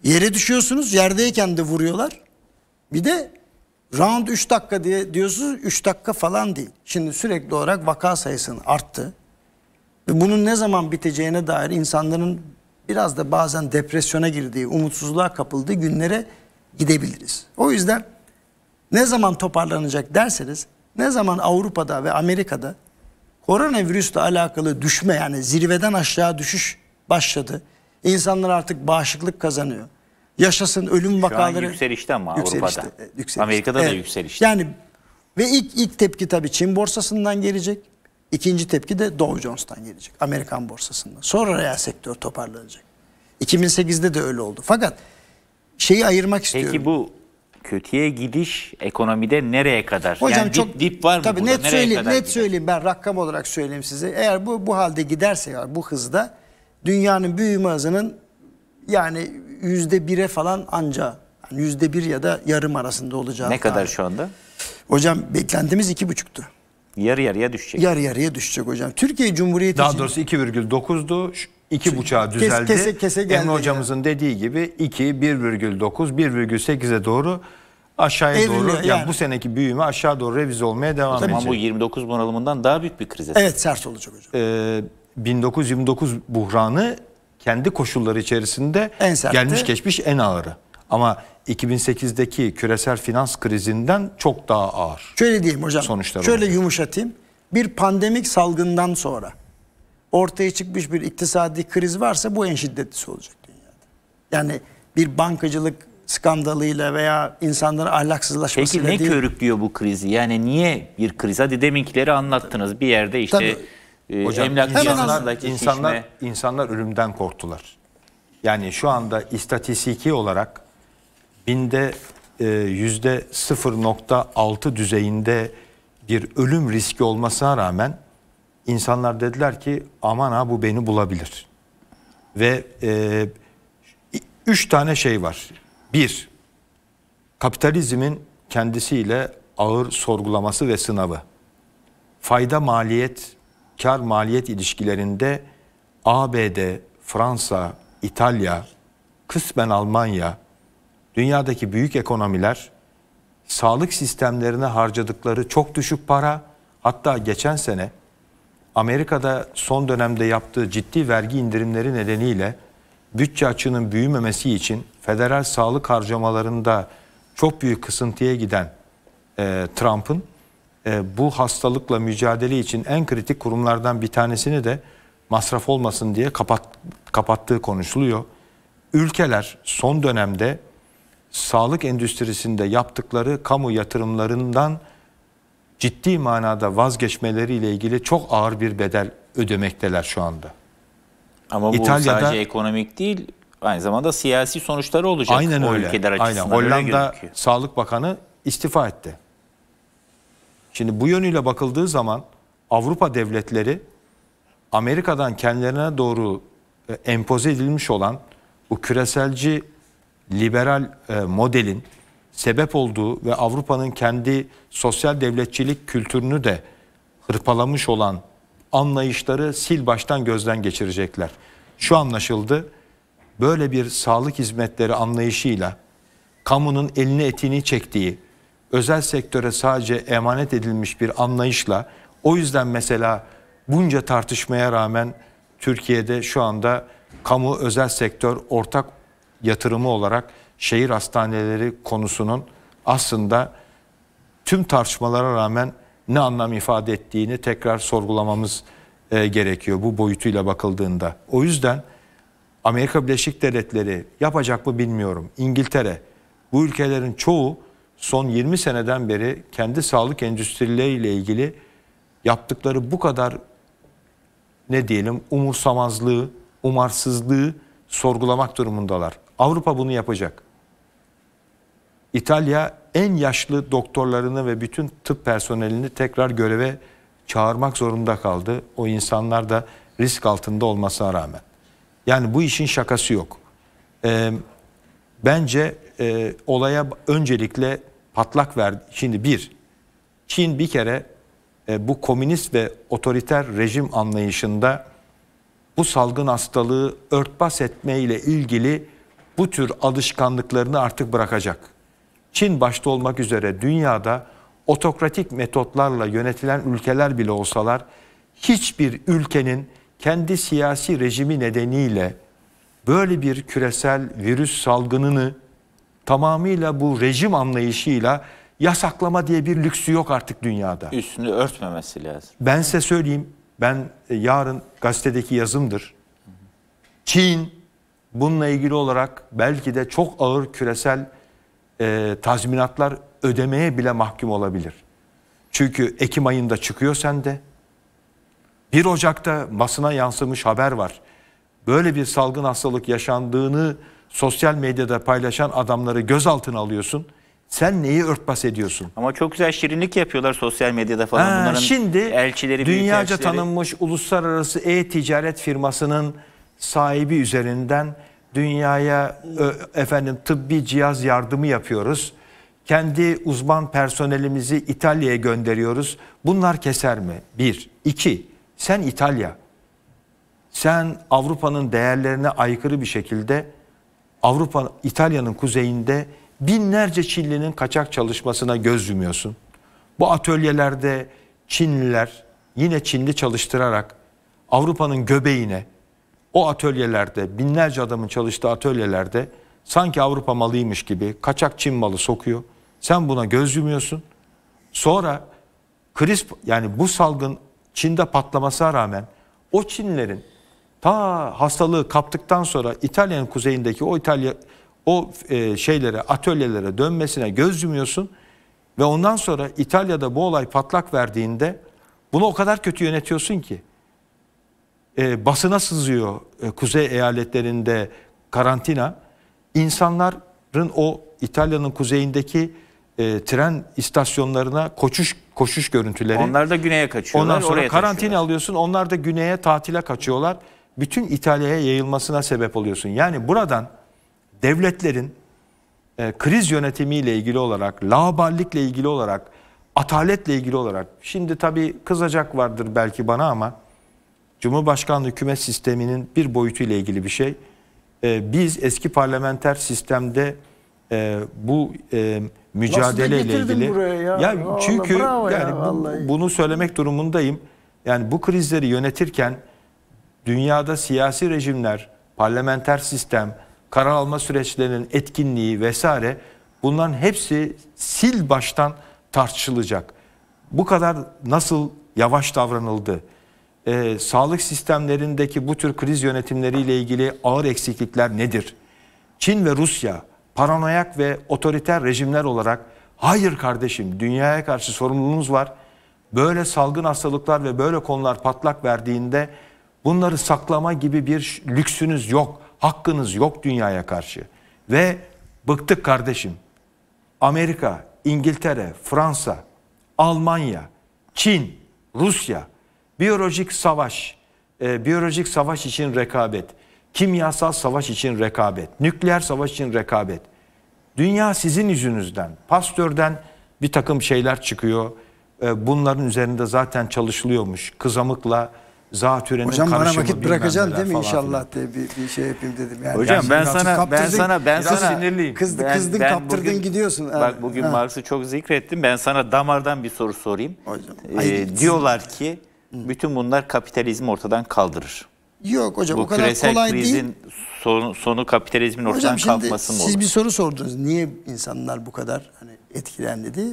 yere düşüyorsunuz yerdeyken de vuruyorlar. Bir de round 3 dakika diye diyorsunuz 3 dakika falan değil. Şimdi sürekli olarak vaka sayısının arttı. Ve bunun ne zaman biteceğine dair insanların biraz da bazen depresyona girdiği, umutsuzluğa kapıldığı günlere gidebiliriz. O yüzden ne zaman toparlanacak derseniz ne zaman Avrupa'da ve Amerika'da koronavirüsle alakalı düşme yani zirveden aşağı düşüş başladı. İnsanlar artık bağışıklık kazanıyor. Yaşasın ölüm Şu vakaları. Şu an yükselişte ama yükselişte, Avrupa'da. Yükselişte. E, Amerika'da evet. da yükselişte. Yani ve ilk ilk tepki tabii Çin borsasından gelecek. İkinci tepki de Dow Jones'tan gelecek. Amerikan borsasından. Sonra reel sektör toparlanacak. 2008'de de öyle oldu. Fakat şeyi ayırmak istiyorum. Peki bu kötüye gidiş ekonomide nereye kadar? Hocam yani çok dip, dip var mı? Tabii burada? net nereye söyleyeyim, kadar net gider? söyleyeyim ben rakam olarak söyleyeyim size. Eğer bu bu halde giderse yani bu hızda dünyanın büyüme hızının yani yüzde bire falan anca yüzde bir ya da yarım arasında olacağı. Ne kadar abi. şu anda? Hocam beklentimiz iki buçuktu. Yarı yarıya düşecek. Yarı yarıya düşecek hocam. Türkiye Cumhuriyeti Daha için... doğrusu 2,9'du iki buçağı düzeldi. Kes, kese, kese geldi Emre hocamızın yani. dediği gibi 2, 1,9, 1,8'e doğru aşağıya Evriliyor doğru yani. ya bu seneki büyüme aşağı doğru revize olmaya devam ediyor. Ama bu 29 bunalımından daha büyük bir krize. Evet sert olacak hocam. Ee, 1929 buhranı kendi koşulları içerisinde en gelmiş geçmiş en ağırı. Ama 2008'deki küresel finans krizinden çok daha ağır. Şöyle diyeyim hocam. Sonuçları şöyle oldu. yumuşatayım. Bir pandemik salgından sonra ortaya çıkmış bir iktisadi kriz varsa bu en şiddetlisi olacak dünyada. Yani bir bankacılık skandalıyla veya insanların ahlaksızlaşmasıyla Peki ne değil. körüklüyor bu krizi? Yani niye bir kriz? Hadi deminkileri anlattınız. Bir yerde işte Tabii. E, Hocam, emlak insanlar, insanlar, insanlar ölümden korktular. Yani şu anda istatistiki olarak binde e, yüzde 0.6 düzeyinde bir ölüm riski olmasına rağmen insanlar dediler ki aman ha bu beni bulabilir. Ve e, üç tane şey var. Bir, kapitalizmin kendisiyle ağır sorgulaması ve sınavı. Fayda maliyet, kar maliyet ilişkilerinde ABD, Fransa, İtalya, kısmen Almanya, dünyadaki büyük ekonomiler sağlık sistemlerine harcadıkları çok düşük para hatta geçen sene Amerika'da son dönemde yaptığı ciddi vergi indirimleri nedeniyle bütçe açığının büyümemesi için federal sağlık harcamalarında çok büyük kısıntıya giden e, Trump'ın e, bu hastalıkla mücadele için en kritik kurumlardan bir tanesini de masraf olmasın diye kapat, kapattığı konuşuluyor. Ülkeler son dönemde sağlık endüstrisinde yaptıkları kamu yatırımlarından ciddi manada vazgeçmeleriyle ilgili çok ağır bir bedel ödemekteler şu anda. Ama bu İtalya'da, sadece ekonomik değil, aynı zamanda siyasi sonuçları olacak. Aynen öyle. Ülkeler aynen. Hollanda öyle Sağlık Bakanı istifa etti. Şimdi bu yönüyle bakıldığı zaman Avrupa devletleri Amerika'dan kendilerine doğru e, empoze edilmiş olan bu küreselci liberal e, modelin sebep olduğu ve Avrupa'nın kendi sosyal devletçilik kültürünü de hırpalamış olan anlayışları sil baştan gözden geçirecekler. Şu anlaşıldı, böyle bir sağlık hizmetleri anlayışıyla kamunun elini etini çektiği, özel sektöre sadece emanet edilmiş bir anlayışla, o yüzden mesela bunca tartışmaya rağmen Türkiye'de şu anda kamu özel sektör ortak yatırımı olarak şehir hastaneleri konusunun aslında tüm tartışmalara rağmen ne anlam ifade ettiğini tekrar sorgulamamız e, gerekiyor bu boyutuyla bakıldığında. O yüzden Amerika Birleşik Devletleri yapacak mı bilmiyorum. İngiltere bu ülkelerin çoğu son 20 seneden beri kendi sağlık endüstrileriyle ilgili yaptıkları bu kadar ne diyelim umursamazlığı, umarsızlığı sorgulamak durumundalar. Avrupa bunu yapacak. İtalya en yaşlı doktorlarını ve bütün tıp personelini tekrar göreve çağırmak zorunda kaldı. O insanlar da risk altında olmasına rağmen. Yani bu işin şakası yok. Ee, bence e, olaya öncelikle patlak verdi. Şimdi bir, Çin bir kere e, bu komünist ve otoriter rejim anlayışında bu salgın hastalığı örtbas etmeyle ilgili bu tür alışkanlıklarını artık bırakacak. Çin başta olmak üzere dünyada otokratik metotlarla yönetilen ülkeler bile olsalar hiçbir ülkenin kendi siyasi rejimi nedeniyle böyle bir küresel virüs salgınını tamamıyla bu rejim anlayışıyla yasaklama diye bir lüksü yok artık dünyada. Üstünü örtmemesi lazım. Ben size söyleyeyim, ben e, yarın gazetedeki yazımdır. Çin bununla ilgili olarak belki de çok ağır küresel e, tazminatlar ödemeye bile mahkum olabilir. Çünkü Ekim ayında çıkıyor sende. 1 Ocak'ta basına yansımış haber var. Böyle bir salgın hastalık yaşandığını sosyal medyada paylaşan adamları gözaltına alıyorsun. Sen neyi örtbas ediyorsun? Ama çok güzel şirinlik yapıyorlar sosyal medyada falan. Ha, Bunların şimdi elçileri, dünyaca elçileri... tanınmış uluslararası e-ticaret firmasının sahibi üzerinden Dünyaya efendim tıbbi cihaz yardımı yapıyoruz. Kendi uzman personelimizi İtalya'ya gönderiyoruz. Bunlar keser mi? Bir. iki. Sen İtalya. Sen Avrupa'nın değerlerine aykırı bir şekilde Avrupa, İtalya'nın kuzeyinde binlerce Çinlinin kaçak çalışmasına göz yumuyorsun. Bu atölyelerde Çinliler yine Çinli çalıştırarak Avrupa'nın göbeğine o atölyelerde binlerce adamın çalıştığı atölyelerde sanki Avrupa malıymış gibi kaçak Çin malı sokuyor. Sen buna göz yumuyorsun. Sonra kriz yani bu salgın Çin'de patlamasına rağmen o Çinlerin ta hastalığı kaptıktan sonra İtalya'nın kuzeyindeki o İtalya o e, şeylere atölyelere dönmesine göz yumuyorsun ve ondan sonra İtalya'da bu olay patlak verdiğinde bunu o kadar kötü yönetiyorsun ki e, basına sızıyor e, kuzey eyaletlerinde karantina. İnsanların o İtalya'nın kuzeyindeki e, tren istasyonlarına koşuş koşuş görüntüleri. Onlar da güneye kaçıyorlar. Ondan sonra karantina alıyorsun. Onlar da güneye tatile kaçıyorlar. Bütün İtalya'ya yayılmasına sebep oluyorsun. Yani buradan devletlerin e, kriz yönetimiyle ilgili olarak, laballikle ilgili olarak, ataletle ilgili olarak. Şimdi tabii kızacak vardır belki bana ama Cumhurbaşkanlığı hükümet sisteminin bir boyutu ile ilgili bir şey. E, biz eski parlamenter sistemde e, bu e, ile ilgili ya, ya vallahi, çünkü yani ya, bu, bunu söylemek durumundayım. Yani bu krizleri yönetirken dünyada siyasi rejimler, parlamenter sistem, karar alma süreçlerinin etkinliği vesaire bunların hepsi sil baştan tartışılacak. Bu kadar nasıl yavaş davranıldı? e, sağlık sistemlerindeki bu tür kriz yönetimleriyle ilgili ağır eksiklikler nedir? Çin ve Rusya paranoyak ve otoriter rejimler olarak hayır kardeşim dünyaya karşı sorumluluğumuz var. Böyle salgın hastalıklar ve böyle konular patlak verdiğinde bunları saklama gibi bir lüksünüz yok. Hakkınız yok dünyaya karşı. Ve bıktık kardeşim. Amerika, İngiltere, Fransa, Almanya, Çin, Rusya Biyolojik savaş, e, biyolojik savaş için rekabet, kimyasal savaş için rekabet, nükleer savaş için rekabet. Dünya sizin yüzünüzden, pastörden bir takım şeyler çıkıyor. E, bunların üzerinde zaten çalışılıyormuş. Kızamıkla, zatürenin Hocam bana vakit bırakacaksın değil mi inşallah diye bir, bir şey yapayım dedim. Yani Hocam ben sana ben sana ben sana sinirliyim. Kızdı, ben, kızdın ben kaptırdın bugün, gidiyorsun. Bak bugün ha. Marx'ı çok zikrettim. Ben sana damardan bir soru sorayım. Hocam. Ee, diyorlar ki bütün bunlar kapitalizmi ortadan kaldırır. Yok hocam Bu o kadar küresel kolay krizin değil. Sonu, sonu kapitalizmin ortadan hocam, şimdi kalkması mı olur? Siz bir soru sordunuz. Niye insanlar bu kadar hani etkilendi diye.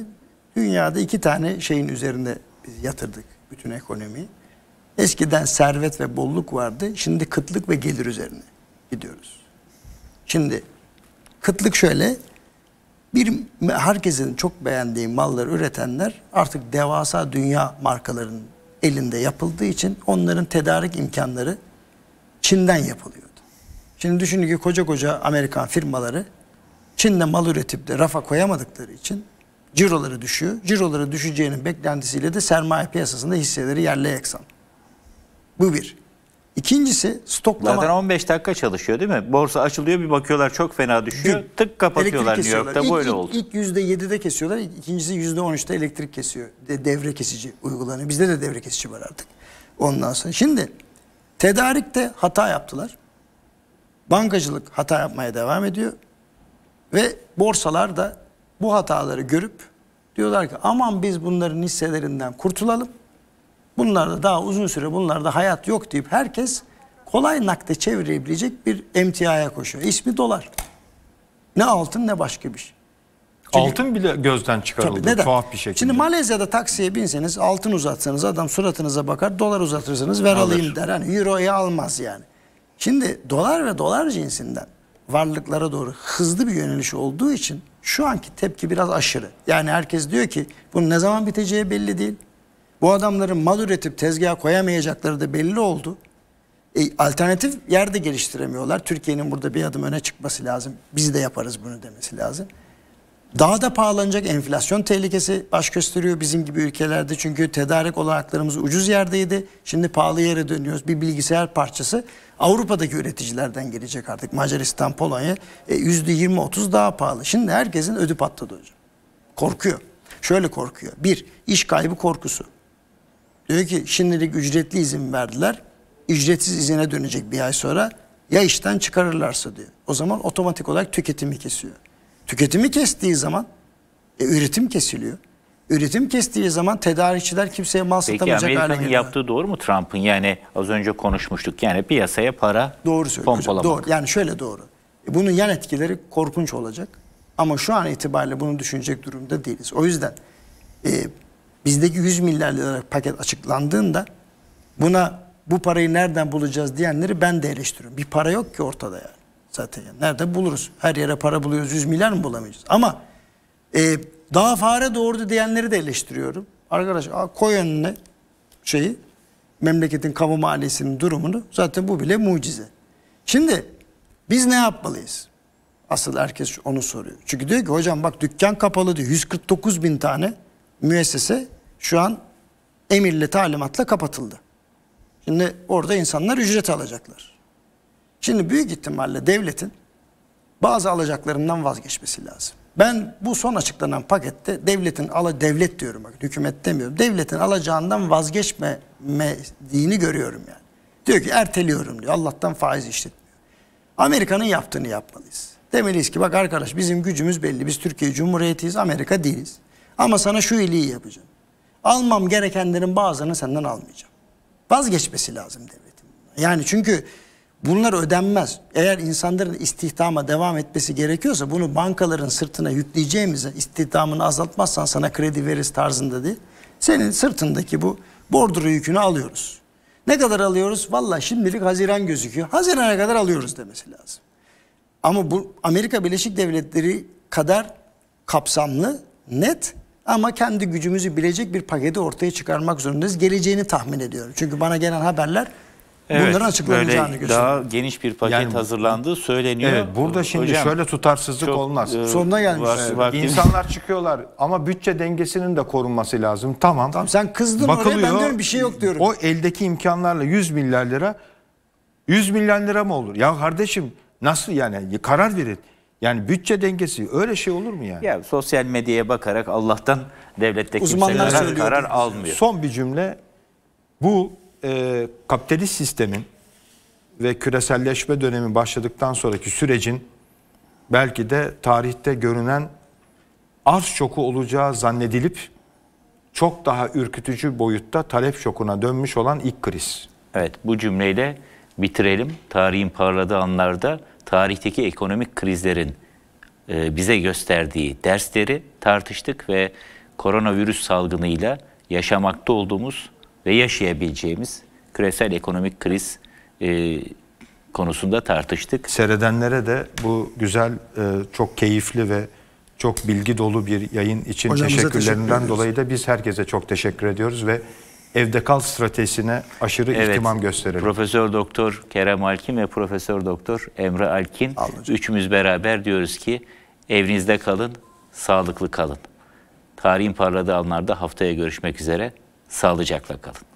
Dünyada iki tane şeyin üzerinde biz yatırdık bütün ekonomiyi. Eskiden servet ve bolluk vardı. Şimdi kıtlık ve gelir üzerine gidiyoruz. Şimdi kıtlık şöyle. Bir herkesin çok beğendiği malları üretenler artık devasa dünya markalarının elinde yapıldığı için onların tedarik imkanları Çin'den yapılıyordu. Şimdi düşünün ki koca koca Amerikan firmaları Çin'de mal üretip de rafa koyamadıkları için ciroları düşüyor. Ciroları düşeceğinin beklentisiyle de sermaye piyasasında hisseleri yerle yeksan. Bu bir. İkincisi stoklama. Zaten 15 dakika çalışıyor değil mi? Borsa açılıyor bir bakıyorlar çok fena düşüyor. Dün, tık kapatıyorlar New York'ta ilk, böyle oldu. İlk %7'de kesiyorlar. İkincisi %13'te elektrik kesiyor. Devre kesici uygulanıyor. Bizde de devre kesici var artık. Ondan sonra. Şimdi tedarikte hata yaptılar. Bankacılık hata yapmaya devam ediyor. Ve borsalar da bu hataları görüp diyorlar ki aman biz bunların hisselerinden kurtulalım bunlarda daha uzun süre bunlarda hayat yok deyip herkes kolay nakde çevirebilecek bir emtiaya koşuyor. İsmi dolar. Ne altın ne başka bir şey. Çünkü, altın bile gözden çıkarıldı tabii, neden? tuhaf bir şekilde. Şimdi Malezya'da taksiye binseniz altın uzatsanız adam suratınıza bakar dolar uzatırsanız ver Alır. alayım der. Hani euroyu almaz yani. Şimdi dolar ve dolar cinsinden varlıklara doğru hızlı bir yöneliş olduğu için şu anki tepki biraz aşırı. Yani herkes diyor ki bunun ne zaman biteceği belli değil. Bu adamların mal üretip tezgaha koyamayacakları da belli oldu. E, alternatif yerde geliştiremiyorlar. Türkiye'nin burada bir adım öne çıkması lazım. Biz de yaparız bunu demesi lazım. Daha da pahalanacak enflasyon tehlikesi baş gösteriyor bizim gibi ülkelerde. Çünkü tedarik olanaklarımız ucuz yerdeydi. Şimdi pahalı yere dönüyoruz. Bir bilgisayar parçası Avrupa'daki üreticilerden gelecek artık. Macaristan, Polonya e, %20-30 daha pahalı. Şimdi herkesin ödü patladı hocam. Korkuyor. Şöyle korkuyor. Bir, iş kaybı korkusu. Diyor ki şimdilik ücretli izin verdiler. Ücretsiz izine dönecek bir ay sonra ya işten çıkarırlarsa diyor. O zaman otomatik olarak tüketimi kesiyor. Tüketimi kestiği zaman e, üretim kesiliyor. Üretim kestiği zaman tedarikçiler kimseye mal Peki, satamayacak hale geliyor. Amerika'nın yaptığı doğru mu Trump'ın? Yani az önce konuşmuştuk. Yani piyasaya para doğru pompalamak. doğru. Yani şöyle doğru. E, bunun yan etkileri korkunç olacak. Ama şu an itibariyle bunu düşünecek durumda değiliz. O yüzden e, bizdeki 100 milyar liralık paket açıklandığında buna bu parayı nereden bulacağız diyenleri ben de eleştiriyorum. Bir para yok ki ortada yani. Zaten yani nerede buluruz? Her yere para buluyoruz 100 milyar mı bulamayacağız? Ama e, daha fare doğurdu diyenleri de eleştiriyorum. Arkadaş koy önüne şeyi memleketin kamu maliyesinin durumunu zaten bu bile mucize. Şimdi biz ne yapmalıyız? Asıl herkes onu soruyor. Çünkü diyor ki hocam bak dükkan kapalı diyor. 149 bin tane müessese şu an emirli talimatla kapatıldı. Şimdi orada insanlar ücret alacaklar. Şimdi büyük ihtimalle devletin bazı alacaklarından vazgeçmesi lazım. Ben bu son açıklanan pakette devletin ala devlet diyorum bak hükümet demiyorum. Devletin alacağından vazgeçmediğini görüyorum yani. Diyor ki erteliyorum diyor. Allah'tan faiz işletmiyor. Amerika'nın yaptığını yapmalıyız. Demeliyiz ki bak arkadaş bizim gücümüz belli. Biz Türkiye Cumhuriyeti'yiz. Amerika değiliz. Ama sana şu iyiliği yapacağım. Almam gerekenlerin bazılarını senden almayacağım. Vazgeçmesi lazım devletin. Yani çünkü bunlar ödenmez. Eğer insanların istihdama devam etmesi gerekiyorsa bunu bankaların sırtına yükleyeceğimize istihdamını azaltmazsan sana kredi veririz tarzında değil. Senin sırtındaki bu bordro yükünü alıyoruz. Ne kadar alıyoruz? Valla şimdilik Haziran gözüküyor. Haziran'a kadar alıyoruz demesi lazım. Ama bu Amerika Birleşik Devletleri kadar kapsamlı, net ama kendi gücümüzü bilecek bir paketi ortaya çıkarmak zorundayız. Geleceğini tahmin ediyorum. Çünkü bana gelen haberler Evet, Bunların açıklanacağını gösteriyor. Daha geniş bir paket yani, hazırlandığı söyleniyor. Evet, burada şimdi Hocam, şöyle tutarsızlık çok, olmaz. E, Sonuna gelmiş. Var, İnsanlar çıkıyorlar ama bütçe dengesinin de korunması lazım. Tamam. Tamam sen kızdın Bakılıyor, oraya ben diyorum bir şey yok diyorum. O eldeki imkanlarla 100 milyar lira 100 milyar lira mı olur? Ya kardeşim nasıl yani karar verin. Yani bütçe dengesi öyle şey olur mu yani? Ya sosyal medyaya bakarak Allah'tan devlette Uzmanlar kimse karar almıyor. Son bir cümle bu e, kapitalist sistemin ve küreselleşme dönemi başladıktan sonraki sürecin belki de tarihte görünen arz şoku olacağı zannedilip çok daha ürkütücü boyutta talep şokuna dönmüş olan ilk kriz. Evet bu cümleyle bitirelim. Tarihin parladığı anlarda tarihteki ekonomik krizlerin e, bize gösterdiği dersleri tartıştık ve koronavirüs salgınıyla yaşamakta olduğumuz ve yaşayabileceğimiz küresel ekonomik kriz e, konusunda tartıştık. Seyredenlere de bu güzel, e, çok keyifli ve çok bilgi dolu bir yayın için Hocam teşekkürlerinden teşekkür dolayı da biz herkese çok teşekkür ediyoruz ve evde kal stratejisine aşırı evet, ihtimam gösterelim. Profesör Doktor Kerem Alkin ve Profesör Doktor Emre Alkin Anladım. üçümüz beraber diyoruz ki evinizde kalın, sağlıklı kalın. Tarihin parladığı anlarda haftaya görüşmek üzere. Sağlıcakla kalın.